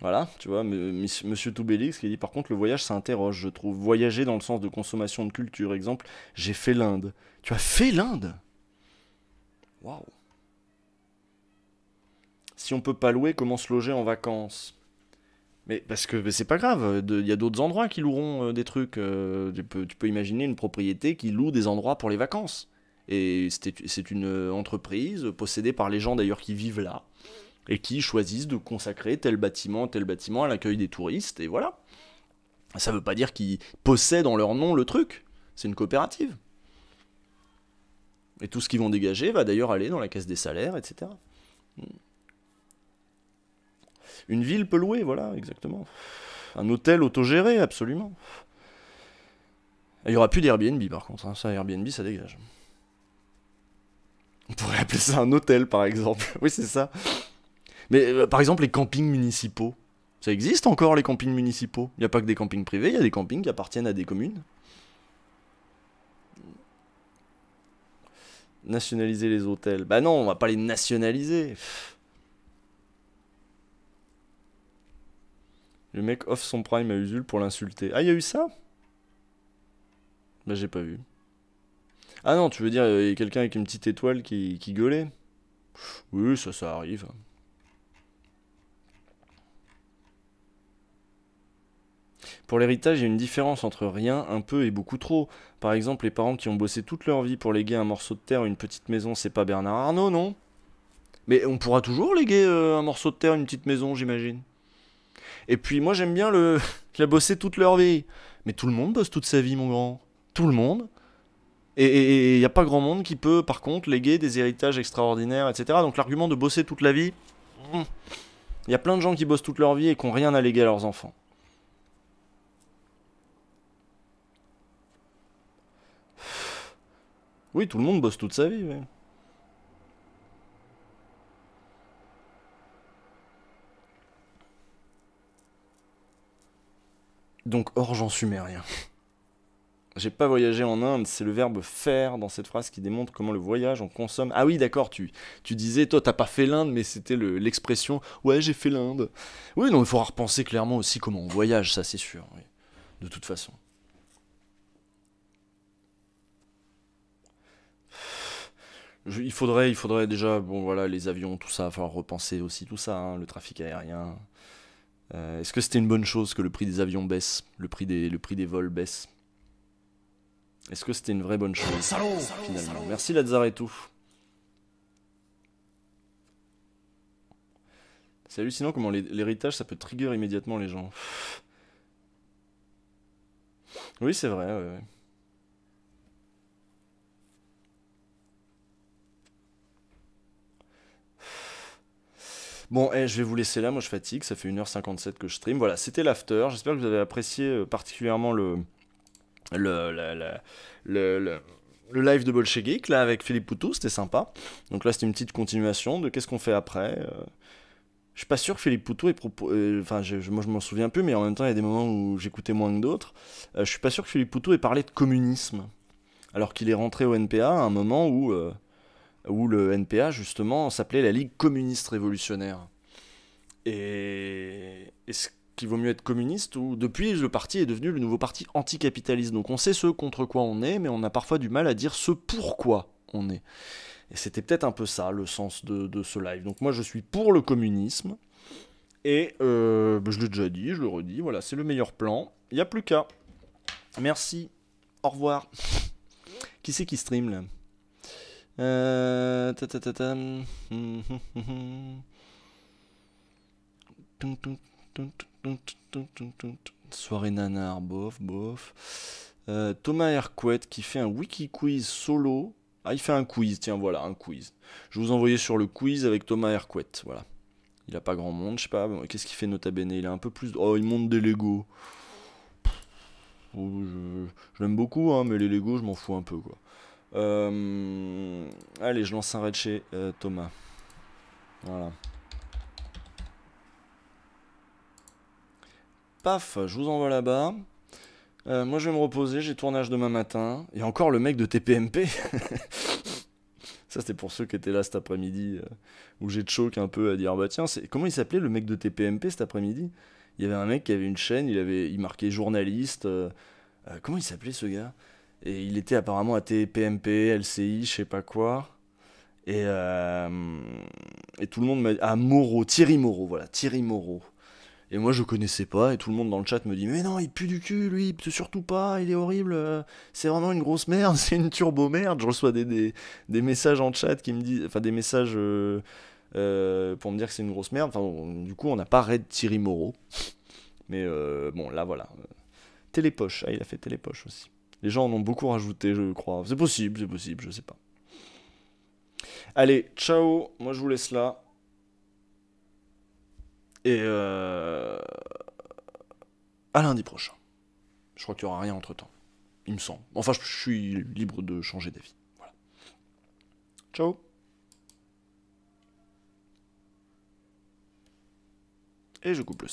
Voilà, tu vois, Monsieur Toubélix qui dit par contre le voyage s'interroge, je trouve. Voyager dans le sens de consommation de culture. Exemple, j'ai fait l'Inde. Tu as fait l'Inde Waouh Si on peut pas louer, comment se loger en vacances mais parce que c'est pas grave, il y a d'autres endroits qui loueront euh, des trucs. Euh, tu peux, tu peux imaginer une propriété qui loue des endroits pour les vacances. Et c'est une euh, entreprise possédée par les gens d'ailleurs qui vivent là et qui choisissent de consacrer tel bâtiment, tel bâtiment à l'accueil des touristes, et voilà. Ça veut pas dire qu'ils possèdent en leur nom le truc, c'est une coopérative. Et tout ce qu'ils vont dégager va d'ailleurs aller dans la caisse des salaires, etc. Une ville peut louer, voilà, exactement. Un hôtel autogéré, absolument. Il n'y aura plus d'Airbnb par contre, hein. ça Airbnb ça dégage. On pourrait [laughs] appeler ça un hôtel par exemple, [laughs] oui c'est ça. Mais euh, par exemple les campings municipaux, ça existe encore les campings municipaux Il n'y a pas que des campings privés, il y a des campings qui appartiennent à des communes. Nationaliser les hôtels, bah non on va pas les nationaliser. Le mec offre son prime à Usul pour l'insulter. Ah, il y a eu ça Bah, j'ai pas vu. Ah non, tu veux dire, il y a quelqu'un avec une petite étoile qui, gueulait Oui, ça, ça arrive. Pour l'héritage, il y a une différence entre rien, un peu et beaucoup trop. Par exemple, les parents qui ont bossé toute leur vie pour léguer un morceau de terre, une petite maison, c'est pas Bernard Arnault, non Mais on pourra toujours léguer euh, un morceau de terre, une petite maison, j'imagine. Et puis moi j'aime bien le [laughs] a bossé toute leur vie. Mais tout le monde bosse toute sa vie, mon grand. Tout le monde. Et il n'y a pas grand monde qui peut, par contre, léguer des héritages extraordinaires, etc. Donc l'argument de bosser toute la vie, il hmm, y a plein de gens qui bossent toute leur vie et qui n'ont rien à léguer à leurs enfants. Oui, tout le monde bosse toute sa vie. Mais... donc j'en suis sumérien. J'ai pas voyagé en Inde, c'est le verbe faire dans cette phrase qui démontre comment le voyage on consomme. Ah oui, d'accord, tu, disais, toi t'as pas fait l'Inde, mais c'était l'expression ouais, j'ai fait l'Inde. Oui, non, il faudra repenser clairement aussi comment on voyage, ça c'est sûr, de toute façon. il, faudrait, il faudrait déjà, bon voilà, les avions, tout ça, il faudra repenser aussi tout ça, hein, le trafic aérien. Euh, est-ce que c'était une bonne chose que le prix des avions baisse, le prix des, le prix des vols baisse Est-ce que c'était une vraie bonne chose finalement Merci tout. C'est hallucinant comment l'héritage ça peut trigger immédiatement les gens. Oui, c'est vrai, ouais, ouais. Bon, eh, je vais vous laisser là, moi je fatigue, ça fait 1h57 que je stream. Voilà, c'était l'after, j'espère que vous avez apprécié euh, particulièrement le... le, live de Bolshevik là, avec Philippe Poutou, c'était sympa. Donc là, c'était une petite continuation de qu'est-ce qu'on fait après. Euh. Je suis pas sûr que Philippe Poutou ait proposé. Euh, enfin, moi, je m'en souviens plus, mais en même temps, il y a des moments où j'écoutais moins que d'autres. je suis pas sûr que Philippe Poutou ait parlé de communisme. Alors qu'il est rentré au NPA à un moment où où le NPA justement s'appelait la Ligue communiste révolutionnaire. Et est-ce qu'il vaut mieux être communiste ou depuis le parti est devenu le nouveau parti anticapitaliste Donc on sait ce contre quoi on est, mais on a parfois du mal à dire ce pourquoi on est. Et c'était peut-être un peu ça le sens de, ce live. Donc moi je suis pour le communisme. Et euh, bah, je l'ai déjà dit, je le redis, voilà, c'est le meilleur plan. Il n'y a plus qu'à. Merci. Au revoir. Qui c'est qui stream là Soirée nanar, bof, bof. Euh, Thomas Hercouet qui fait un wiki quiz solo. Ah, il fait un quiz, tiens, voilà, un quiz. Je vous envoyais sur le quiz avec Thomas Hercouet, voilà. Il a pas grand monde, je sais pas. Qu'est-ce qu'il fait Nota Bene Il a un peu plus. Oh, il monte des Lego. Oh, je, l'aime beaucoup, hein, mais les Lego, je m'en fous un peu, quoi. Euh, allez, je lance un raid chez euh, Thomas. Voilà. Paf, je vous envoie là-bas. Euh, moi, je vais me reposer, j'ai tournage demain matin. Et encore le mec de TPMP. [laughs] Ça, c'était pour ceux qui étaient là cet après-midi, où j'ai choc un peu à dire, bah tiens, comment il s'appelait le mec de TPMP cet après-midi Il y avait un mec qui avait une chaîne, il, avait... il marquait journaliste. comment il s'appelait ce gars et il était apparemment à TPMP, LCI, je sais pas quoi. Et, euh, et tout le monde m'a dit. Ah, Moreau, Thierry Moreau, voilà, Thierry Moreau. Et moi, je connaissais pas, et tout le monde dans le chat me dit Mais non, il pue du cul, lui, surtout pas, il est horrible, euh, c'est vraiment une grosse merde, [laughs] c'est une turbo merde. Je reçois des, messages en chat qui me disent. Enfin, des messages euh, pour me dire que c'est une grosse merde. Enfin, du coup, on n'a pas raid Thierry Moreau. Mais bon, là, voilà. Télépoche, ah, il a fait Télépoche aussi. Les gens en ont beaucoup rajouté, je crois. C'est possible, c'est possible, je sais pas. Allez, ciao, moi je vous laisse là. Et euh, à lundi prochain. Je crois qu'il n'y aura rien entre temps. Il me semble. Enfin, je suis libre de changer d'avis. Voilà. Ciao. Et je coupe le